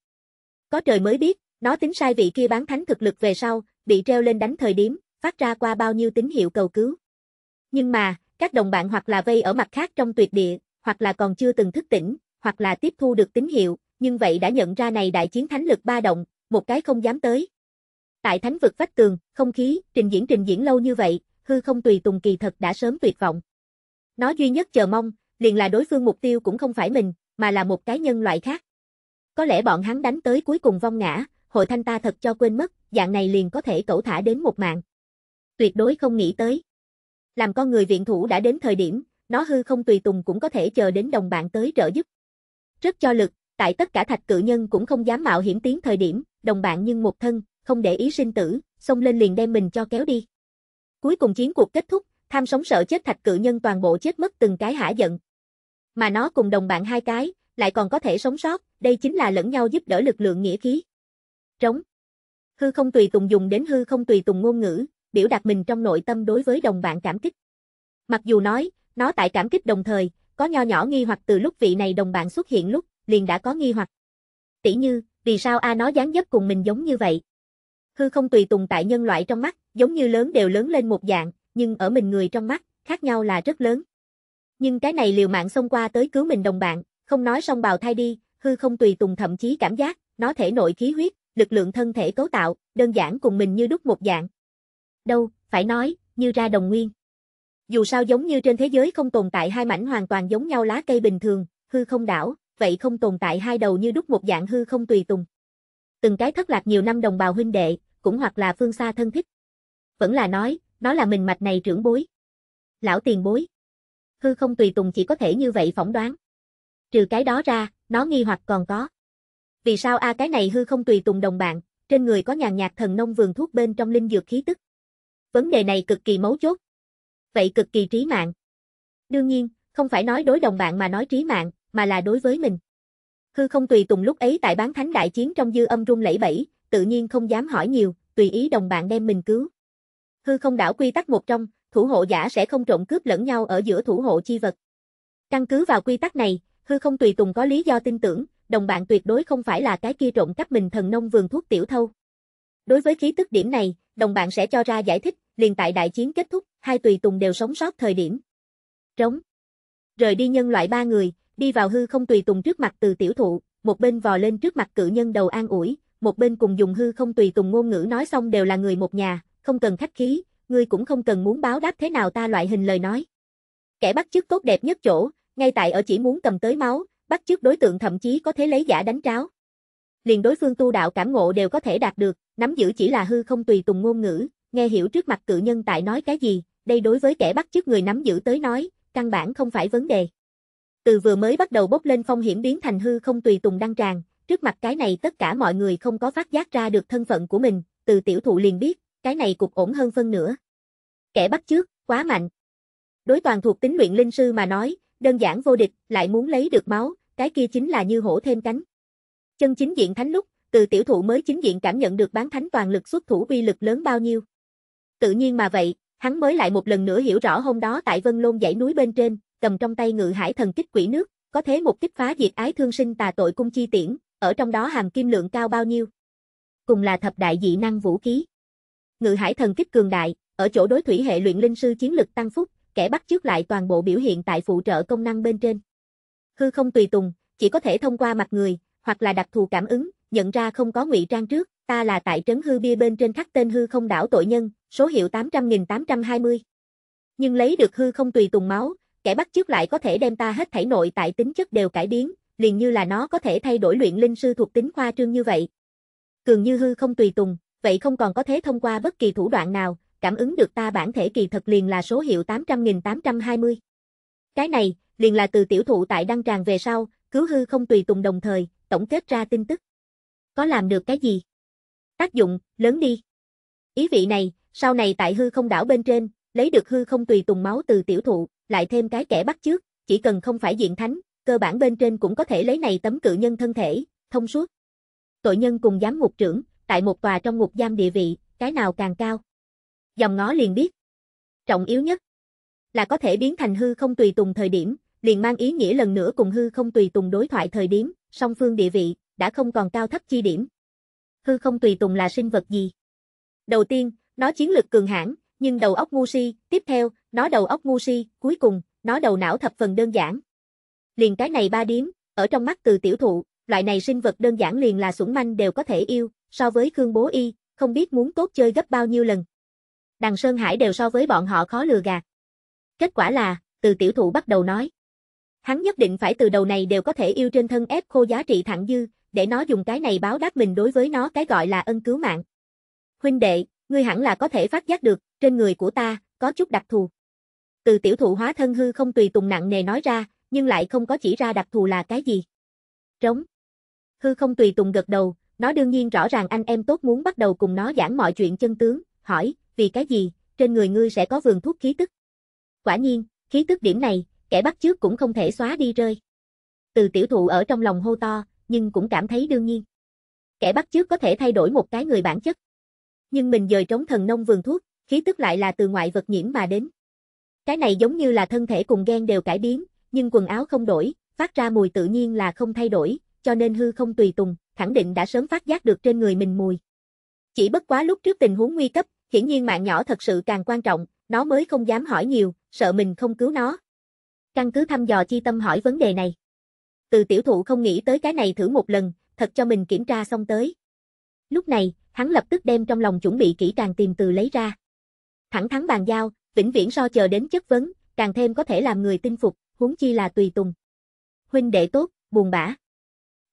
Có trời mới biết, nó tính sai vị kia bán thánh thực lực về sau, bị treo lên đánh thời điểm, phát ra qua bao nhiêu tín hiệu cầu cứu. Nhưng mà, các đồng bạn hoặc là vây ở mặt khác trong tuyệt địa, hoặc là còn chưa từng thức tỉnh, hoặc là tiếp thu được tín hiệu, nhưng vậy đã nhận ra này đại chiến thánh lực ba động, một cái không dám tới. Tại thánh vực vách tường, không khí, trình diễn trình diễn lâu như vậy, hư không tùy tùng kỳ thật đã sớm tuyệt vọng. Nó duy nhất chờ mong, liền là đối phương mục tiêu cũng không phải mình, mà là một cái nhân loại khác. Có lẽ bọn hắn đánh tới cuối cùng vong ngã, hội thanh ta thật cho quên mất, dạng này liền có thể cẩu thả đến một mạng. Tuyệt đối không nghĩ tới. Làm con người viện thủ đã đến thời điểm, nó hư không tùy tùng cũng có thể chờ đến đồng bạn tới trợ giúp. Rất cho lực, tại tất cả thạch cự nhân cũng không dám mạo hiểm tiến thời điểm, đồng bạn nhưng một thân, không để ý sinh tử, xông lên liền đem mình cho kéo đi. Cuối cùng chiến cuộc kết thúc, tham sống sợ chết thạch cự nhân toàn bộ chết mất từng cái hả giận, mà nó cùng đồng bạn hai cái, lại còn có thể sống sót, đây chính là lẫn nhau giúp đỡ lực lượng nghĩa khí. Trống. Hư không tùy tùng dùng đến hư không tùy tùng ngôn ngữ, biểu đạt mình trong nội tâm đối với đồng bạn cảm kích. Mặc dù nói, nó tại cảm kích đồng thời, có nho nhỏ nghi hoặc từ lúc vị này đồng bạn xuất hiện lúc, liền đã có nghi hoặc. Tỷ như, vì sao a nó dáng dấp cùng mình giống như vậy? Hư không tùy tùng tại nhân loại trong mắt, giống như lớn đều lớn lên một dạng, nhưng ở mình người trong mắt, khác nhau là rất lớn. Nhưng cái này liều mạng xông qua tới cứu mình đồng bạn, không nói song bào thai đi, hư không tùy tùng thậm chí cảm giác, nó thể nội khí huyết, lực lượng thân thể cấu tạo, đơn giản cùng mình như đúc một dạng. Đâu, phải nói, như ra đồng nguyên. Dù sao giống như trên thế giới không tồn tại hai mảnh hoàn toàn giống nhau lá cây bình thường, hư không đảo, vậy không tồn tại hai đầu như đúc một dạng hư không tùy tùng. Từng cái thất lạc nhiều năm đồng bào huynh đệ, cũng hoặc là phương xa thân thích. Vẫn là nói, nó là mình mạch này trưởng bối. Lão tiền bối hư không tùy tùng chỉ có thể như vậy phỏng đoán. Trừ cái đó ra, nó nghi hoặc còn có. Vì sao a cái này hư không tùy tùng đồng bạn, trên người có nhàn nhạt thần nông vườn thuốc bên trong linh dược khí tức. Vấn đề này cực kỳ mấu chốt. Vậy cực kỳ trí mạng. Đương nhiên, không phải nói đối đồng bạn mà nói trí mạng, mà là đối với mình. Hư không tùy tùng lúc ấy tại bán thánh đại chiến trong dư âm rung lẫy bẫy, tự nhiên không dám hỏi nhiều, tùy ý đồng bạn đem mình cứu. Hư không đảo quy tắc một trong, thủ hộ giả sẽ không trộm cướp lẫn nhau ở giữa thủ hộ chi vật. Căn cứ vào quy tắc này, hư không tùy tùng có lý do tin tưởng, đồng bạn tuyệt đối không phải là cái kia trộm cắp mình thần nông vườn thuốc tiểu thâu. Đối với khí tức điểm này, đồng bạn sẽ cho ra giải thích, liền tại đại chiến kết thúc, hai tùy tùng đều sống sót thời điểm. Trống. Rời đi nhân loại ba người, đi vào hư không tùy tùng trước mặt từ tiểu thụ, một bên vò lên trước mặt cự nhân đầu an ủi, một bên cùng dùng hư không tùy tùng ngôn ngữ nói xong đều là người một nhà, không cần khách khí, ngươi cũng không cần muốn báo đáp thế nào ta loại hình lời nói. Kẻ bắt chước tốt đẹp nhất chỗ, ngay tại ở chỉ muốn cầm tới máu, bắt chước đối tượng thậm chí có thể lấy giả đánh tráo. Liền đối phương tu đạo cảm ngộ đều có thể đạt được, nắm giữ chỉ là hư không tùy tùng ngôn ngữ, nghe hiểu trước mặt cự nhân tại nói cái gì, đây đối với kẻ bắt chước người nắm giữ tới nói, căn bản không phải vấn đề. Từ vừa mới bắt đầu bốc lên phong hiểm biến thành hư không tùy tùng đăng tràn, trước mặt cái này tất cả mọi người không có phát giác ra được thân phận của mình, từ tiểu thụ liền biết, cái này cục ổn hơn phân nữa. Kẻ bắt trước, quá mạnh. Đối toàn thuộc tính luyện linh sư mà nói, đơn giản vô địch, lại muốn lấy được máu, cái kia chính là như hổ thêm cánh. Chân chính diện thánh lúc, từ tiểu thụ mới chính diện cảm nhận được bán thánh toàn lực xuất thủ uy lực lớn bao nhiêu. Tự nhiên mà vậy, hắn mới lại một lần nữa hiểu rõ hôm đó tại Vân Lôn dãy núi bên trên, cầm trong tay ngự hải thần kích quỷ nước, có thế một kích phá diệt ái thương sinh tà tội cung chi tiễn, ở trong đó hàm kim lượng cao bao nhiêu. Cùng là thập đại dị năng vũ khí. Ngự hải thần kích cường đại, ở chỗ đối thủy hệ luyện linh sư chiến lực tăng phúc, kẻ bắt trước lại toàn bộ biểu hiện tại phụ trợ công năng bên trên. Hư không tùy tùng, chỉ có thể thông qua mặt người, hoặc là đặc thù cảm ứng, nhận ra không có ngụy trang trước, ta là tại trấn hư bia bên trên khắc tên hư không đảo tội nhân, số hiệu 800.820. Nhưng lấy được hư không tùy tùng máu, kẻ bắt trước lại có thể đem ta hết thảy nội tại tính chất đều cải biến, liền như là nó có thể thay đổi luyện linh sư thuộc tính khoa trương như vậy. Cường như hư không tùy tùng, vậy không còn có thế thông qua bất kỳ thủ đoạn nào, cảm ứng được ta bản thể kỳ thật liền là số hiệu 800.820. Cái này, liền là từ tiểu thụ tại đăng tràng về sau, cứu hư không tùy tùng đồng thời, tổng kết ra tin tức. Có làm được cái gì? Tác dụng, lớn đi. Ý vị này, sau này tại hư không đảo bên trên, lấy được hư không tùy tùng máu từ tiểu thụ, lại thêm cái kẻ bắt trước, chỉ cần không phải diện thánh, cơ bản bên trên cũng có thể lấy này tấm cự nhân thân thể, thông suốt. Tội nhân cùng giám ngục trưởng, tại một tòa trong ngục giam địa vị, cái nào càng cao. Dòng ngó liền biết. Trọng yếu nhất là có thể biến thành hư không tùy tùng thời điểm, liền mang ý nghĩa lần nữa cùng hư không tùy tùng đối thoại thời điểm, song phương địa vị, đã không còn cao thấp chi điểm. Hư không tùy tùng là sinh vật gì? Đầu tiên, nó chiến lực cường hãn, nhưng đầu óc ngu si, tiếp theo, nó đầu óc ngu si, cuối cùng, nó đầu não thập phần đơn giản. Liền cái này ba điếm, ở trong mắt từ tiểu thụ, loại này sinh vật đơn giản liền là sủng manh đều có thể yêu, so với Khương Bố Y, không biết muốn tốt chơi gấp bao nhiêu lần. Đằng Sơn Hải đều so với bọn họ khó lừa gạt. Kết quả là, từ tiểu thụ bắt đầu nói. Hắn nhất định phải từ đầu này đều có thể yêu trên thân ép khô giá trị thẳng dư, để nó dùng cái này báo đáp mình đối với nó cái gọi là ân cứu mạng. Huynh đệ, ngươi hẳn là có thể phát giác được, trên người của ta, có chút đặc thù. Từ tiểu thụ hóa thân hư không tùy tùng nặng nề nói ra, nhưng lại không có chỉ ra đặc thù là cái gì. Trống. Hư không tùy tùng gật đầu, nó đương nhiên rõ ràng anh em tốt muốn bắt đầu cùng nó giảng mọi chuyện chân tướng, hỏi, vì cái gì, trên người ngươi sẽ có vườn thuốc khí tức. Quả nhiên, khí tức điểm này, kẻ bắt trước cũng không thể xóa đi rơi. Từ tiểu thụ ở trong lòng hô to, nhưng cũng cảm thấy đương nhiên. Kẻ bắt trước có thể thay đổi một cái người bản chất. Nhưng mình dời trống thần nông vườn thuốc, khí tức lại là từ ngoại vật nhiễm mà đến. Cái này giống như là thân thể cùng gen đều cải biến, nhưng quần áo không đổi, phát ra mùi tự nhiên là không thay đổi, cho nên hư không tùy tùng, khẳng định đã sớm phát giác được trên người mình mùi. Chỉ bất quá lúc trước tình huống nguy cấp, hiển nhiên mạng nhỏ thật sự càng quan trọng, nó mới không dám hỏi nhiều, sợ mình không cứu nó. Căn cứ thăm dò chi tâm hỏi vấn đề này. Từ tiểu thụ không nghĩ tới cái này thử một lần, thật cho mình kiểm tra xong tới. Lúc này, hắn lập tức đem trong lòng chuẩn bị kỹ càng tìm từ lấy ra. Thẳng thắn bàn giao, vĩnh viễn so chờ đến chất vấn, càng thêm có thể làm người tin phục, huống chi là tùy tùng. Huynh đệ tốt, buồn bã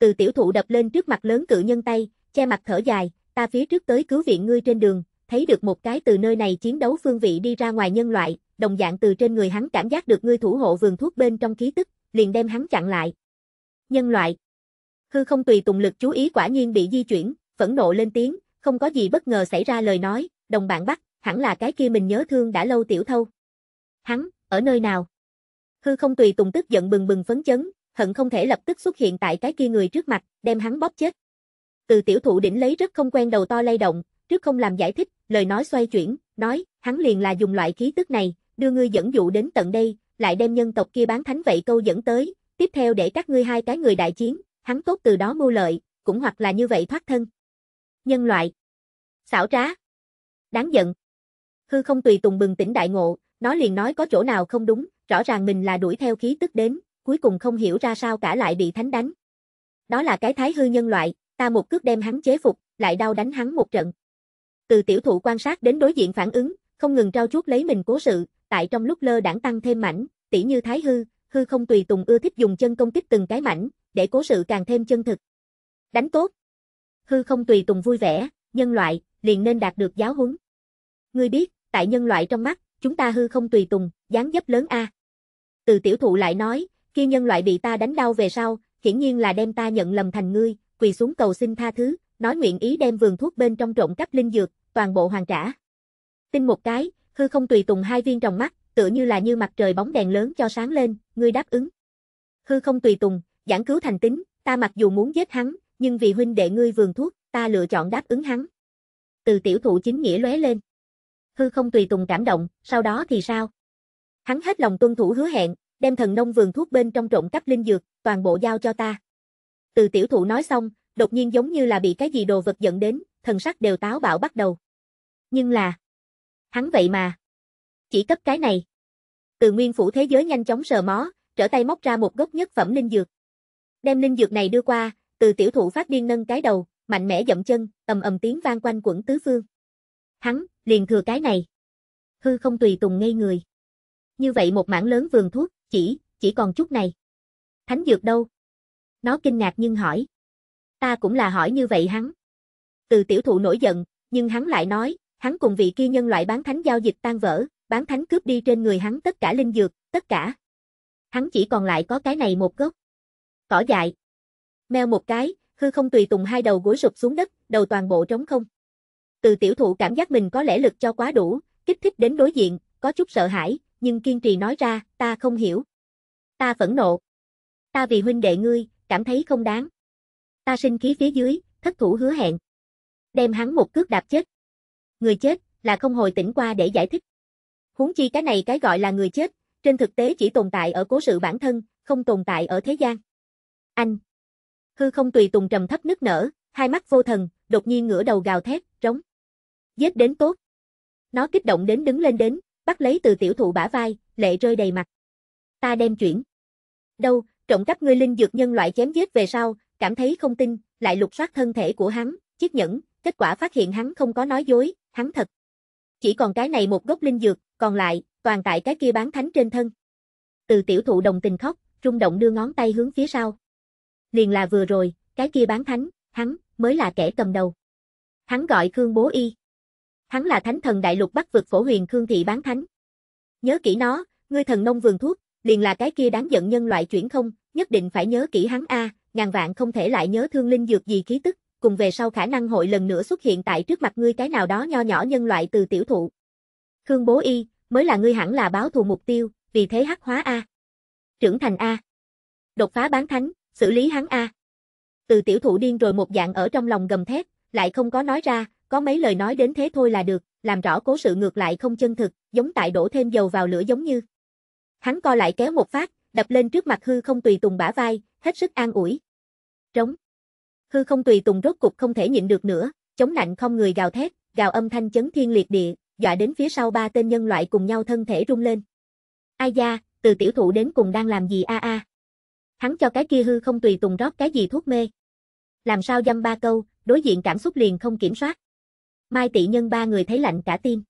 từ tiểu thụ đập lên trước mặt lớn cự nhân tay, che mặt thở dài, ta phía trước tới cứu viện ngươi trên đường, thấy được một cái từ nơi này chiến đấu phương vị đi ra ngoài nhân loại, đồng dạng từ trên người hắn cảm giác được ngươi thủ hộ vườn thuốc bên trong khí tức, liền đem hắn chặn lại. Nhân loại. Hư không tùy tùng lực chú ý quả nhiên bị di chuyển, phẫn nộ lên tiếng, không có gì bất ngờ xảy ra lời nói, đồng bạn bắt, hẳn là cái kia mình nhớ thương đã lâu tiểu thâu. Hắn, ở nơi nào? Hư không tùy tùng tức giận bừng bừng phấn chấn, hận không thể lập tức xuất hiện tại cái kia người trước mặt, đem hắn bóp chết. Từ tiểu thụ đỉnh lấy rất không quen đầu to lay động, trước không làm giải thích, lời nói xoay chuyển, nói, hắn liền là dùng loại khí tức này, đưa ngươi dẫn dụ đến tận đây, lại đem nhân tộc kia bán thánh vậy câu dẫn tới, tiếp theo để các ngươi hai cái người đại chiến, hắn tốt từ đó mưu lợi, cũng hoặc là như vậy thoát thân. Nhân loại. Xảo trá. Đáng giận. Hư không tùy tùng bừng tỉnh đại ngộ, nó liền nói có chỗ nào không đúng, rõ ràng mình là đuổi theo khí tức đến, cuối cùng không hiểu ra sao cả lại bị thánh đánh. Đó là cái thái hư nhân loại, ta một cước đem hắn chế phục, lại đau đánh hắn một trận. Từ tiểu thụ quan sát đến đối diện phản ứng, không ngừng trao chuốt lấy mình cố sự, tại trong lúc lơ đảng tăng thêm mảnh, tỉ như thái hư, hư không tùy tùng ưa thích dùng chân công kích từng cái mảnh, để cố sự càng thêm chân thực. Đánh tốt. Hư không tùy tùng vui vẻ, nhân loại, liền nên đạt được giáo huấn. Ngươi biết, tại nhân loại trong mắt, chúng ta hư không tùy tùng, dáng dấp lớn a. Từ tiểu thụ lại nói, khi nhân loại bị ta đánh đau về sau, hiển nhiên là đem ta nhận lầm thành ngươi, quỳ xuống cầu xin tha thứ, nói nguyện ý đem vườn thuốc bên trong trộn cắp linh dược, toàn bộ hoàn trả. Tin một cái, hư không tùy tùng hai viên trong mắt, tựa như là như mặt trời bóng đèn lớn cho sáng lên, ngươi đáp ứng. Hư không tùy tùng, giảng cứu thành tính, ta mặc dù muốn giết hắn, nhưng vì huynh đệ ngươi vườn thuốc, ta lựa chọn đáp ứng hắn. Từ tiểu thụ chính nghĩa lóe lên. Hư không tùy tùng cảm động, sau đó thì sao? Hắn hết lòng tuân thủ hứa hẹn, đem thần nông vườn thuốc bên trong trộm cắp linh dược, toàn bộ giao cho ta. Từ tiểu thụ nói xong, đột nhiên giống như là bị cái gì đồ vật giận đến, thần sắc đều táo bạo bắt đầu. Nhưng là, hắn vậy mà, chỉ cấp cái này. Từ nguyên phủ thế giới nhanh chóng sờ mó, trở tay móc ra một gốc nhất phẩm linh dược. Đem linh dược này đưa qua, từ tiểu thụ phát điên nâng cái đầu, mạnh mẽ dậm chân, ầm ầm tiếng vang quanh quẩn tứ phương. Hắn, liền thừa cái này. Hư không tùy tùng ngây người. Như vậy một mảng lớn vườn thuốc, chỉ, chỉ còn chút này. Thánh dược đâu? Nó kinh ngạc nhưng hỏi. Ta cũng là hỏi như vậy hắn. Từ tiểu thụ nổi giận, nhưng hắn lại nói, hắn cùng vị kia nhân loại bán thánh giao dịch tan vỡ, bán thánh cướp đi trên người hắn tất cả linh dược, tất cả. Hắn chỉ còn lại có cái này một gốc. Cỏ dại. Meo một cái, hư không tùy tùng hai đầu gối sụp xuống đất, đầu toàn bộ trống không. Từ tiểu thụ cảm giác mình có lẽ lực cho quá đủ, kích thích đến đối diện, có chút sợ hãi, nhưng kiên trì nói ra, ta không hiểu. Ta phẫn nộ. Ta vì huynh đệ ngươi, cảm thấy không đáng. Ta sinh khí phía dưới, thất thủ hứa hẹn. Đem hắn một cước đạp chết. Người chết, là không hồi tỉnh qua để giải thích. Huống chi cái này cái gọi là người chết, trên thực tế chỉ tồn tại ở cố sự bản thân, không tồn tại ở thế gian. Anh. Hư không tùy tùng trầm thấp nức nở, hai mắt vô thần, đột nhiên ngửa đầu gào thét, trống. Giết đến tốt. Nó kích động đến đứng lên đến, bắt lấy từ tiểu thụ bả vai, lệ rơi đầy mặt. Ta đem chuyển. Đâu, trộm cắp ngươi linh dược nhân loại chém giết về sau, cảm thấy không tin, lại lục soát thân thể của hắn, chiếc nhẫn, kết quả phát hiện hắn không có nói dối, hắn thật. Chỉ còn cái này một gốc linh dược, còn lại, toàn tại cái kia bán thánh trên thân. Từ tiểu thụ đồng tình khóc, rung động đưa ngón tay hướng phía sau. Liền là vừa rồi, cái kia bán thánh, hắn, mới là kẻ cầm đầu. Hắn gọi Khương Bố Y hắn là thánh thần đại lục bắc vực phổ huyền Khương Thị bán thánh. Nhớ kỹ nó, ngươi thần nông vườn thuốc, liền là cái kia đáng giận nhân loại chuyển không, nhất định phải nhớ kỹ hắn a, ngàn vạn không thể lại nhớ thương linh dược gì khí tức, cùng về sau khả năng hội lần nữa xuất hiện tại trước mặt ngươi cái nào đó nho nhỏ nhân loại từ tiểu thụ. Khương Bố Y, mới là ngươi hẳn là báo thù mục tiêu, vì thế hắc hóa a. Trưởng thành a. Đột phá bán thánh, xử lý hắn a. Từ tiểu thụ điên rồi một dạng ở trong lòng gầm thét, lại không có nói ra, có mấy lời nói đến thế thôi là được, làm rõ cố sự ngược lại không chân thực, giống tại đổ thêm dầu vào lửa giống như. Hắn co lại kéo một phát, đập lên trước mặt hư không tùy tùng bả vai, hết sức an ủi. Trống. Hư không tùy tùng rốt cục không thể nhịn được nữa, chống nạnh không người gào thét, gào âm thanh chấn thiên liệt địa, dọa đến phía sau ba tên nhân loại cùng nhau thân thể rung lên. Ai da, từ tiểu thụ đến cùng đang làm gì a a. Hắn cho cái kia hư không tùy tùng rót cái gì thuốc mê. Làm sao dâm ba câu, đối diện cảm xúc liền không kiểm soát. Mai tỷ Nhân ba người thấy lạnh cả tim.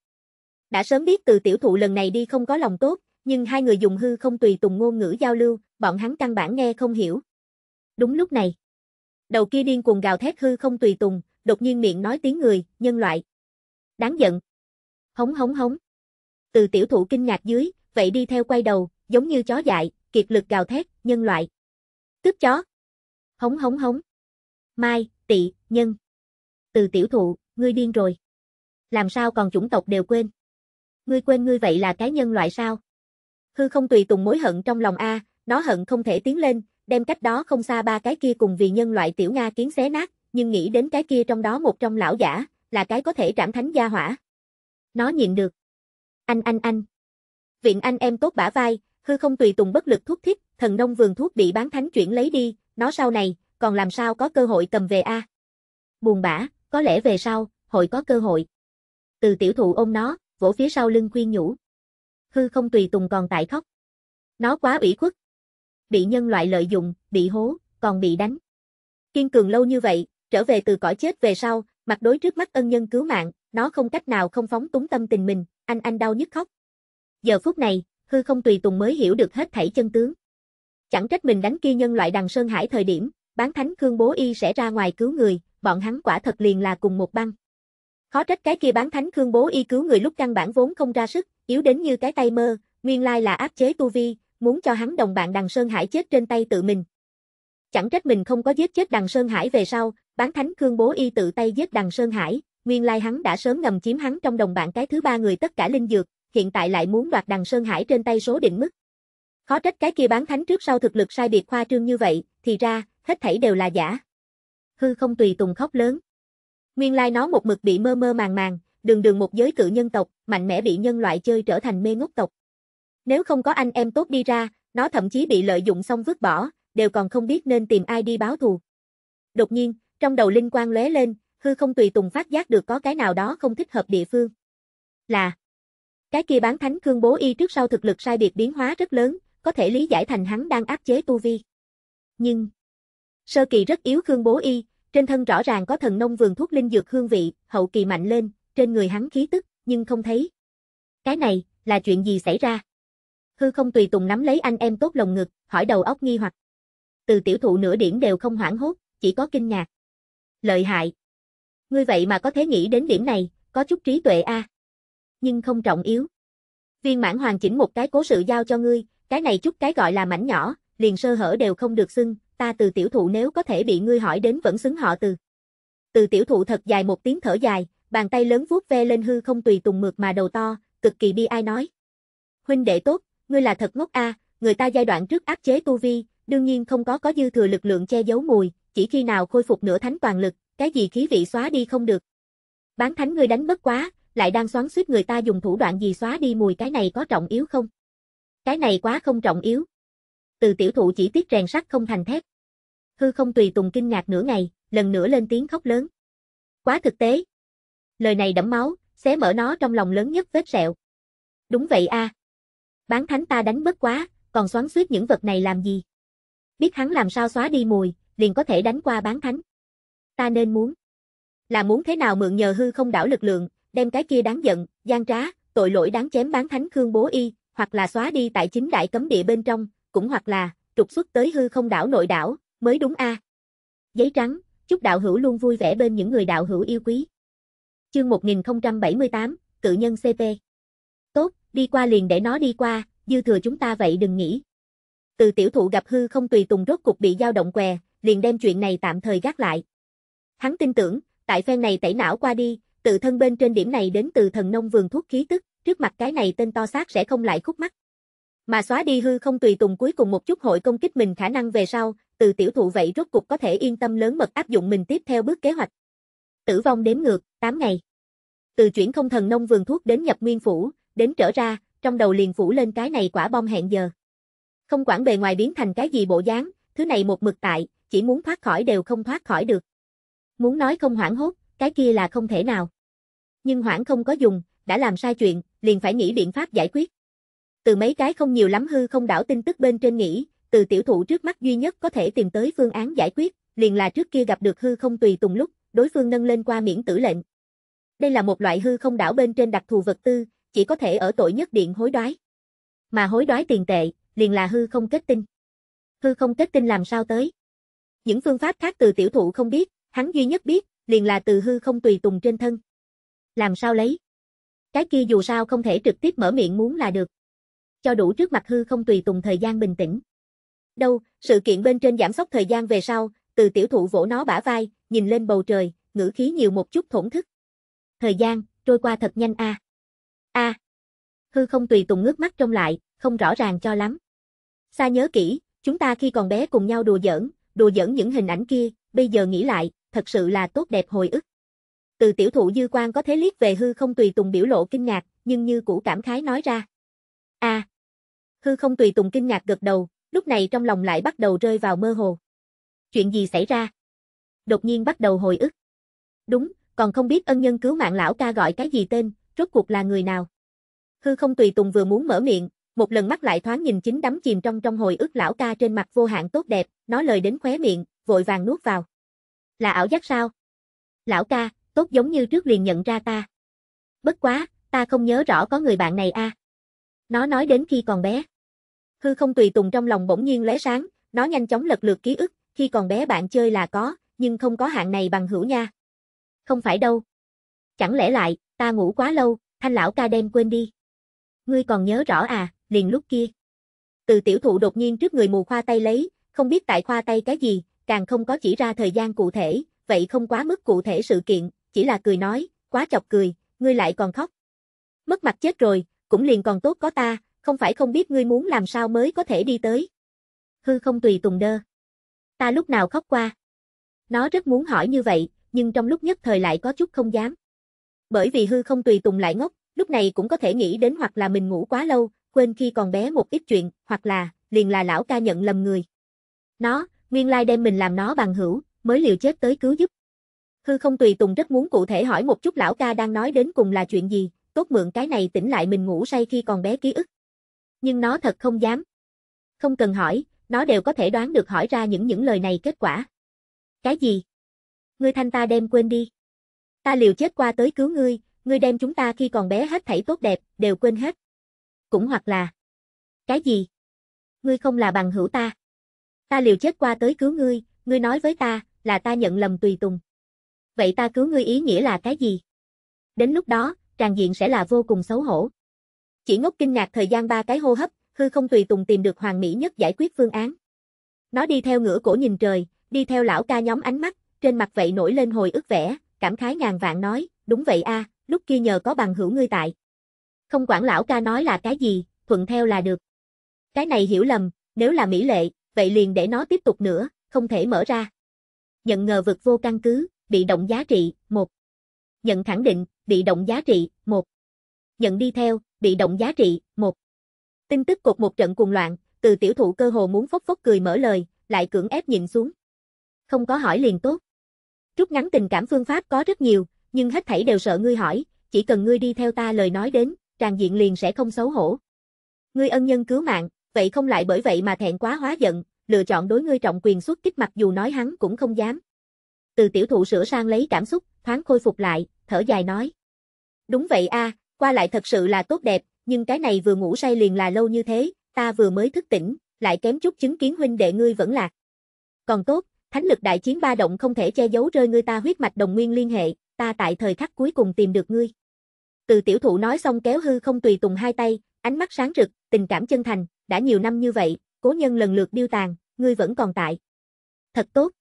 Đã sớm biết từ tiểu thụ lần này đi không có lòng tốt, nhưng hai người dùng hư không tùy tùng ngôn ngữ giao lưu, bọn hắn căn bản nghe không hiểu. Đúng lúc này, đầu kia điên cuồng gào thét hư không tùy tùng, đột nhiên miệng nói tiếng người, nhân loại. Đáng giận. Hống hống hống. Từ tiểu thụ kinh ngạc dưới, vậy đi theo quay đầu, giống như chó dại, kiệt lực gào thét, nhân loại. Cướp chó. Hống hống hống. Mai, tị, nhân. Từ tiểu thụ, Ngươi điên rồi. Làm sao còn chủng tộc đều quên? Ngươi quên ngươi vậy là cái nhân loại sao? Hư không tùy tùng mối hận trong lòng A, nó hận không thể tiến lên, đem cách đó không xa ba cái kia cùng vì nhân loại tiểu Nga kiến xé nát, nhưng nghĩ đến cái kia trong đó một trong lão giả, là cái có thể trảm thánh gia hỏa. Nó nhịn được. Anh anh anh. Viện anh em tốt bả vai, hư không tùy tùng bất lực thuốc thiết, thần nông vườn thuốc bị bán thánh chuyển lấy đi, nó sau này, còn làm sao có cơ hội cầm về a? Buồn bã, có lẽ về sau, hội có cơ hội. Từ tiểu thụ ôm nó, vỗ phía sau lưng khuyên nhủ. Hư không tùy tùng còn tại khóc. Nó quá ủy khuất. Bị nhân loại lợi dụng, bị hố, còn bị đánh. Kiên cường lâu như vậy, trở về từ cõi chết về sau, mặt đối trước mắt ân nhân cứu mạng, nó không cách nào không phóng túng tâm tình mình, anh anh đau nhức khóc. Giờ phút này, hư không tùy tùng mới hiểu được hết thảy chân tướng. Chẳng trách mình đánh kia nhân loại đằng Sơn Hải thời điểm, bán thánh Khương Bố Y sẽ ra ngoài cứu người, bọn hắn quả thật liền là cùng một băng. Khó trách cái kia bán thánh Khương Bố y cứu người lúc căn bản vốn không ra sức, yếu đến như cái tay mơ, nguyên lai là áp chế tu vi, muốn cho hắn đồng bạn Đằng Sơn Hải chết trên tay tự mình. Chẳng trách mình không có giết chết Đằng Sơn Hải về sau, bán thánh Khương Bố y tự tay giết Đằng Sơn Hải, nguyên lai hắn đã sớm ngầm chiếm hắn trong đồng bạn cái thứ ba người tất cả linh dược, hiện tại lại muốn đoạt Đằng Sơn Hải trên tay số định mức. Khó trách cái kia bán thánh trước sau thực lực sai biệt khoa trương như vậy, thì ra, hết thảy đều là giả hư không tùy tùng khóc lớn. Nguyên lai nó một mực bị mơ mơ màng màng, đường đường một giới cự nhân tộc, mạnh mẽ bị nhân loại chơi trở thành mê ngốc tộc. Nếu không có anh em tốt đi ra, nó thậm chí bị lợi dụng xong vứt bỏ, đều còn không biết nên tìm ai đi báo thù. Đột nhiên, trong đầu linh quang lóe lên, hư không tùy tùng phát giác được có cái nào đó không thích hợp địa phương. Là cái kia bán thánh cương bố y trước sau thực lực sai biệt biến hóa rất lớn, có thể lý giải thành hắn đang áp chế tu vi. Nhưng Sơ kỳ rất yếu Khương Bố Y, trên thân rõ ràng có thần nông vườn thuốc linh dược hương vị, hậu kỳ mạnh lên, trên người hắn khí tức, nhưng không thấy. Cái này, là chuyện gì xảy ra? Hư không tùy tùng nắm lấy anh em tốt lồng ngực, hỏi đầu óc nghi hoặc. Từ tiểu thụ nửa điểm đều không hoảng hốt, chỉ có kinh ngạc. Lợi hại. Ngươi vậy mà có thể nghĩ đến điểm này, có chút trí tuệ a. À. Nhưng không trọng yếu. Viên mãn hoàn chỉnh một cái cố sự giao cho ngươi, cái này chút cái gọi là mảnh nhỏ, liền sơ hở đều không được xưng, ta từ tiểu thụ nếu có thể bị ngươi hỏi đến vẫn xứng họ từ. Từ tiểu thụ thật dài một tiếng thở dài, bàn tay lớn vuốt ve lên hư không tùy tùng mượt mà đầu to, cực kỳ bi ai nói. Huynh đệ tốt, ngươi là thật ngốc a, à, người ta giai đoạn trước áp chế tu vi, đương nhiên không có có dư thừa lực lượng che giấu mùi, chỉ khi nào khôi phục nửa thánh toàn lực, cái gì khí vị xóa đi không được. Bán thánh ngươi đánh bất quá, lại đang xoắn suýt người ta dùng thủ đoạn gì xóa đi mùi cái này có trọng yếu không? Cái này quá không trọng yếu, từ tiểu thụ chỉ tiết rèn sắt không thành thép. Hư không tùy tùng kinh ngạc nửa ngày, lần nữa lên tiếng khóc lớn. Quá thực tế. Lời này đẫm máu, xé mở nó trong lòng lớn nhất vết sẹo. Đúng vậy a. Bán thánh ta đánh bất quá, còn xoắn xuýt những vật này làm gì? Biết hắn làm sao xóa đi mùi, liền có thể đánh qua bán thánh. Ta nên muốn. Là muốn thế nào mượn nhờ hư không đảo lực lượng, đem cái kia đáng giận, gian trá, tội lỗi đáng chém bán thánh Khương Bố Y, hoặc là xóa đi tại chính đại cấm địa bên trong, cũng hoặc là trục xuất tới hư không đảo nội đảo, mới đúng a. Giấy trắng, chúc đạo hữu luôn vui vẻ bên những người đạo hữu yêu quý. Chương 1078, cự nhân CP. Tốt, đi qua liền để nó đi qua, dư thừa chúng ta vậy đừng nghĩ. Từ tiểu thụ gặp hư không tùy tùng rốt cục bị dao động què, liền đem chuyện này tạm thời gác lại. Hắn tin tưởng, tại phen này tẩy não qua đi, tự thân bên trên điểm này đến từ thần nông vườn thuốc khí tức, trước mặt cái này tên to xác sẽ không lại khúc mắt mà xóa đi hư không tùy tùng cuối cùng một chút hội công kích mình khả năng về sau, từ tiểu thụ vậy rốt cục có thể yên tâm lớn mật áp dụng mình tiếp theo bước kế hoạch. Tử vong đếm ngược, 8 ngày. Từ chuyển không thần nông vườn thuốc đến nhập nguyên phủ, đến trở ra, trong đầu liền phủ lên cái này quả bom hẹn giờ. Không quản bề ngoài biến thành cái gì bộ dáng, thứ này một mực tại, chỉ muốn thoát khỏi đều không thoát khỏi được. Muốn nói không hoảng hốt, cái kia là không thể nào. Nhưng hoảng không có dùng, đã làm sai chuyện, liền phải nghĩ biện pháp giải quyết từ mấy cái không nhiều lắm hư không đảo tin tức bên trên nghĩ, từ tiểu thụ trước mắt duy nhất có thể tìm tới phương án giải quyết, liền là trước kia gặp được hư không tùy tùng lúc, đối phương nâng lên qua miễn tử lệnh. Đây là một loại hư không đảo bên trên đặc thù vật tư, chỉ có thể ở tội nhất điện hối đoái. Mà hối đoái tiền tệ, liền là hư không kết tinh. Hư không kết tinh làm sao tới? Những phương pháp khác từ tiểu thụ không biết, hắn duy nhất biết, liền là từ hư không tùy tùng trên thân. Làm sao lấy? Cái kia dù sao không thể trực tiếp mở miệng muốn là được cho đủ trước mặt hư không tùy tùng thời gian bình tĩnh. Đâu, sự kiện bên trên giảm sóc thời gian về sau, từ tiểu thụ vỗ nó bả vai, nhìn lên bầu trời, ngữ khí nhiều một chút thổn thức. Thời gian, trôi qua thật nhanh a. A. Hư không tùy tùng ngước mắt trong lại, không rõ ràng cho lắm. Sa nhớ kỹ, chúng ta khi còn bé cùng nhau đùa giỡn, đùa giỡn những hình ảnh kia, bây giờ nghĩ lại, thật sự là tốt đẹp hồi ức. Từ tiểu thụ dư quan có thế liếc về hư không tùy tùng biểu lộ kinh ngạc, nhưng như cũ cảm khái nói ra. A, à, Hư không tùy tùng kinh ngạc gật đầu, lúc này trong lòng lại bắt đầu rơi vào mơ hồ. Chuyện gì xảy ra? Đột nhiên bắt đầu hồi ức. Đúng, còn không biết ân nhân cứu mạng lão ca gọi cái gì tên, rốt cuộc là người nào. Hư không tùy tùng vừa muốn mở miệng, một lần mắt lại thoáng nhìn chính đắm chìm trong trong hồi ức lão ca trên mặt vô hạn tốt đẹp, nói lời đến khóe miệng, vội vàng nuốt vào. Là ảo giác sao? Lão ca, tốt giống như trước liền nhận ra ta. Bất quá, ta không nhớ rõ có người bạn này a. Nó nói đến khi còn bé hư không tùy tùng trong lòng bỗng nhiên lóe sáng, nó nhanh chóng lật lượt ký ức, khi còn bé bạn chơi là có, nhưng không có hạng này bằng hữu nha. Không phải đâu. Chẳng lẽ lại, ta ngủ quá lâu, thanh lão ca đem quên đi. Ngươi còn nhớ rõ à, liền lúc kia. Từ tiểu thụ đột nhiên trước người mù khoa tay lấy, không biết tại khoa tay cái gì, càng không có chỉ ra thời gian cụ thể, vậy không quá mức cụ thể sự kiện, chỉ là cười nói, quá chọc cười, ngươi lại còn khóc. Mất mặt chết rồi, cũng liền còn tốt có ta, không phải không biết ngươi muốn làm sao mới có thể đi tới. Hư không tùy tùng đơ. Ta lúc nào khóc qua. Nó rất muốn hỏi như vậy, nhưng trong lúc nhất thời lại có chút không dám. Bởi vì hư không tùy tùng lại ngốc, lúc này cũng có thể nghĩ đến hoặc là mình ngủ quá lâu, quên khi còn bé một ít chuyện, hoặc là, liền là lão ca nhận lầm người. Nó, nguyên lai đem mình làm nó bằng hữu, mới liều chết tới cứu giúp. Hư không tùy tùng rất muốn cụ thể hỏi một chút lão ca đang nói đến cùng là chuyện gì, tốt mượn cái này tỉnh lại mình ngủ say khi còn bé ký ức nhưng nó thật không dám. Không cần hỏi, nó đều có thể đoán được hỏi ra những những lời này kết quả. Cái gì? Ngươi thanh ta đem quên đi. Ta liều chết qua tới cứu ngươi, ngươi đem chúng ta khi còn bé hết thảy tốt đẹp, đều quên hết. Cũng hoặc là... Cái gì? Ngươi không là bằng hữu ta. Ta liều chết qua tới cứu ngươi, ngươi nói với ta, là ta nhận lầm tùy tùng. Vậy ta cứu ngươi ý nghĩa là cái gì? Đến lúc đó, tràng diện sẽ là vô cùng xấu hổ. Chỉ ngốc kinh ngạc thời gian ba cái hô hấp, hư không tùy tùng tìm được hoàng mỹ nhất giải quyết phương án. Nó đi theo ngửa cổ nhìn trời, đi theo lão ca nhóm ánh mắt, trên mặt vậy nổi lên hồi ức vẻ cảm khái ngàn vạn nói, đúng vậy a, lúc kia nhờ có bằng hữu ngươi tại. Không quản lão ca nói là cái gì, thuận theo là được. Cái này hiểu lầm, nếu là mỹ lệ, vậy liền để nó tiếp tục nữa, không thể mở ra. Nhận ngờ vực vô căn cứ, bị động giá trị, 1. Nhận khẳng định, bị động giá trị, 1. Nhận đi theo, bị động giá trị, 1. Tin tức cột một trận cuồng loạn, từ tiểu thụ cơ hồ muốn phốc phốc cười mở lời, lại cưỡng ép nhìn xuống. Không có hỏi liền tốt. Rút ngắn tình cảm phương pháp có rất nhiều, nhưng hết thảy đều sợ ngươi hỏi, chỉ cần ngươi đi theo ta lời nói đến, tràn diện liền sẽ không xấu hổ. Ngươi ân nhân cứu mạng, vậy không lại bởi vậy mà thẹn quá hóa giận, lựa chọn đối ngươi trọng quyền xuất kích mặc dù nói hắn cũng không dám. Từ tiểu thụ sửa sang lấy cảm xúc, thoáng khôi phục lại, thở dài nói. Đúng vậy a, à, qua lại thật sự là tốt đẹp, nhưng cái này vừa ngủ say liền là lâu như thế, ta vừa mới thức tỉnh, lại kém chút chứng kiến huynh đệ ngươi vẫn lạc. Còn tốt, thánh lực đại chiến ba động không thể che giấu rơi ngươi ta huyết mạch đồng nguyên liên hệ, ta tại thời khắc cuối cùng tìm được ngươi. Từ tiểu thụ nói xong kéo hư không tùy tùng hai tay, ánh mắt sáng rực, tình cảm chân thành, đã nhiều năm như vậy, cố nhân lần lượt điêu tàn, ngươi vẫn còn tại. Thật tốt.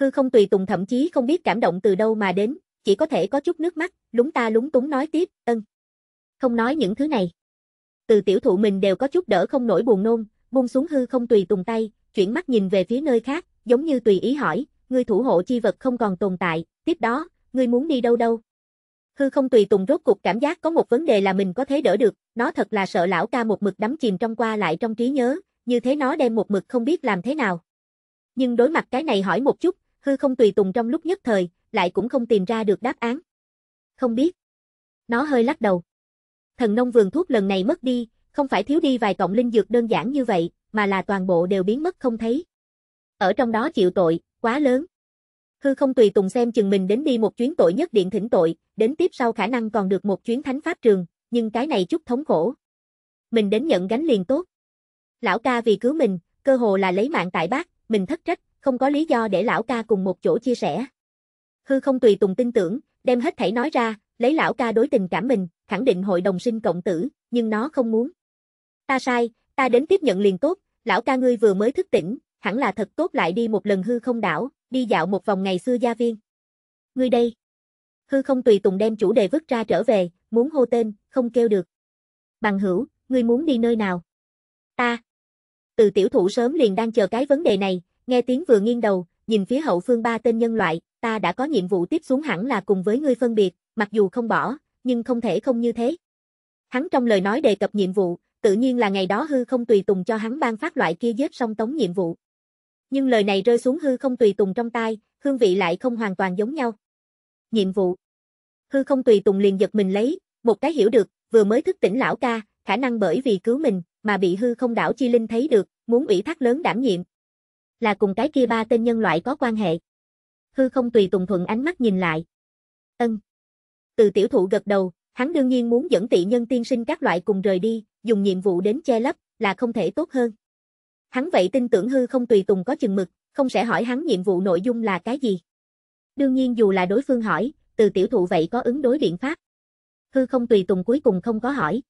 Hư không tùy tùng thậm chí không biết cảm động từ đâu mà đến, chỉ có thể có chút nước mắt, lúng ta lúng túng nói tiếp, ân không nói những thứ này. Từ tiểu thụ mình đều có chút đỡ không nổi buồn nôn, buông xuống hư không tùy tùng tay, chuyển mắt nhìn về phía nơi khác, giống như tùy ý hỏi, ngươi thủ hộ chi vật không còn tồn tại, tiếp đó, ngươi muốn đi đâu đâu? Hư không tùy tùng rốt cuộc cảm giác có một vấn đề là mình có thể đỡ được, nó thật là sợ lão ca một mực đắm chìm trong qua lại trong trí nhớ, như thế nó đem một mực không biết làm thế nào. Nhưng đối mặt cái này hỏi một chút, hư không tùy tùng trong lúc nhất thời, lại cũng không tìm ra được đáp án. Không biết. Nó hơi lắc đầu thần nông vườn thuốc lần này mất đi, không phải thiếu đi vài cọng linh dược đơn giản như vậy, mà là toàn bộ đều biến mất không thấy. Ở trong đó chịu tội, quá lớn. Hư không tùy tùng xem chừng mình đến đi một chuyến tội nhất điện thỉnh tội, đến tiếp sau khả năng còn được một chuyến thánh pháp trường, nhưng cái này chút thống khổ. Mình đến nhận gánh liền tốt. Lão ca vì cứu mình, cơ hồ là lấy mạng tại bác, mình thất trách, không có lý do để lão ca cùng một chỗ chia sẻ. Hư không tùy tùng tin tưởng, đem hết thảy nói ra, lấy lão ca đối tình cảm mình, khẳng định hội đồng sinh cộng tử, nhưng nó không muốn. Ta sai, ta đến tiếp nhận liền tốt, lão ca ngươi vừa mới thức tỉnh, hẳn là thật tốt lại đi một lần hư không đảo, đi dạo một vòng ngày xưa gia viên. Ngươi đây. Hư không tùy tùng đem chủ đề vứt ra trở về, muốn hô tên, không kêu được. Bằng hữu, ngươi muốn đi nơi nào? Ta. Từ tiểu thủ sớm liền đang chờ cái vấn đề này, nghe tiếng vừa nghiêng đầu, nhìn phía hậu phương ba tên nhân loại, ta đã có nhiệm vụ tiếp xuống hẳn là cùng với ngươi phân biệt, mặc dù không bỏ, nhưng không thể không như thế. Hắn trong lời nói đề cập nhiệm vụ, tự nhiên là ngày đó hư không tùy tùng cho hắn ban phát loại kia giết song tống nhiệm vụ. Nhưng lời này rơi xuống hư không tùy tùng trong tai, hương vị lại không hoàn toàn giống nhau. Nhiệm vụ. Hư không tùy tùng liền giật mình lấy, một cái hiểu được, vừa mới thức tỉnh lão ca, khả năng bởi vì cứu mình, mà bị hư không đảo chi linh thấy được, muốn ủy thác lớn đảm nhiệm. Là cùng cái kia ba tên nhân loại có quan hệ. Hư không tùy tùng thuận ánh mắt nhìn lại. Ân, từ tiểu thụ gật đầu, hắn đương nhiên muốn dẫn tị nhân tiên sinh các loại cùng rời đi, dùng nhiệm vụ đến che lấp, là không thể tốt hơn. Hắn vậy tin tưởng hư không tùy tùng có chừng mực, không sẽ hỏi hắn nhiệm vụ nội dung là cái gì. Đương nhiên dù là đối phương hỏi, từ tiểu thụ vậy có ứng đối biện pháp. Hư không tùy tùng cuối cùng không có hỏi.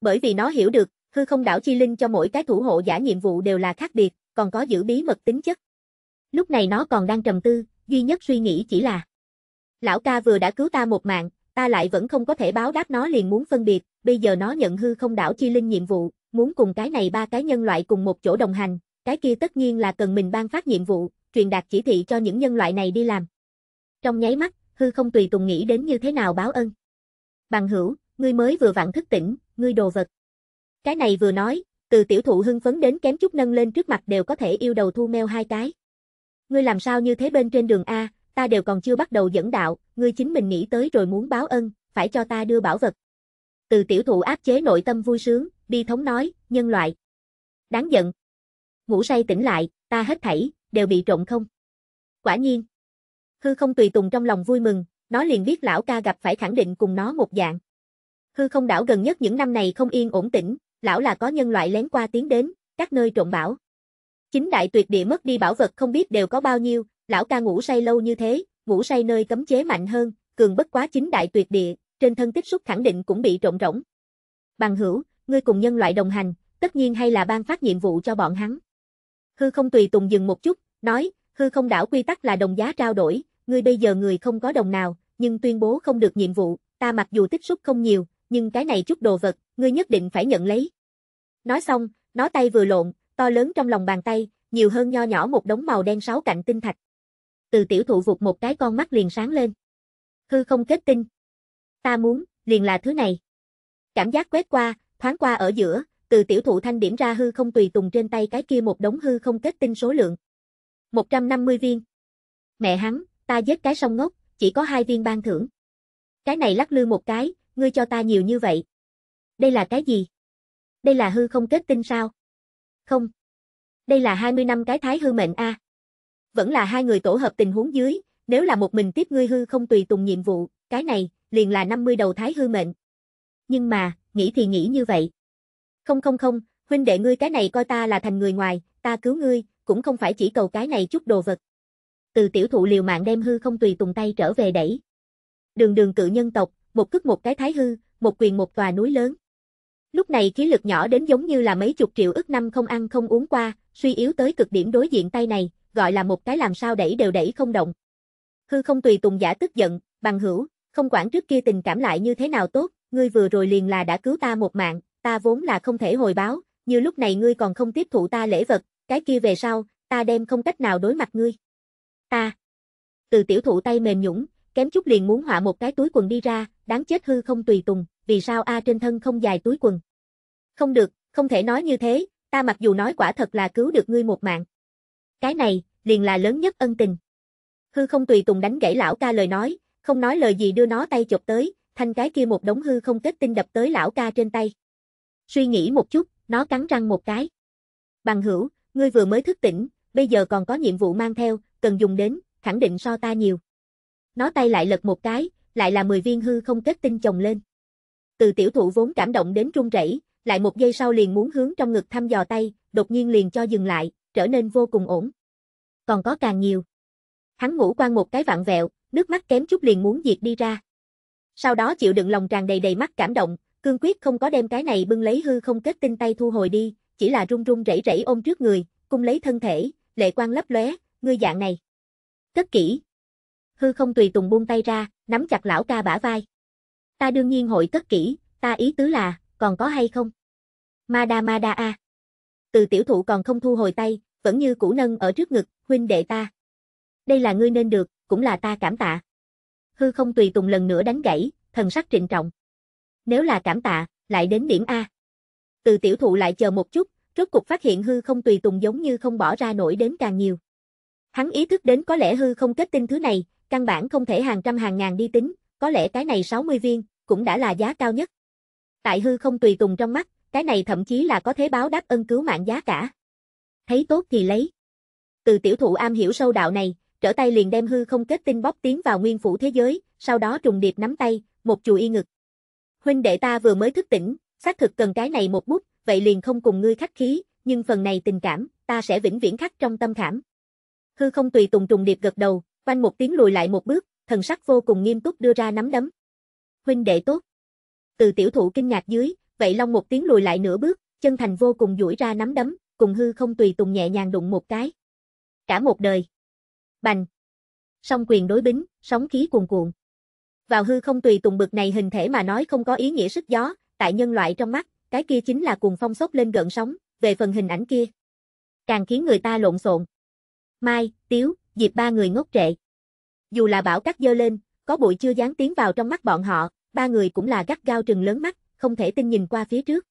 Bởi vì nó hiểu được, hư không đảo chi linh cho mỗi cái thủ hộ giả nhiệm vụ đều là khác biệt, còn có giữ bí mật tính chất. Lúc này nó còn đang trầm tư, duy nhất suy nghĩ chỉ là Lão ca vừa đã cứu ta một mạng, ta lại vẫn không có thể báo đáp nó liền muốn phân biệt, bây giờ nó nhận hư không đảo chi linh nhiệm vụ, muốn cùng cái này ba cái nhân loại cùng một chỗ đồng hành, cái kia tất nhiên là cần mình ban phát nhiệm vụ, truyền đạt chỉ thị cho những nhân loại này đi làm. Trong nháy mắt, hư không tùy tùng nghĩ đến như thế nào báo ân. Bằng hữu, ngươi mới vừa vặn thức tỉnh, ngươi đồ vật. Cái này vừa nói, từ tiểu thụ hưng phấn đến kém chút nâng lên trước mặt đều có thể yêu đầu thu meo hai cái. Ngươi làm sao như thế bên trên đường A, ta đều còn chưa bắt đầu dẫn đạo, ngươi chính mình nghĩ tới rồi muốn báo ân, phải cho ta đưa bảo vật. Từ tiểu thụ áp chế nội tâm vui sướng, bi thống nói, nhân loại. Đáng giận. Ngủ say tỉnh lại, ta hết thảy, đều bị trộn không. Quả nhiên. Hư không tùy tùng trong lòng vui mừng, nó liền biết lão ca gặp phải khẳng định cùng nó một dạng. Hư không đảo gần nhất những năm này không yên ổn tĩnh, lão là có nhân loại lén qua tiến đến, các nơi trộn bảo. Chính đại tuyệt địa mất đi bảo vật không biết đều có bao nhiêu, Lão ca ngủ say lâu như thế, ngủ say nơi cấm chế mạnh hơn, cường bất quá chính đại tuyệt địa, trên thân tiếp xúc khẳng định cũng bị trộn rỗng. Bằng hữu, ngươi cùng nhân loại đồng hành, tất nhiên hay là ban phát nhiệm vụ cho bọn hắn. Hư không tùy tùng dừng một chút, nói, hư không đảo quy tắc là đồng giá trao đổi, ngươi bây giờ người không có đồng nào, nhưng tuyên bố không được nhiệm vụ, ta mặc dù tiếp xúc không nhiều, nhưng cái này chút đồ vật, ngươi nhất định phải nhận lấy. Nói xong, nó tay vừa lộn, to lớn trong lòng bàn tay, nhiều hơn nho nhỏ một đống màu đen sáu cạnh tinh thạch từ tiểu thụ vụt một cái con mắt liền sáng lên. Hư không kết tinh. Ta muốn, liền là thứ này. Cảm giác quét qua, thoáng qua ở giữa, từ tiểu thụ thanh điểm ra hư không tùy tùng trên tay cái kia một đống hư không kết tinh số lượng. 150 viên. Mẹ hắn, ta giết cái sông ngốc, chỉ có hai viên ban thưởng. Cái này lắc lư một cái, ngươi cho ta nhiều như vậy. Đây là cái gì? Đây là hư không kết tinh sao? Không. Đây là 20 năm cái thái hư mệnh a. À vẫn là hai người tổ hợp tình huống dưới, nếu là một mình tiếp ngươi hư không tùy tùng nhiệm vụ, cái này, liền là 50 đầu thái hư mệnh. Nhưng mà, nghĩ thì nghĩ như vậy. Không không không, huynh đệ ngươi cái này coi ta là thành người ngoài, ta cứu ngươi, cũng không phải chỉ cầu cái này chút đồ vật. Từ tiểu thụ liều mạng đem hư không tùy tùng tay trở về đẩy. Đường đường cự nhân tộc, một cước một cái thái hư, một quyền một tòa núi lớn. Lúc này khí lực nhỏ đến giống như là mấy chục triệu ức năm không ăn không uống qua, suy yếu tới cực điểm đối diện tay này, gọi là một cái làm sao đẩy đều đẩy không động. Hư không tùy tùng giả tức giận, bằng hữu, không quản trước kia tình cảm lại như thế nào tốt, ngươi vừa rồi liền là đã cứu ta một mạng, ta vốn là không thể hồi báo, như lúc này ngươi còn không tiếp thụ ta lễ vật, cái kia về sau, ta đem không cách nào đối mặt ngươi. Ta. Từ tiểu thụ tay mềm nhũng, kém chút liền muốn họa một cái túi quần đi ra, đáng chết hư không tùy tùng, vì sao A trên thân không dài túi quần. Không được, không thể nói như thế, ta mặc dù nói quả thật là cứu được ngươi một mạng. Cái này, liền là lớn nhất ân tình. Hư không tùy tùng đánh gãy lão ca lời nói, không nói lời gì đưa nó tay chụp tới, thanh cái kia một đống hư không kết tinh đập tới lão ca trên tay. Suy nghĩ một chút, nó cắn răng một cái. Bằng hữu, ngươi vừa mới thức tỉnh, bây giờ còn có nhiệm vụ mang theo, cần dùng đến, khẳng định so ta nhiều. Nó tay lại lật một cái, lại là 10 viên hư không kết tinh chồng lên. Từ tiểu thụ vốn cảm động đến run rẩy, lại một giây sau liền muốn hướng trong ngực thăm dò tay, đột nhiên liền cho dừng lại, trở nên vô cùng ổn. Còn có càng nhiều. Hắn ngủ qua một cái vạn vẹo, nước mắt kém chút liền muốn diệt đi ra. Sau đó chịu đựng lòng tràn đầy đầy mắt cảm động, cương quyết không có đem cái này bưng lấy hư không kết tinh tay thu hồi đi, chỉ là run run rẩy rẩy ôm trước người, cung lấy thân thể, lệ quang lấp lóe, ngươi dạng này. Cất kỹ. Hư không tùy tùng buông tay ra, nắm chặt lão ca bả vai. Ta đương nhiên hội cất kỹ, ta ý tứ là, còn có hay không? Mada Mada a. Từ tiểu thụ còn không thu hồi tay, vẫn như cũ nâng ở trước ngực, huynh đệ ta. Đây là ngươi nên được, cũng là ta cảm tạ. Hư không tùy tùng lần nữa đánh gãy, thần sắc trịnh trọng. Nếu là cảm tạ, lại đến điểm A. Từ tiểu thụ lại chờ một chút, rốt cục phát hiện hư không tùy tùng giống như không bỏ ra nổi đến càng nhiều. Hắn ý thức đến có lẽ hư không kết tinh thứ này, căn bản không thể hàng trăm hàng ngàn đi tính, có lẽ cái này 60 viên, cũng đã là giá cao nhất. Tại hư không tùy tùng trong mắt, cái này thậm chí là có thể báo đáp ân cứu mạng giá cả thấy tốt thì lấy. Từ tiểu thụ am hiểu sâu đạo này, trở tay liền đem hư không kết tinh bóp tiến vào nguyên phủ thế giới, sau đó trùng điệp nắm tay, một chùi y ngực. Huynh đệ ta vừa mới thức tỉnh, xác thực cần cái này một bút, vậy liền không cùng ngươi khách khí, nhưng phần này tình cảm, ta sẽ vĩnh viễn khắc trong tâm khảm. Hư không tùy tùng trùng điệp gật đầu, quanh một tiếng lùi lại một bước, thần sắc vô cùng nghiêm túc đưa ra nắm đấm. Huynh đệ tốt. Từ tiểu thụ kinh ngạc dưới, vậy long một tiếng lùi lại nửa bước, chân thành vô cùng duỗi ra nắm đấm, cùng hư không tùy tùng nhẹ nhàng đụng một cái. Cả một đời. Bành. Song quyền đối bính, sóng khí cuồn cuộn. Vào hư không tùy tùng bực này hình thể mà nói không có ý nghĩa sức gió, tại nhân loại trong mắt, cái kia chính là cuồng phong sốc lên gợn sóng, về phần hình ảnh kia. Càng khiến người ta lộn xộn. Mai, Tiếu, Diệp ba người ngốc trệ. Dù là bão cắt dơ lên, có bụi chưa dán tiếng vào trong mắt bọn họ, ba người cũng là gắt gao trừng lớn mắt, không thể tin nhìn qua phía trước.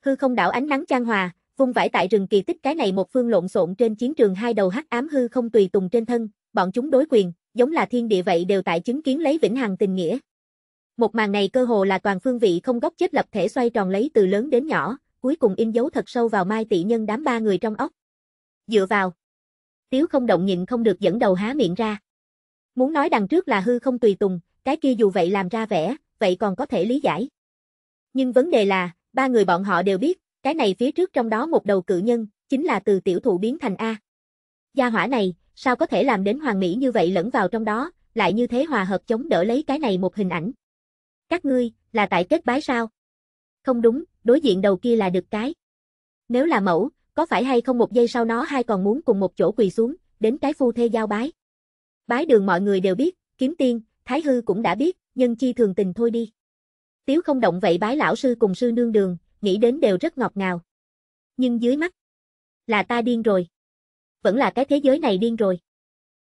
Hư không đảo ánh nắng trang hòa, Vung vải tại rừng kỳ tích cái này một phương lộn xộn trên chiến trường hai đầu hắc ám hư không tùy tùng trên thân, bọn chúng đối quyền, giống là thiên địa vậy đều tại chứng kiến lấy vĩnh hằng tình nghĩa. Một màn này cơ hồ là toàn phương vị không góc chết lập thể xoay tròn lấy từ lớn đến nhỏ, cuối cùng in dấu thật sâu vào mai tỷ nhân đám ba người trong ốc Dựa vào. Tiếu không động nhịn không được dẫn đầu há miệng ra. Muốn nói đằng trước là hư không tùy tùng, cái kia dù vậy làm ra vẻ, vậy còn có thể lý giải. Nhưng vấn đề là, ba người bọn họ đều biết, cái này phía trước trong đó một đầu cự nhân, chính là từ tiểu thụ biến thành A. Gia hỏa này, sao có thể làm đến hoàng mỹ như vậy lẫn vào trong đó, lại như thế hòa hợp chống đỡ lấy cái này một hình ảnh. Các ngươi, là tại kết bái sao? Không đúng, đối diện đầu kia là được cái. Nếu là mẫu, có phải hay không một giây sau nó hai còn muốn cùng một chỗ quỳ xuống, đến cái phu thê giao bái. Bái đường mọi người đều biết, kiếm tiên, thái hư cũng đã biết, nhân chi thường tình thôi đi. Tiếu không động vậy bái lão sư cùng sư nương đường, nghĩ đến đều rất ngọt ngào. Nhưng dưới mắt, là ta điên rồi. Vẫn là cái thế giới này điên rồi.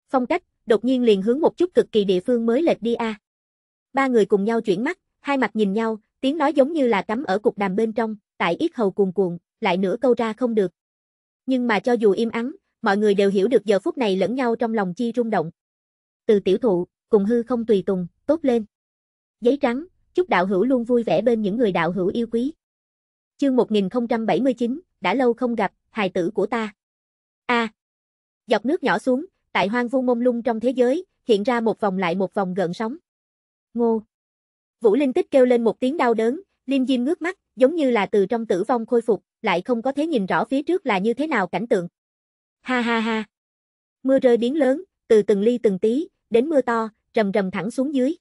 Phong cách, đột nhiên liền hướng một chút cực kỳ địa phương mới lệch đi a. Ba người cùng nhau chuyển mắt, hai mặt nhìn nhau, tiếng nói giống như là cắm ở cục đàm bên trong, tại ít hầu cuồn cuộn, lại nửa câu ra không được. Nhưng mà cho dù im ắng, mọi người đều hiểu được giờ phút này lẫn nhau trong lòng chi rung động. Từ tiểu thụ, cùng hư không tùy tùng, tốt lên. Giấy trắng, chúc đạo hữu luôn vui vẻ bên những người đạo hữu yêu quý. Chương 1079, đã lâu không gặp, hài tử của ta. A. À, dọc nước nhỏ xuống, tại hoang vu mông lung trong thế giới, hiện ra một vòng lại một vòng gợn sóng. Ngô. Vũ Linh Tích kêu lên một tiếng đau đớn, Liêm Diêm ngước mắt, giống như là từ trong tử vong khôi phục, lại không có thế nhìn rõ phía trước là như thế nào cảnh tượng. Ha ha ha. Mưa rơi biến lớn, từ từng ly từng tí, đến mưa to, rầm rầm thẳng xuống dưới.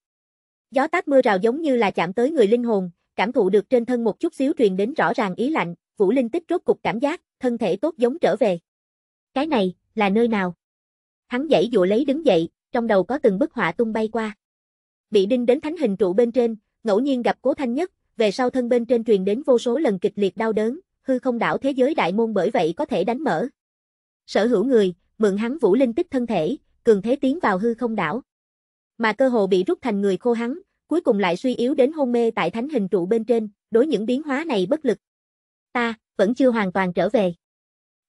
Gió tát mưa rào giống như là chạm tới người linh hồn, cảm thụ được trên thân một chút xíu truyền đến rõ ràng ý lạnh, Vũ Linh Tích rốt cục cảm giác, thân thể tốt giống trở về. Cái này, là nơi nào? Hắn dãy dụ lấy đứng dậy, trong đầu có từng bức họa tung bay qua. Bị đinh đến thánh hình trụ bên trên, ngẫu nhiên gặp Cố Thanh Nhất, về sau thân bên trên truyền đến vô số lần kịch liệt đau đớn, hư không đảo thế giới đại môn bởi vậy có thể đánh mở. Sở hữu người, mượn hắn Vũ Linh Tích thân thể, cường thế tiến vào hư không đảo. Mà cơ hồ bị rút thành người khô hắn, cuối cùng lại suy yếu đến hôn mê tại thánh hình trụ bên trên, đối những biến hóa này bất lực. Ta, vẫn chưa hoàn toàn trở về.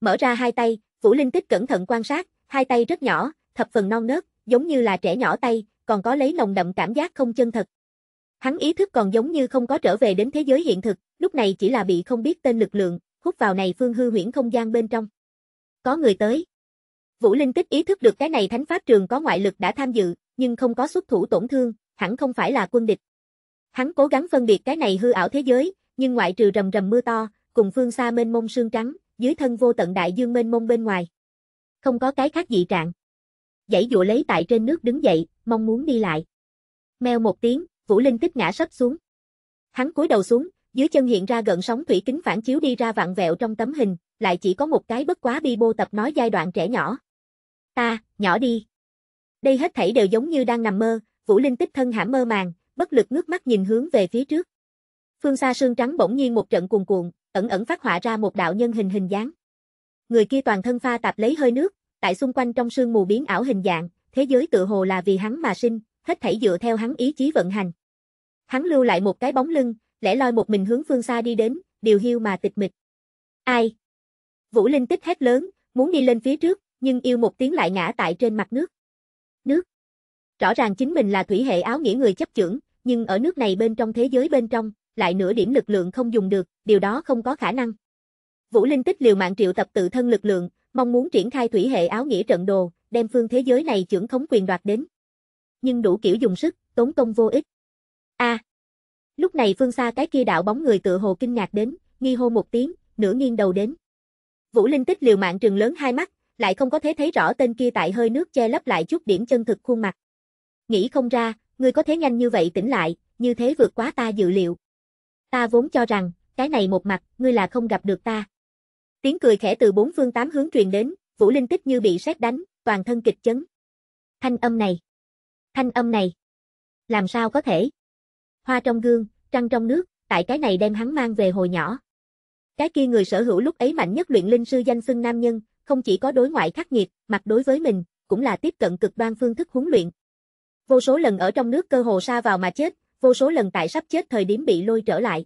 Mở ra hai tay, Vũ Linh Tích cẩn thận quan sát, hai tay rất nhỏ, thập phần non nớt, giống như là trẻ nhỏ tay, còn có lấy nồng đậm cảm giác không chân thật. Hắn ý thức còn giống như không có trở về đến thế giới hiện thực, lúc này chỉ là bị không biết tên lực lượng, hút vào này phương hư huyễn không gian bên trong. Có người tới. Vũ Linh Tích ý thức được cái này thánh pháp trường có ngoại lực đã tham dự, nhưng không có xuất thủ tổn thương, hẳn không phải là quân địch. Hắn cố gắng phân biệt cái này hư ảo thế giới, nhưng ngoại trừ rầm rầm mưa to, cùng phương xa mênh mông sương trắng, dưới thân vô tận đại dương mênh mông bên ngoài. Không có cái khác dị trạng. Dãy dụa lấy tại trên nước đứng dậy, mong muốn đi lại. Mèo một tiếng, Vũ Linh tích ngã sấp xuống. Hắn cúi đầu xuống, dưới chân hiện ra gần sóng thủy kính phản chiếu đi ra vạn vẹo trong tấm hình, lại chỉ có một cái bất quá bi bô tập nói giai đoạn trẻ nhỏ. Ta, nhỏ đi. Đây hết thảy đều giống như đang nằm mơ, Vũ Linh tích thân hãm mơ màng, bất lực ngước mắt nhìn hướng về phía trước. Phương xa sương trắng bỗng nhiên một trận cuồn cuộn, ẩn ẩn phát họa ra một đạo nhân hình hình dáng. Người kia toàn thân pha tạp lấy hơi nước, tại xung quanh trong sương mù biến ảo hình dạng, thế giới tự hồ là vì hắn mà sinh, hết thảy dựa theo hắn ý chí vận hành. Hắn lưu lại một cái bóng lưng, lẻ loi một mình hướng phương xa đi đến, điều hiu mà tịch mịch. Ai? Vũ Linh tích hét lớn, muốn đi lên phía trước, nhưng yêu một tiếng lại ngã tại trên mặt nước. Nước. Rõ ràng chính mình là thủy hệ áo nghĩa người chấp chưởng, nhưng ở nước này bên trong thế giới bên trong, lại nửa điểm lực lượng không dùng được, điều đó không có khả năng. Vũ Linh Tích liều mạng triệu tập tự thân lực lượng, mong muốn triển khai thủy hệ áo nghĩa trận đồ, đem phương thế giới này trưởng khống quyền đoạt đến. Nhưng đủ kiểu dùng sức, tốn công vô ích. A. À, lúc này phương xa cái kia đạo bóng người tự hồ kinh ngạc đến, nghi hô một tiếng, nửa nghiêng đầu đến. Vũ Linh Tích liều mạng trừng lớn hai mắt, lại không có thể thấy rõ tên kia tại hơi nước che lấp lại chút điểm chân thực khuôn mặt. Nghĩ không ra, ngươi có thế nhanh như vậy tỉnh lại, như thế vượt quá ta dự liệu. Ta vốn cho rằng, cái này một mặt, ngươi là không gặp được ta. Tiếng cười khẽ từ bốn phương tám hướng truyền đến, Vũ Linh Tích như bị sét đánh, toàn thân kịch chấn. Thanh âm này, thanh âm này, làm sao có thể? Hoa trong gương, trăng trong nước, tại cái này đem hắn mang về hồi nhỏ. Cái kia người sở hữu lúc ấy mạnh nhất luyện linh sư danh xưng nam nhân, không chỉ có đối ngoại khắc nghiệt, mặt đối với mình, cũng là tiếp cận cực đoan phương thức huấn luyện, Vô số lần ở trong nước cơ hồ sa vào mà chết, vô số lần tại sắp chết thời điểm bị lôi trở lại.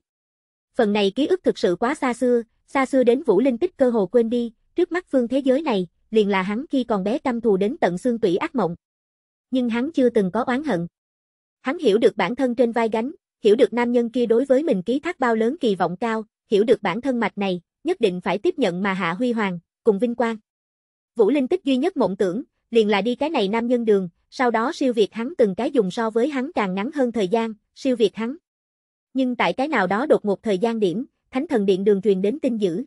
Phần này ký ức thực sự quá xa xưa, xa xưa đến Vũ Linh Tích cơ hồ quên đi, trước mắt phương thế giới này, liền là hắn khi còn bé căm thù đến tận xương tủy ác mộng. Nhưng hắn chưa từng có oán hận. Hắn hiểu được bản thân trên vai gánh, hiểu được nam nhân kia đối với mình ký thác bao lớn kỳ vọng cao, hiểu được bản thân mạch này, nhất định phải tiếp nhận mà hạ huy hoàng, cùng vinh quang. Vũ Linh Tích duy nhất mộng tưởng, liền là đi cái này nam nhân đường, sau đó siêu việt hắn từng cái dùng so với hắn càng ngắn hơn thời gian, siêu việt hắn. Nhưng tại cái nào đó đột một thời gian điểm, Thánh thần điện đường truyền đến tin dữ.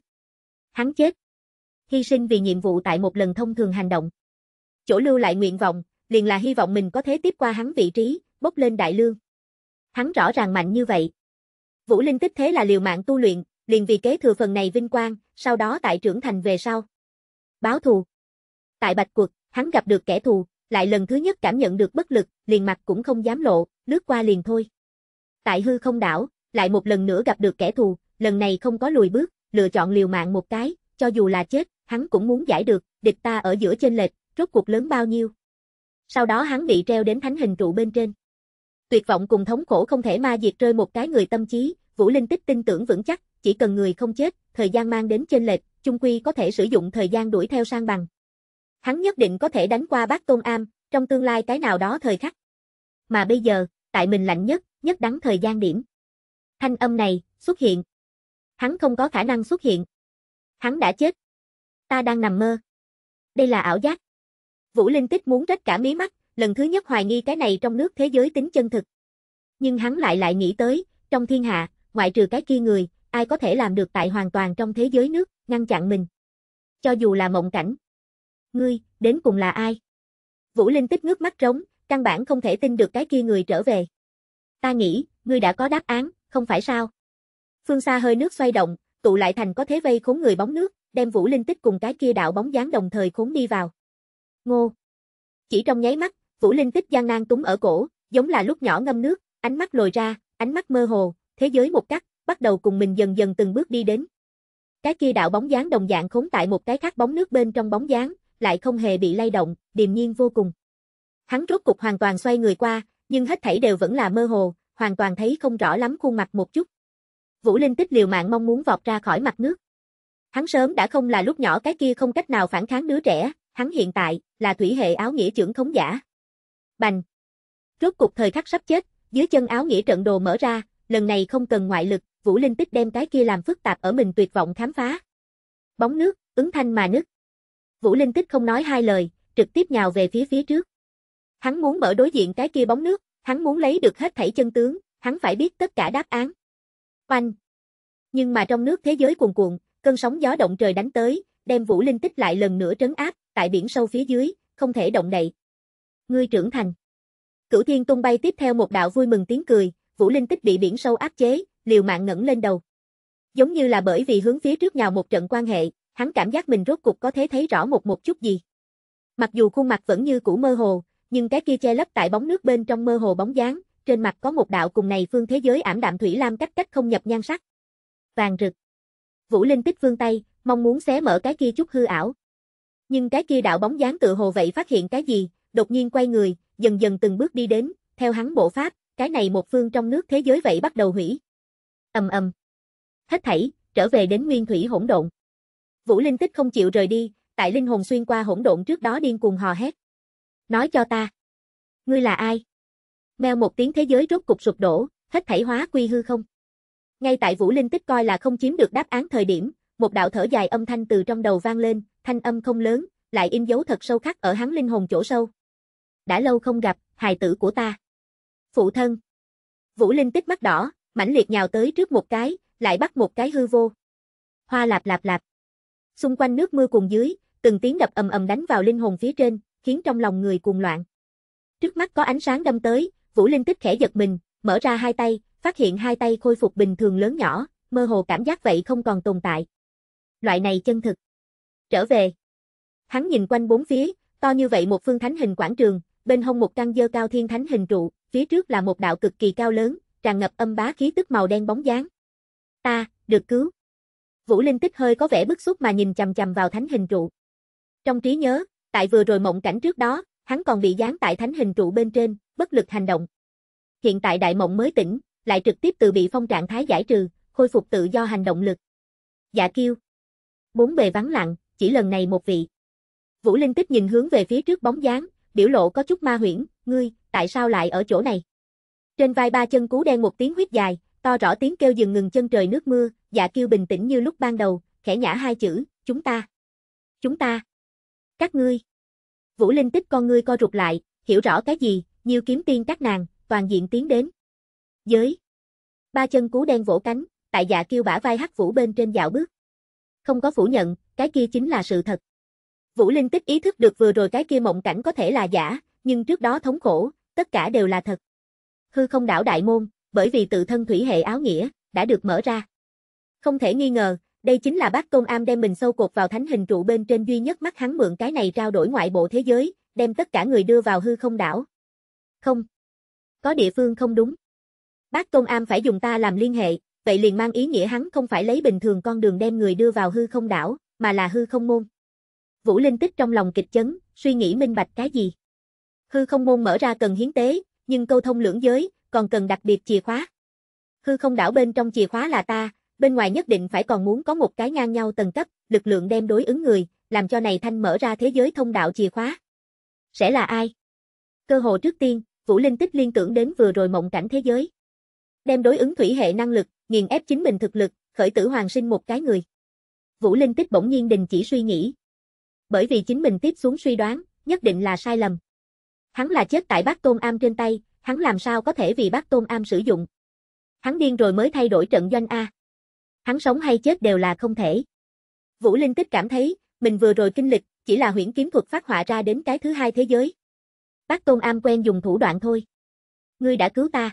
Hắn chết. Hy sinh vì nhiệm vụ tại một lần thông thường hành động. Chỗ lưu lại nguyện vọng, liền là hy vọng mình có thể tiếp qua hắn vị trí, bốc lên đại lương. Hắn rõ ràng mạnh như vậy. Vũ Linh tích thế là liều mạng tu luyện, liền vì kế thừa phần này vinh quang, sau đó tại trưởng thành về sau. Báo thù. Tại Bạch Quật, hắn gặp được kẻ thù, lại lần thứ nhất cảm nhận được bất lực, liền mặt cũng không dám lộ, lướt qua liền thôi. Tại hư không đảo, lại một lần nữa gặp được kẻ thù, lần này không có lùi bước, lựa chọn liều mạng một cái, cho dù là chết, hắn cũng muốn giải được, địch ta ở giữa trên lệch, rốt cuộc lớn bao nhiêu. Sau đó hắn bị treo đến thánh hình trụ bên trên. Tuyệt vọng cùng thống khổ không thể ma diệt rơi một cái người tâm trí, Vũ Linh Tích tin tưởng vững chắc, chỉ cần người không chết, thời gian mang đến trên lệch, chung quy có thể sử dụng thời gian đuổi theo sang bằng. Hắn nhất định có thể đánh qua bác Tôn Am, trong tương lai cái nào đó thời khắc. Mà bây giờ, tại mình lạnh nhất, nhất đắng thời gian điểm. Thanh âm này, xuất hiện. Hắn không có khả năng xuất hiện. Hắn đã chết. Ta đang nằm mơ. Đây là ảo giác. Vũ Linh Tích muốn rách cả mí mắt, lần thứ nhất hoài nghi cái này trong nước thế giới tính chân thực. Nhưng hắn lại lại nghĩ tới, trong thiên hạ, ngoại trừ cái kia người, ai có thể làm được tại hoàn toàn trong thế giới nước, ngăn chặn mình. Cho dù là mộng cảnh, ngươi, đến cùng là ai? Vũ Linh tích ngước mắt rống, căn bản không thể tin được cái kia người trở về. Ta nghĩ, ngươi đã có đáp án, không phải sao? Phương xa hơi nước xoay động, tụ lại thành có thế vây khốn người bóng nước, đem Vũ Linh tích cùng cái kia đạo bóng dáng đồng thời khốn đi vào. Ngô. Chỉ trong nháy mắt, Vũ Linh tích gian nan túng ở cổ, giống là lúc nhỏ ngâm nước, ánh mắt lồi ra, ánh mắt mơ hồ, thế giới một cắt, bắt đầu cùng mình dần dần từng bước đi đến. Cái kia đạo bóng dáng đồng dạng khốn tại một cái khác bóng nước bên trong bóng dáng, lại không hề bị lay động, điềm nhiên vô cùng. Hắn rốt cục hoàn toàn xoay người qua, nhưng hết thảy đều vẫn là mơ hồ, hoàn toàn thấy không rõ lắm khuôn mặt một chút. Vũ Linh Tích liều mạng mong muốn vọt ra khỏi mặt nước. Hắn sớm đã không là lúc nhỏ cái kia không cách nào phản kháng đứa trẻ, hắn hiện tại là thủy hệ áo nghĩa trưởng khống giả. Bành. Rốt cục thời khắc sắp chết, dưới chân áo nghĩa trận đồ mở ra, lần này không cần ngoại lực, Vũ Linh Tích đem cái kia làm phức tạp ở mình tuyệt vọng khám phá. Bóng nước, ứng thanh mà nứt, Vũ Linh Tích không nói hai lời, trực tiếp nhào về phía phía trước. Hắn muốn mở đối diện cái kia bóng nước, hắn muốn lấy được hết thảy chân tướng, hắn phải biết tất cả đáp án. Oanh! Nhưng mà trong nước thế giới cuồn cuộn, cơn sóng gió động trời đánh tới, đem Vũ Linh Tích lại lần nữa trấn áp, tại biển sâu phía dưới, không thể động đậy. Ngươi trưởng thành. Cửu Thiên Tung bay tiếp theo một đạo vui mừng tiếng cười, Vũ Linh Tích bị biển sâu áp chế, liều mạng ngẩng lên đầu. Giống như là bởi vì hướng phía trước nhào một trận quan hệ, hắn cảm giác mình rốt cục có thể thấy rõ một một chút gì. Mặc dù khuôn mặt vẫn như cũ mơ hồ, nhưng cái kia che lấp tại bóng nước bên trong mơ hồ bóng dáng, trên mặt có một đạo cùng này phương thế giới ảm đạm thủy lam cách cách không nhập nhan sắc. Vàng rực. Vũ Linh tích vương tay, mong muốn xé mở cái kia chút hư ảo. Nhưng cái kia đạo bóng dáng tự hồ vậy phát hiện cái gì, đột nhiên quay người, dần dần từng bước đi đến, theo hắn bộ pháp, cái này một phương trong nước thế giới vậy bắt đầu hủy. Ầm ầm. Hết thảy, trở về đến nguyên thủy hỗn độn. Vũ Linh Tích không chịu rời đi, tại linh hồn xuyên qua hỗn độn trước đó điên cuồng hò hét. Nói cho ta, ngươi là ai? Meo một tiếng thế giới rốt cục sụp đổ, hết thảy hóa quy hư không. Ngay tại Vũ Linh Tích coi là không chiếm được đáp án thời điểm, một đạo thở dài âm thanh từ trong đầu vang lên, thanh âm không lớn, lại im dấu thật sâu khắc ở hắn linh hồn chỗ sâu. Đã lâu không gặp, hài tử của ta. Phụ thân. Vũ Linh Tích mắt đỏ, mãnh liệt nhào tới trước một cái, lại bắt một cái hư vô. Hoa lạp lạp lạp xung quanh nước mưa cùng dưới, từng tiếng đập ầm ầm đánh vào linh hồn phía trên, khiến trong lòng người cuồng loạn. Trước mắt có ánh sáng đâm tới, Vũ Linh Tích khẽ giật mình, mở ra hai tay, phát hiện hai tay khôi phục bình thường lớn nhỏ, mơ hồ cảm giác vậy không còn tồn tại. Loại này chân thực. Trở về. Hắn nhìn quanh bốn phía, to như vậy một phương thánh hình quảng trường, bên hông một căn dơ cao thiên thánh hình trụ, phía trước là một đạo cực kỳ cao lớn, tràn ngập âm bá khí tức màu đen bóng dáng. Ta, được cứu. Vũ Linh Tích hơi có vẻ bức xúc mà nhìn chằm chằm vào thánh hình trụ. Trong trí nhớ, tại vừa rồi mộng cảnh trước đó, hắn còn bị dán tại thánh hình trụ bên trên, bất lực hành động. Hiện tại đại mộng mới tỉnh, lại trực tiếp từ bị phong trạng thái giải trừ, khôi phục tự do hành động lực. Dạ kiêu. Bốn bề vắng lặng, chỉ lần này một vị. Vũ Linh Tích nhìn hướng về phía trước bóng dáng, biểu lộ có chút ma huyễn, ngươi, tại sao lại ở chỗ này? Trên vai ba chân cú đen một tiếng huyết dài, To rõ tiếng kêu dừng ngừng chân trời nước mưa, dạ kêu bình tĩnh như lúc ban đầu, khẽ nhả hai chữ, chúng ta. Chúng ta. Các ngươi. Vũ Linh tích con ngươi co rụt lại, hiểu rõ cái gì, nhiều kiếm tiên các nàng, toàn diện tiến đến. Giới. Ba chân cú đen vỗ cánh, tại dạ kêu bả vai hắc vũ bên trên dạo bước. Không có phủ nhận, cái kia chính là sự thật. Vũ Linh tích ý thức được vừa rồi cái kia mộng cảnh có thể là giả, nhưng trước đó thống khổ, tất cả đều là thật. Hư không đảo đại môn, bởi vì tự thân thủy hệ áo nghĩa đã được mở ra. Không thể nghi ngờ, đây chính là bác công am đem mình sâu cột vào thánh hình trụ bên trên duy nhất mắt hắn mượn cái này trao đổi ngoại bộ thế giới, đem tất cả người đưa vào hư không đảo. Không. Có địa phương không đúng. Bác công am phải dùng ta làm liên hệ, vậy liền mang ý nghĩa hắn không phải lấy bình thường con đường đem người đưa vào hư không đảo, mà là hư không môn. Vũ Linh Tích trong lòng kịch chấn, suy nghĩ minh bạch cái gì. Hư không môn mở ra cần hiến tế, nhưng câu thông lưỡng giới, còn cần đặc biệt chìa khóa. Hư không đảo bên trong chìa khóa là ta, bên ngoài nhất định phải còn muốn có một cái ngang nhau tầng cấp, lực lượng đem đối ứng người, làm cho này thanh mở ra thế giới thông đạo chìa khóa. Sẽ là ai? Cơ hội trước tiên, Vũ Linh Tích liên tưởng đến vừa rồi mộng cảnh thế giới. Đem đối ứng thủy hệ năng lực, nghiền ép chính mình thực lực, khởi tử hoàng sinh một cái người. Vũ Linh Tích bỗng nhiên đình chỉ suy nghĩ. Bởi vì chính mình tiếp xuống suy đoán, nhất định là sai lầm. Hắn là chết tại bác Tôn Am trên tay, hắn làm sao có thể vì bác Tôn Am sử dụng. Hắn điên rồi mới thay đổi trận doanh A. Hắn sống hay chết đều là không thể. Vũ Linh Tích cảm thấy, mình vừa rồi kinh lịch, chỉ là huyễn kiếm thuật phát họa ra đến cái thứ hai thế giới. Bác Tôn Am quen dùng thủ đoạn thôi. Ngươi đã cứu ta.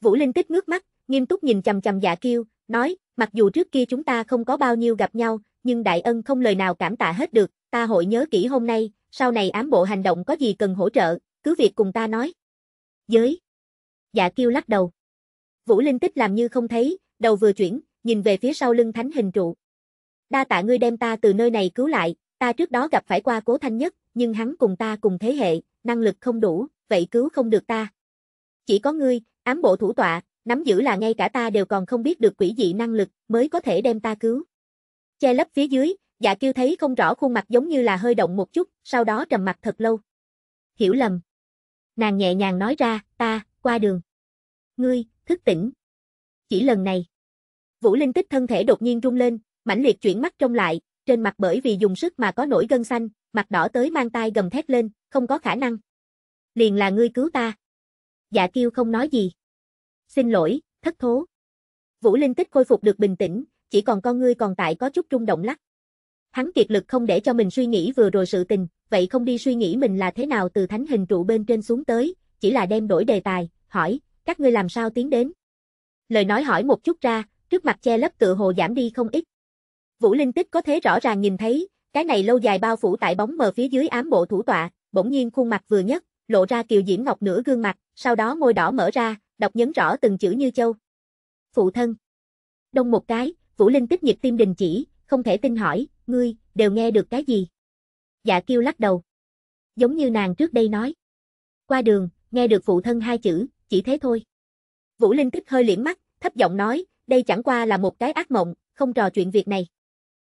Vũ Linh Tích ngước mắt, nghiêm túc nhìn chầm chầm dạ kiêu, nói, mặc dù trước kia chúng ta không có bao nhiêu gặp nhau, nhưng đại ân không lời nào cảm tạ hết được, ta hội nhớ kỹ hôm nay, sau này ám bộ hành động có gì cần hỗ trợ, cứ việc cùng ta nói giới. Dạ kiêu lắc đầu. Vũ Linh Tích làm như không thấy, đầu vừa chuyển, nhìn về phía sau lưng thánh hình trụ. Đa tạ ngươi đem ta từ nơi này cứu lại, ta trước đó gặp phải qua cố thanh nhất, nhưng hắn cùng ta cùng thế hệ, năng lực không đủ, vậy cứu không được ta. Chỉ có ngươi, ám bộ thủ tọa, nắm giữ là ngay cả ta đều còn không biết được quỷ dị năng lực, mới có thể đem ta cứu. Che lấp phía dưới, dạ kêu thấy không rõ khuôn mặt giống như là hơi động một chút, sau đó trầm mặt thật lâu. Hiểu lầm. Nàng nhẹ nhàng nói ra, ta, qua đường. Ngươi, thức tỉnh. Chỉ lần này. Vũ Linh tích thân thể đột nhiên rung lên, mãnh liệt chuyển mắt trông lại, trên mặt bởi vì dùng sức mà có nổi gân xanh, mặt đỏ tới mang tay gầm thét lên, không có khả năng. Liền là ngươi cứu ta. Dạ kiêu không nói gì. Xin lỗi, thất thố. Vũ Linh tích khôi phục được bình tĩnh, chỉ còn con ngươi còn tại có chút rung động lắc. Hắn kiệt lực không để cho mình suy nghĩ vừa rồi sự tình, vậy không đi suy nghĩ mình là thế nào từ thánh hình trụ bên trên xuống tới, chỉ là đem đổi đề tài, hỏi, các ngươi làm sao tiến đến? Lời nói hỏi một chút ra, trước mặt che lấp tự hồ giảm đi không ít. Vũ Linh Tích có thế rõ ràng nhìn thấy, cái này lâu dài bao phủ tại bóng mờ phía dưới ám bộ thủ tọa, bỗng nhiên khuôn mặt vừa nhất, lộ ra kiều diễm ngọc nửa gương mặt, sau đó môi đỏ mở ra, đọc nhấn rõ từng chữ như châu. Phụ thân. Đông một cái, Vũ Linh Tích nhịp tim đình chỉ, không thể tin hỏi, ngươi, đều nghe được cái gì? Dạ kiêu lắc đầu. Giống như nàng trước đây nói. Qua đường, nghe được phụ thân hai chữ, chỉ thế thôi. Vũ Linh Tích hơi liễm mắt, thấp giọng nói, đây chẳng qua là một cái ác mộng, không trò chuyện việc này.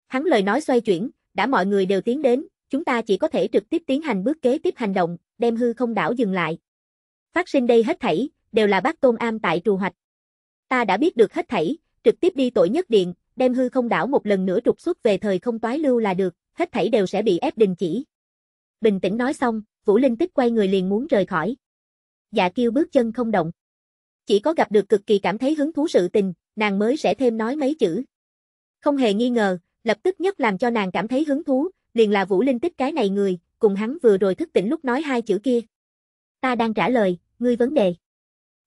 Hắn lời nói xoay chuyển, đã mọi người đều tiến đến, chúng ta chỉ có thể trực tiếp tiến hành bước kế tiếp hành động, đem hư không đảo dừng lại. Phát sinh đây hết thảy, đều là bác Tôn Am tại trù hoạch. Ta đã biết được hết thảy, trực tiếp đi tội nhất điện, đem hư không đảo một lần nữa trục xuất về thời không toái lưu là được, hết thảy đều sẽ bị ép đình chỉ. Bình tĩnh nói xong, Vũ Linh Tích quay người liền muốn rời khỏi. Dạ Kiêu bước chân không động. Chỉ có gặp được cực kỳ cảm thấy hứng thú sự tình, nàng mới sẽ thêm nói mấy chữ. Không hề nghi ngờ, lập tức nhất làm cho nàng cảm thấy hứng thú, liền là Vũ Linh Tích cái này người, cùng hắn vừa rồi thức tỉnh lúc nói hai chữ kia. Ta đang trả lời, ngươi vấn đề.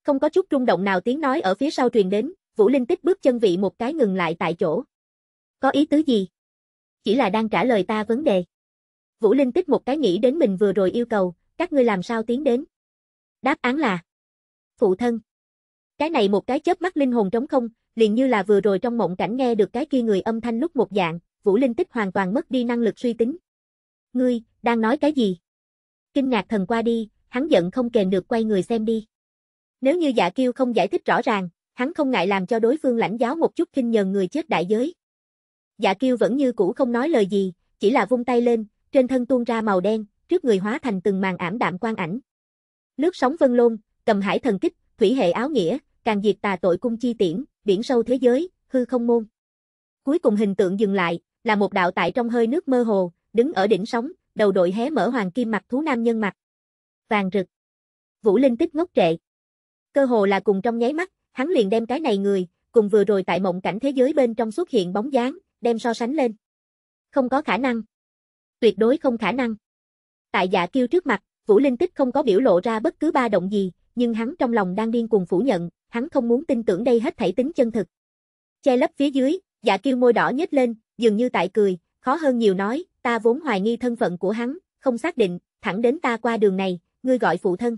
Không có chút rung động nào tiếng nói ở phía sau truyền đến, Vũ Linh Tích bước chân vị một cái ngừng lại tại chỗ. Có ý tứ gì? Chỉ là đang trả lời ta vấn đề. Vũ Linh Tích một cái nghĩ đến mình vừa rồi yêu cầu, các ngươi làm sao tiến đến? Đáp án là Phụ thân. Cái này một cái chớp mắt linh hồn trống không, liền như là vừa rồi trong mộng cảnh nghe được cái kia người âm thanh lúc một dạng, Vũ Linh Tích hoàn toàn mất đi năng lực suy tính. Ngươi, đang nói cái gì? Kinh ngạc thần qua đi, hắn giận không kềm được quay người xem đi. Nếu như giả dạ Kiêu không giải thích rõ ràng, Hắn không ngại làm cho đối phương lãnh giáo một chút kinh nhờn người chết đại giới. Dạ kiêu vẫn như cũ không nói lời gì, chỉ là vung tay lên, trên thân tuôn ra màu đen, trước người hóa thành từng màn ảm đạm quang ảnh. Nước sóng vân lôn, cầm hải thần kích, thủy hệ áo nghĩa, càng diệt tà tội cung chi tiễn, biển sâu thế giới, hư không môn. Cuối cùng hình tượng dừng lại, là một đạo tại trong hơi nước mơ hồ, đứng ở đỉnh sóng, đầu đội hé mở hoàng kim mặt thú nam nhân mặt. Vàng rực. Vũ Linh tích ngốc trệ. Cơ hồ là cùng trong nháy mắt, hắn liền đem cái này người, cùng vừa rồi tại mộng cảnh thế giới bên trong xuất hiện bóng dáng, đem so sánh lên. Không có khả năng. Tuyệt đối không khả năng. Tại giả dạ kiêu trước mặt, Vũ Linh Tích không có biểu lộ ra bất cứ ba động gì, nhưng hắn trong lòng đang điên cuồng phủ nhận, hắn không muốn tin tưởng đây hết thảy tính chân thực. Che lấp phía dưới, giả dạ kiêu môi đỏ nhếch lên, dường như tại cười, khó hơn nhiều nói, ta vốn hoài nghi thân phận của hắn, không xác định, thẳng đến ta qua đường này, ngươi gọi phụ thân.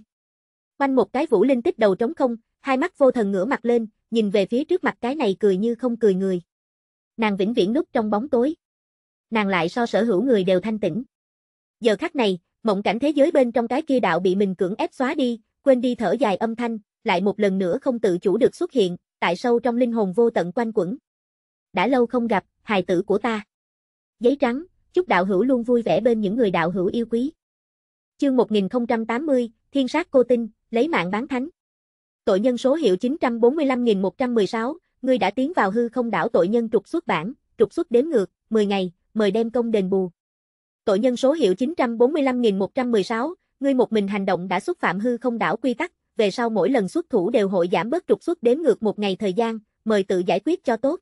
Quanh một cái Vũ Linh Tích đầu trống không, Hai mắt vô thần ngửa mặt lên, nhìn về phía trước mặt cái này cười như không cười người. Nàng vĩnh viễn núp trong bóng tối. Nàng lại so sở hữu người đều thanh tĩnh. Giờ khắc này, mộng cảnh thế giới bên trong cái kia đạo bị mình cưỡng ép xóa đi, quên đi thở dài âm thanh, lại một lần nữa không tự chủ được xuất hiện, tại sâu trong linh hồn vô tận quanh quẩn. Đã lâu không gặp, hài tử của ta. Giấy trắng, chúc đạo hữu luôn vui vẻ bên những người đạo hữu yêu quý. Chương 1080, Thiên sát cô tinh, lấy mạng bán thánh. Tội nhân số hiệu 945116, ngươi đã tiến vào hư không đảo tội nhân trục xuất bản, trục xuất đếm ngược, 10 ngày, mời đem công đền bù. Tội nhân số hiệu 945116, ngươi một mình hành động đã xúc phạm hư không đảo quy tắc, về sau mỗi lần xuất thủ đều hội giảm bớt trục xuất đếm ngược một ngày thời gian, mời tự giải quyết cho tốt.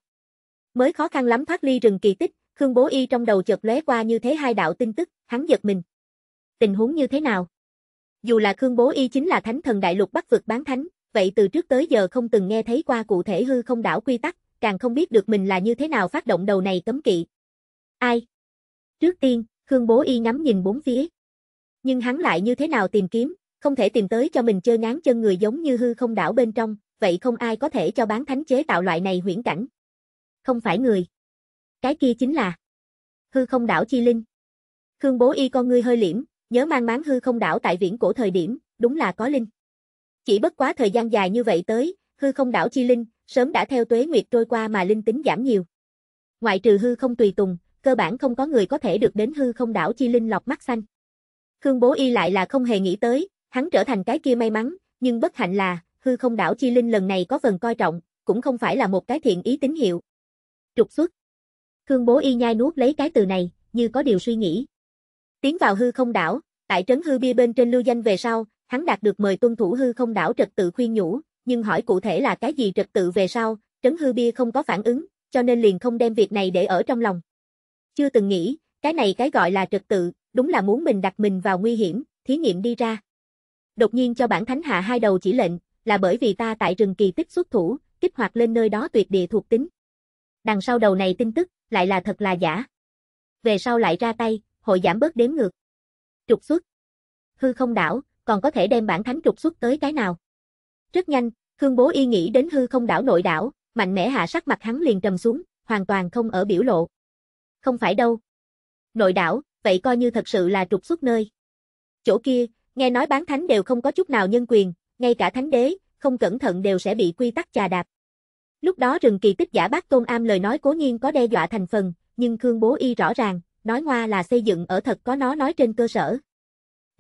Mới khó khăn lắm thoát ly rừng kỳ tích, Khương Bố Y trong đầu chợt lóe qua như thế hai đạo tin tức, hắn giật mình. Tình huống như thế nào? Dù là Khương Bố Y chính là thánh thần đại lục Bắc vực bán thánh, vậy từ trước tới giờ không từng nghe thấy qua cụ thể hư không đảo quy tắc, càng không biết được mình là như thế nào phát động đầu này cấm kỵ. Ai? Trước tiên, Khương Bố Y ngắm nhìn bốn phía. Nhưng hắn lại như thế nào tìm kiếm, không thể tìm tới cho mình chơi ngán chân người giống như hư không đảo bên trong, vậy không ai có thể cho bán thánh chế tạo loại này huyễn cảnh. Không phải người. Cái kia chính là hư không đảo chi linh. Khương Bố Y con ngươi hơi liễm, nhớ mang máng hư không đảo tại viễn cổ thời điểm, đúng là có linh. Chỉ bất quá thời gian dài như vậy tới, hư không đảo chi linh, sớm đã theo tuế nguyệt trôi qua mà linh tính giảm nhiều. Ngoại trừ hư không tùy tùng, cơ bản không có người có thể được đến hư không đảo chi linh lọc mắt xanh. Khương Bố Y lại là không hề nghĩ tới, hắn trở thành cái kia may mắn, nhưng bất hạnh là, hư không đảo chi linh lần này có phần coi trọng, cũng không phải là một cái thiện ý tín hiệu. Trục xuất. Khương Bố Y nhai nuốt lấy cái từ này, như có điều suy nghĩ. Tiến vào hư không đảo, tại trấn hư bia bên trên lưu danh về sau, hắn đạt được mời tuân thủ hư không đảo trật tự khuyên nhủ, nhưng hỏi cụ thể là cái gì trật tự về sau, trấn hư bia không có phản ứng, cho nên liền không đem việc này để ở trong lòng. Chưa từng nghĩ, cái này cái gọi là trật tự, đúng là muốn mình đặt mình vào nguy hiểm, thí nghiệm đi ra. Đột nhiên cho bản thánh hạ hai đầu chỉ lệnh, là bởi vì ta tại rừng kỳ tích xuất thủ, kích hoạt lên nơi đó tuyệt địa thuộc tính. Đằng sau đầu này tin tức, lại là thật là giả. Về sau lại ra tay, hội giảm bớt đếm ngược. Trục xuất. Hư không đảo, còn có thể đem bản thánh trục xuất tới cái nào. Rất nhanh, Khương Bố Y nghĩ đến hư không đảo nội đảo, mạnh mẽ hạ sắc mặt hắn liền trầm xuống, hoàn toàn không ở biểu lộ. Không phải đâu. Nội đảo, vậy coi như thật sự là trục xuất nơi. Chỗ kia, nghe nói bán thánh đều không có chút nào nhân quyền, ngay cả thánh đế, không cẩn thận đều sẽ bị quy tắc chà đạp. Lúc đó rừng kỳ tích giả bác tôn am lời nói cố nhiên có đe dọa thành phần, nhưng Khương Bố Y rõ ràng, nói ngoa là xây dựng ở thật có nó nói trên cơ sở.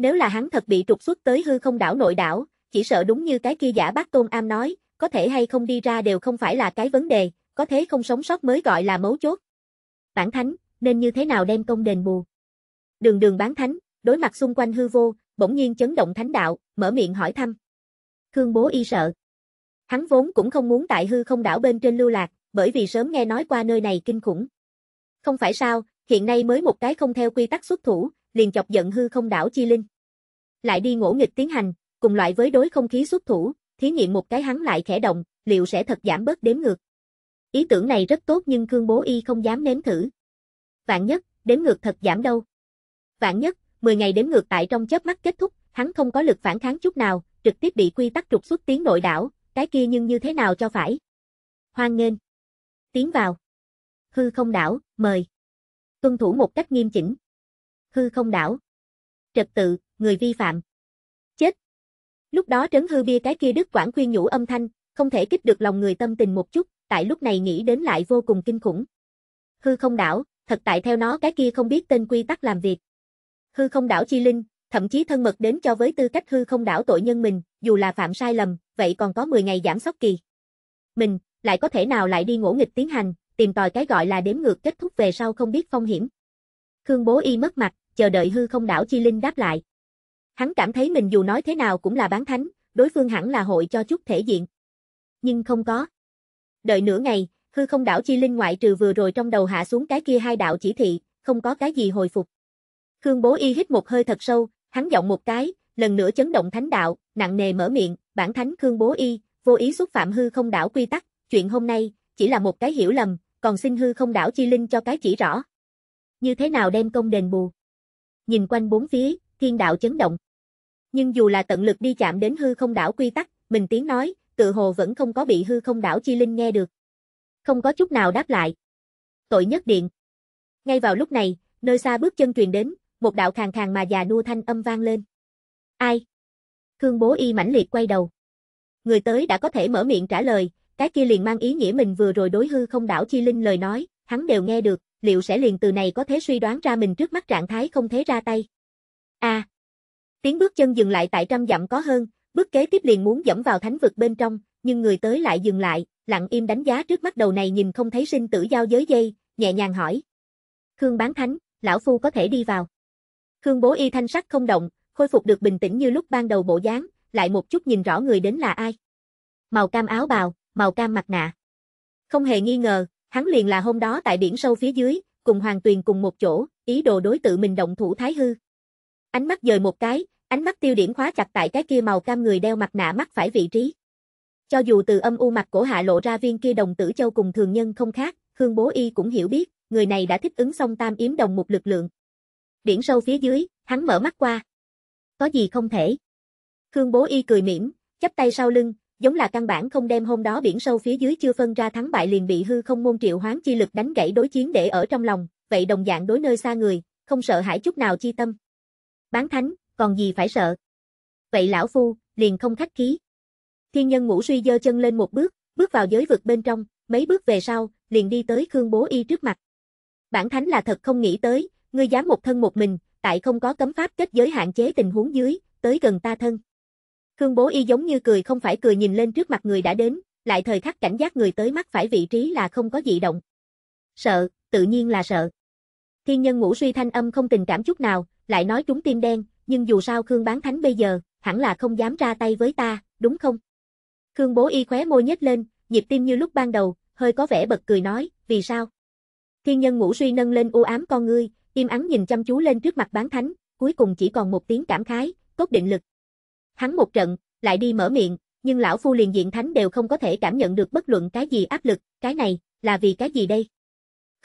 Nếu là hắn thật bị trục xuất tới hư không đảo nội đảo, chỉ sợ đúng như cái kia giả bác tôn am nói, có thể hay không đi ra đều không phải là cái vấn đề, có thế không sống sót mới gọi là mấu chốt. Bản thánh, nên như thế nào đem công đền bù? Đường đường bán thánh, đối mặt xung quanh hư vô, bỗng nhiên chấn động thánh đạo, mở miệng hỏi thăm. Khương bố y sợ. Hắn vốn cũng không muốn tại hư không đảo bên trên lưu lạc, bởi vì sớm nghe nói qua nơi này kinh khủng. Không phải sao, hiện nay mới một cái không theo quy tắc xuất thủ, liền chọc giận hư không đảo chi linh lại đi ngỗ nghịch tiến hành, cùng loại với đối không khí xuất thủ, thí nghiệm một cái hắn lại khẽ động, liệu sẽ thật giảm bớt đếm ngược. Ý tưởng này rất tốt nhưng cương Bố Y không dám nếm thử. Vạn nhất, đếm ngược thật giảm đâu. Vạn nhất, 10 ngày đếm ngược tại trong chớp mắt kết thúc, hắn không có lực phản kháng chút nào, trực tiếp bị quy tắc trục xuất tiến nội đảo, cái kia nhưng như thế nào cho phải. Hoan nghênh. Tiến vào. Hư không đảo, mời. Tuân thủ một cách nghiêm chỉnh. Hư không đảo. Trật tự, người vi phạm. Chết! Lúc đó trấn hư bia cái kia Đức Quản khuyên nhủ âm thanh, không thể kích được lòng người tâm tình một chút, tại lúc này nghĩ đến lại vô cùng kinh khủng. Hư không đảo, thật tại theo nó cái kia không biết tên quy tắc làm việc. Hư không đảo chi linh, thậm chí thân mật đến cho với tư cách hư không đảo tội nhân mình, dù là phạm sai lầm, vậy còn có 10 ngày giảm sóc kỳ. Mình, lại có thể nào lại đi ngỗ nghịch tiến hành, tìm tòi cái gọi là đếm ngược kết thúc về sau không biết phong hiểm. Khương Bố Y mất mặt, chờ đợi hư không đảo chi linh đáp lại. Hắn cảm thấy mình dù nói thế nào cũng là bán thánh, đối phương hẳn là hội cho chút thể diện. Nhưng không có. Đợi nửa ngày, hư không đảo chi linh ngoại trừ vừa rồi trong đầu hạ xuống cái kia hai đạo chỉ thị, không có cái gì hồi phục. Khương Bố Y hít một hơi thật sâu, hắn giọng một cái, lần nữa chấn động thánh đạo, nặng nề mở miệng, bản thánh Khương Bố Y, vô ý xúc phạm hư không đảo quy tắc, chuyện hôm nay, chỉ là một cái hiểu lầm, còn xin hư không đảo chi linh cho cái chỉ rõ. Như thế nào đem công đền bù? Nhìn quanh bốn phía, thiên đạo chấn động. Nhưng dù là tận lực đi chạm đến hư không đảo quy tắc, mình tiếng nói, tự hồ vẫn không có bị hư không đảo chi linh nghe được. Không có chút nào đáp lại. Tội nhất điện. Ngay vào lúc này, nơi xa bước chân truyền đến, một đạo khàn khàn mà già nua thanh âm vang lên. Ai? Khương Bố Y mãnh liệt quay đầu. Người tới đã có thể mở miệng trả lời, cái kia liền mang ý nghĩa mình vừa rồi đối hư không đảo chi linh lời nói, hắn đều nghe được, liệu sẽ liền từ này có thế suy đoán ra mình trước mắt trạng thái không thế ra tay. A. À, tiếng bước chân dừng lại tại trăm dặm có hơn, bước kế tiếp liền muốn dẫm vào thánh vực bên trong, nhưng người tới lại dừng lại, lặng im đánh giá trước mắt đầu này nhìn không thấy sinh tử giao giới dây, nhẹ nhàng hỏi. Khương bán thánh, lão phu có thể đi vào. Khương bố y thanh sắc không động, khôi phục được bình tĩnh như lúc ban đầu bộ dáng, lại một chút nhìn rõ người đến là ai. Màu cam áo bào, màu cam mặt nạ. Không hề nghi ngờ, hắn liền là hôm đó tại biển sâu phía dưới, cùng Hoàng Tuyền cùng một chỗ, ý đồ đối tự mình động thủ thái hư. Ánh mắt dời một cái, ánh mắt tiêu điểm khóa chặt tại cái kia màu cam người đeo mặt nạ mắt phải vị trí. Cho dù từ âm u mặt cổ hạ lộ ra viên kia đồng tử châu cùng thường nhân không khác, Khương Bố Y cũng hiểu biết, người này đã thích ứng xong tam yếm đồng một lực lượng. Biển sâu phía dưới, hắn mở mắt qua. Có gì không thể. Khương Bố Y cười mỉm, chắp tay sau lưng, giống là căn bản không đem hôm đó biển sâu phía dưới chưa phân ra thắng bại liền bị hư không môn triệu hoán chi lực đánh gãy đối chiến để ở trong lòng, vậy đồng dạng đối nơi xa người, không sợ hãi chút nào chi tâm bán thánh, còn gì phải sợ. Vậy lão phu, liền không khách khí. Thiên nhân ngũ suy dơ chân lên một bước, bước vào giới vực bên trong, mấy bước về sau, liền đi tới Khương Bố Y trước mặt. Bản thánh là thật không nghĩ tới, ngươi dám một thân một mình, tại không có cấm pháp kết giới hạn chế tình huống dưới, tới gần ta thân. Khương Bố Y giống như cười không phải cười nhìn lên trước mặt người đã đến, lại thời khắc cảnh giác người tới mắt phải vị trí là không có dị động. Sợ, tự nhiên là sợ. Thiên nhân ngũ suy thanh âm không tình cảm chút nào, lại nói chúng tim đen, nhưng dù sao Khương Bán Thánh bây giờ, hẳn là không dám ra tay với ta, đúng không? Khương Bố Y khóe môi nhếch lên, nhịp tim như lúc ban đầu, hơi có vẻ bật cười nói, vì sao? Thiên nhân ngũ suy nâng lên u ám con ngươi, im ắng nhìn chăm chú lên trước mặt bán thánh, cuối cùng chỉ còn một tiếng cảm khái, cốt định lực. Hắn một trận, lại đi mở miệng, nhưng lão phu liền diện thánh đều không có thể cảm nhận được bất luận cái gì áp lực, cái này, là vì cái gì đây?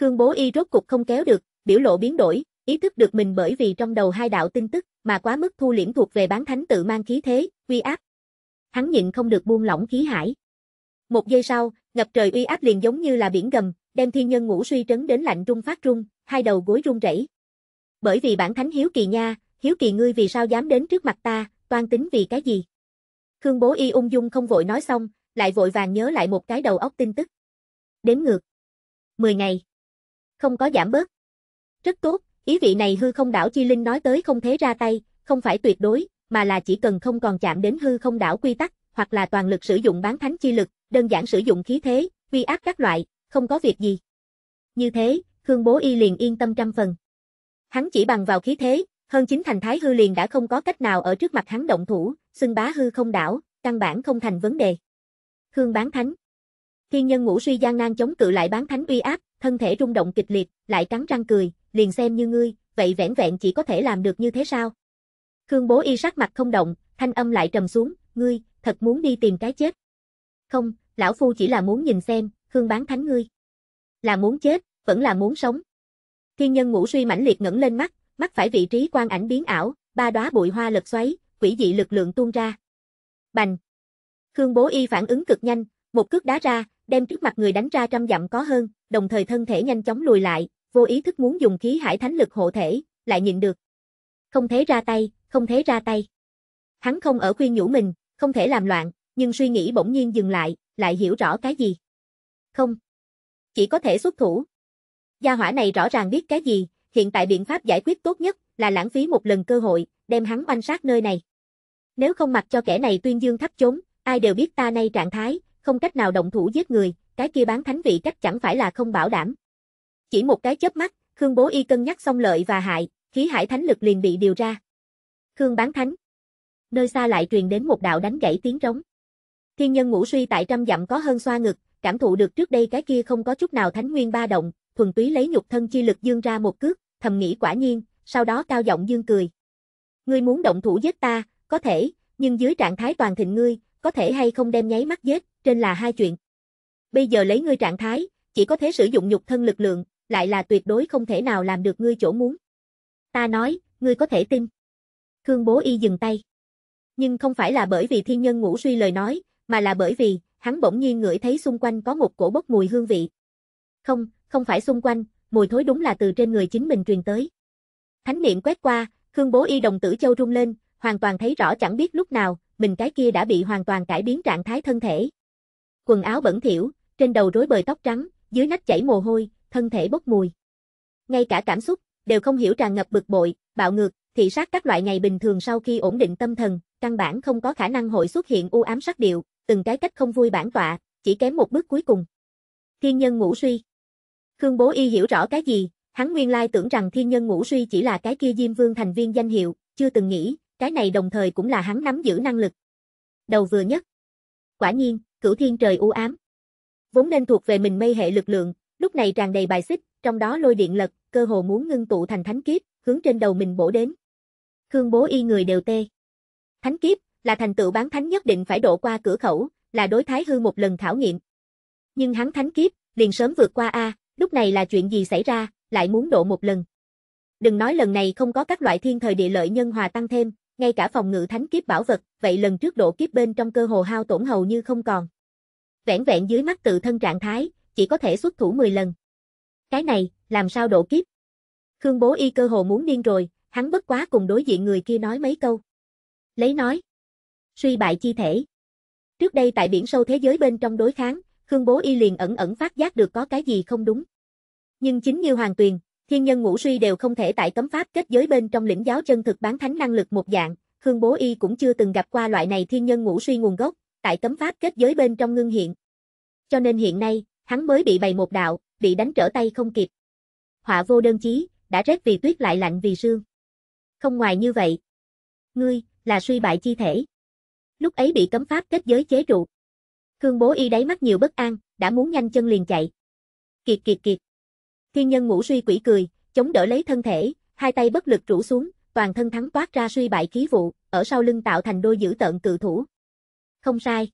Khương bố y rốt cục không kéo được, biểu lộ biến đổi, ý thức được mình bởi vì trong đầu hai đạo tin tức, mà quá mức thu liễm thuộc về bán thánh tự mang khí thế, uy áp. Hắn nhịn không được buông lỏng khí hải. Một giây sau, ngập trời uy áp liền giống như là biển gầm, đem thiên nhân ngũ suy trấn đến lạnh rung phát rung, hai đầu gối rung rẩy. Bởi vì bản thánh hiếu kỳ nha, hiếu kỳ ngươi vì sao dám đến trước mặt ta, toan tính vì cái gì? Khương Bố Y ung dung không vội nói xong, lại vội vàng nhớ lại một cái đầu óc tin tức. Đếm ngược. 10 ngày. Không có giảm bớt. Rất tốt, Ý vị này hư không đảo chi linh nói tới không thế ra tay, không phải tuyệt đối, mà là chỉ cần không còn chạm đến hư không đảo quy tắc, hoặc là toàn lực sử dụng bán thánh chi lực, đơn giản sử dụng khí thế, vi áp các loại, không có việc gì. Như thế, Khương Bố Y liền yên tâm trăm phần. Hắn chỉ bằng vào khí thế, hơn chính thành thái hư liền đã không có cách nào ở trước mặt hắn động thủ, xưng bá hư không đảo, căn bản không thành vấn đề. Khương bán thánh. Thiên nhân ngũ suy gian nan chống cự lại bán thánh uy áp, thân thể rung động kịch liệt, lại cắn răng cười, liền xem như ngươi, vậy vẻn vẹn chỉ có thể làm được như thế sao? Khương Bố Y sắc mặt không động, thanh âm lại trầm xuống, ngươi, thật muốn đi tìm cái chết. Không, lão phu chỉ là muốn nhìn xem, Khương bán thánh ngươi. Là muốn chết, vẫn là muốn sống. Thiên nhân ngũ suy mãnh liệt ngẩng lên mắt, mắt phải vị trí quan ảnh biến ảo, ba đóa bụi hoa lật xoáy, quỷ dị lực lượng tuôn ra. Bành. Khương Bố Y phản ứng cực nhanh, một cước đá ra, đem trước mặt người đánh ra trăm dặm có hơn, đồng thời thân thể nhanh chóng lùi lại, vô ý thức muốn dùng khí hải thánh lực hộ thể, lại nhịn được. Không thế ra tay, không thế ra tay. Hắn không ở khuyên nhủ mình, không thể làm loạn, nhưng suy nghĩ bỗng nhiên dừng lại, lại hiểu rõ cái gì. Không. Chỉ có thể xuất thủ. Gia hỏa này rõ ràng biết cái gì, hiện tại biện pháp giải quyết tốt nhất là lãng phí một lần cơ hội, đem hắn oanh sát nơi này. Nếu không mặc cho kẻ này tuyên dương thấp trốn ai đều biết ta nay trạng thái, không cách nào động thủ giết người, cái kia bán thánh vị cách chẳng phải là không bảo đảm. Chỉ một cái chớp mắt, Khương Bố Y cân nhắc xong lợi và hại, khí hải thánh lực liền bị điều ra. Khương bán thánh. Nơi xa lại truyền đến một đạo đánh gãy tiếng trống. Thiên nhân ngũ suy tại trăm dặm có hơn xoa ngực, cảm thụ được trước đây cái kia không có chút nào thánh nguyên ba động, thuần túy lấy nhục thân chi lực dương ra một cước, thầm nghĩ quả nhiên, sau đó cao giọng dương cười. Ngươi muốn động thủ giết ta, có thể, nhưng dưới trạng thái toàn thịnh ngươi, có thể hay không đem nháy mắt giết, trên là hai chuyện. Bây giờ lấy ngươi trạng thái, chỉ có thể sử dụng nhục thân lực lượng, lại là tuyệt đối không thể nào làm được ngươi chỗ muốn. Ta nói, ngươi có thể tin. Khương Bố Y dừng tay. Nhưng không phải là bởi vì thiên nhân ngũ suy lời nói, mà là bởi vì, hắn bỗng nhiên ngửi thấy xung quanh có một cổ bốc mùi hương vị. Không, không phải xung quanh, mùi thối đúng là từ trên người chính mình truyền tới. Thánh niệm quét qua, Khương Bố Y đồng tử châu rung lên, hoàn toàn thấy rõ chẳng biết lúc nào, mình cái kia đã bị hoàn toàn cải biến trạng thái thân thể. Quần áo bẩn thỉu, trên đầu rối bời tóc trắng, dưới nách chảy mồ hôi, thân thể bốc mùi. Ngay cả cảm xúc, đều không hiểu tràn ngập bực bội, bạo ngược, thị sát các loại ngày bình thường sau khi ổn định tâm thần, căn bản không có khả năng hội xuất hiện u ám sắc điệu, từng cái cách không vui bản tọa, chỉ kém một bước cuối cùng. Thiên nhân ngủ suy. Khương Bố Y hiểu rõ cái gì, hắn nguyên lai tưởng rằng thiên nhân ngủ suy chỉ là cái kia Diêm Vương thành viên danh hiệu, chưa từng nghĩ, cái này đồng thời cũng là hắn nắm giữ năng lực. Đầu vừa nhất. Quả nhiên, cửu thiên trời u ám. Vốn nên thuộc về mình mây hệ lực lượng, lúc này tràn đầy bài xích, trong đó lôi điện lật, cơ hồ muốn ngưng tụ thành thánh kiếp, hướng trên đầu mình bổ đến. Khương Bố Y người đều tê. Thánh kiếp là thành tựu bán thánh nhất định phải độ qua cửa khẩu, là đối thái hư một lần khảo nghiệm. Nhưng hắn thánh kiếp liền sớm vượt qua a, lúc này là chuyện gì xảy ra, lại muốn độ một lần. Đừng nói lần này không có các loại thiên thời địa lợi nhân hòa tăng thêm, ngay cả phòng ngự thánh kiếp bảo vật, vậy lần trước độ kiếp bên trong cơ hồ hao tổn hầu như không còn. Vẻn vẹn dưới mắt tự thân trạng thái, chỉ có thể xuất thủ 10 lần. Cái này, làm sao độ kiếp? Khương Bố Y cơ hồ muốn điên rồi, hắn bất quá cùng đối diện người kia nói mấy câu. Lấy nói. Suy bại chi thể. Trước đây tại biển sâu thế giới bên trong đối kháng, Khương Bố Y liền ẩn ẩn phát giác được có cái gì không đúng. Nhưng chính như Hoàng Tuyền, thiên nhân ngũ suy đều không thể tại cấm pháp kết giới bên trong lĩnh giáo chân thực bán thánh năng lực một dạng, Khương Bố Y cũng chưa từng gặp qua loại này thiên nhân ngũ suy nguồn gốc, tại cấm pháp kết giới bên trong ngưng hiện. Cho nên hiện nay, hắn mới bị bày một đạo, bị đánh trở tay không kịp. Họa vô đơn chí, đã rét vì tuyết lại lạnh vì sương. Không ngoài như vậy. Ngươi, là suy bại chi thể. Lúc ấy bị cấm pháp kết giới chế trụ. Khương bố y đáy mắt nhiều bất an, đã muốn nhanh chân liền chạy. Kiệt kiệt kiệt. Thiên nhân ngũ suy quỷ cười, chống đỡ lấy thân thể, hai tay bất lực rũ xuống, toàn thân thắng toát ra suy bại khí vụ, ở sau lưng tạo thành đôi dữ tận cự thủ. Không sai.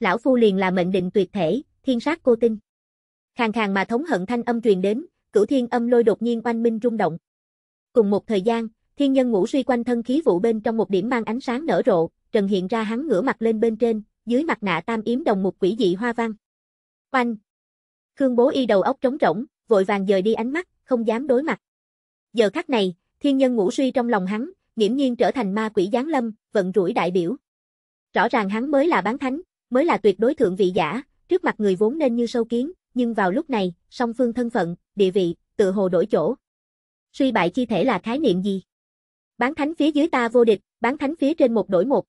Lão Phu liền là mệnh định tuyệt thể, thiên sát cô tinh. Khàn khàn mà thống hận thanh âm truyền đến, cửu thiên âm lôi đột nhiên oanh minh rung động. Cùng một thời gian, thiên nhân ngũ suy quanh thân khí vụ bên trong một điểm mang ánh sáng nở rộ, trần hiện ra hắn ngửa mặt lên bên trên, dưới mặt nạ tam yếm đồng một quỷ dị hoa văn. Oanh! Khương bố y đầu óc trống rỗng, vội vàng dời đi ánh mắt, không dám đối mặt. Giờ khắc này, thiên nhân ngũ suy trong lòng hắn, nghiễm nhiên trở thành ma quỷ giáng lâm, vận rủi đại biểu. Rõ ràng hắn mới là bán thánh, mới là tuyệt đối thượng vị giả, Trước mặt người vốn nên như sâu kiến, nhưng vào lúc này, song phương thân phận, địa vị, tự hồ đổi chỗ. Suy bại chi thể là khái niệm gì? Bán thánh phía dưới ta vô địch, bán thánh phía trên một đổi một.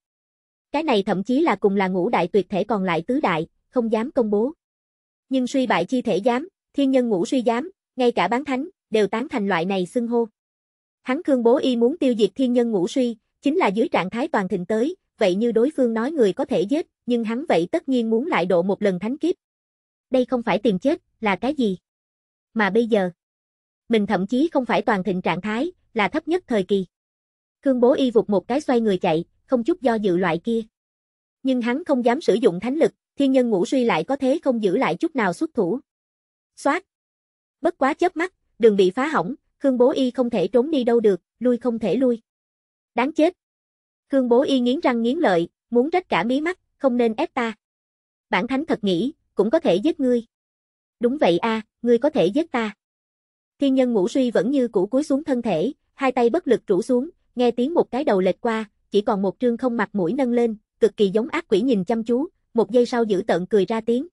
Cái này thậm chí là cùng là ngũ đại tuyệt thể còn lại tứ đại, không dám công bố. Nhưng suy bại chi thể dám, thiên nhân ngũ suy dám, ngay cả bán thánh, đều tán thành loại này xưng hô. Hắn Khương Bố Y muốn tiêu diệt thiên nhân ngũ suy, chính là dưới trạng thái toàn thịnh tới, vậy như đối phương nói người có thể giết, nhưng hắn vậy tất nhiên muốn lại độ một lần thánh kiếp. Đây không phải tìm chết, là cái gì? Mà bây giờ, mình thậm chí không phải toàn thịnh trạng thái, là thấp nhất thời kỳ. Khương Bố Y vụt một cái xoay người chạy, không chút do dự loại kia. Nhưng hắn không dám sử dụng thánh lực, thiên nhân ngũ suy lại có thế không giữ lại chút nào xuất thủ. Xoát! Bất quá chớp mắt, đường bị phá hỏng, Khương Bố Y không thể trốn đi đâu được, lui không thể lui. Đáng chết! Khương Bố Y nghiến răng nghiến lợi, muốn rách cả mí mắt, không nên ép ta. Bản thánh thật nghĩ, cũng có thể giết ngươi. Đúng vậy a, ngươi có thể giết ta. Thiên nhân ngũ suy vẫn như cũ cúi xuống thân thể, hai tay bất lực rũ xuống, nghe tiếng một cái đầu lệch qua, chỉ còn một trương không mặt mũi nâng lên, cực kỳ giống ác quỷ nhìn chăm chú, một giây sau giữ tận cười ra tiếng.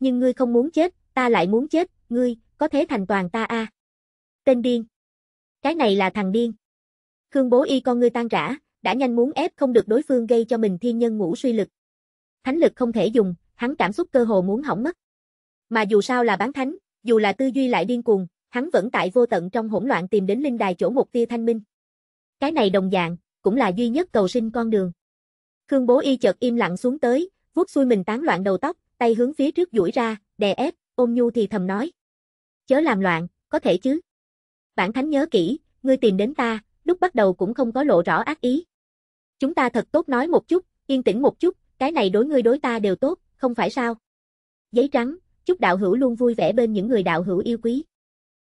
Nhưng ngươi không muốn chết, ta lại muốn chết, ngươi, có thế thành toàn ta a. Tên điên. Cái này là thằng điên. Khương bố y con ngươi tan rã, đã nhanh muốn ép không được đối phương gây cho mình thiên nhân ngũ suy lực thánh lực không thể dùng, hắn cảm xúc cơ hồ muốn hỏng mất. Mà dù sao là bán thánh, dù là tư duy lại điên cuồng, hắn vẫn tại vô tận trong hỗn loạn tìm đến linh đài chỗ một tia thanh minh. Cái này đồng dạng, cũng là duy nhất cầu sinh con đường. Khương Bố Y chợt im lặng xuống tới, vuốt xuôi mình tán loạn đầu tóc, tay hướng phía trước duỗi ra, đè ép, ôm nhu thì thầm nói. Chớ làm loạn, có thể chứ. Bản thánh nhớ kỹ, ngươi tìm đến ta, lúc bắt đầu cũng không có lộ rõ ác ý. Chúng ta thật tốt nói một chút, yên tĩnh một chút, cái này đối ngươi đối ta đều tốt, không phải sao? Giấy trắng, chúc đạo hữu luôn vui vẻ bên những người đạo hữu yêu quý.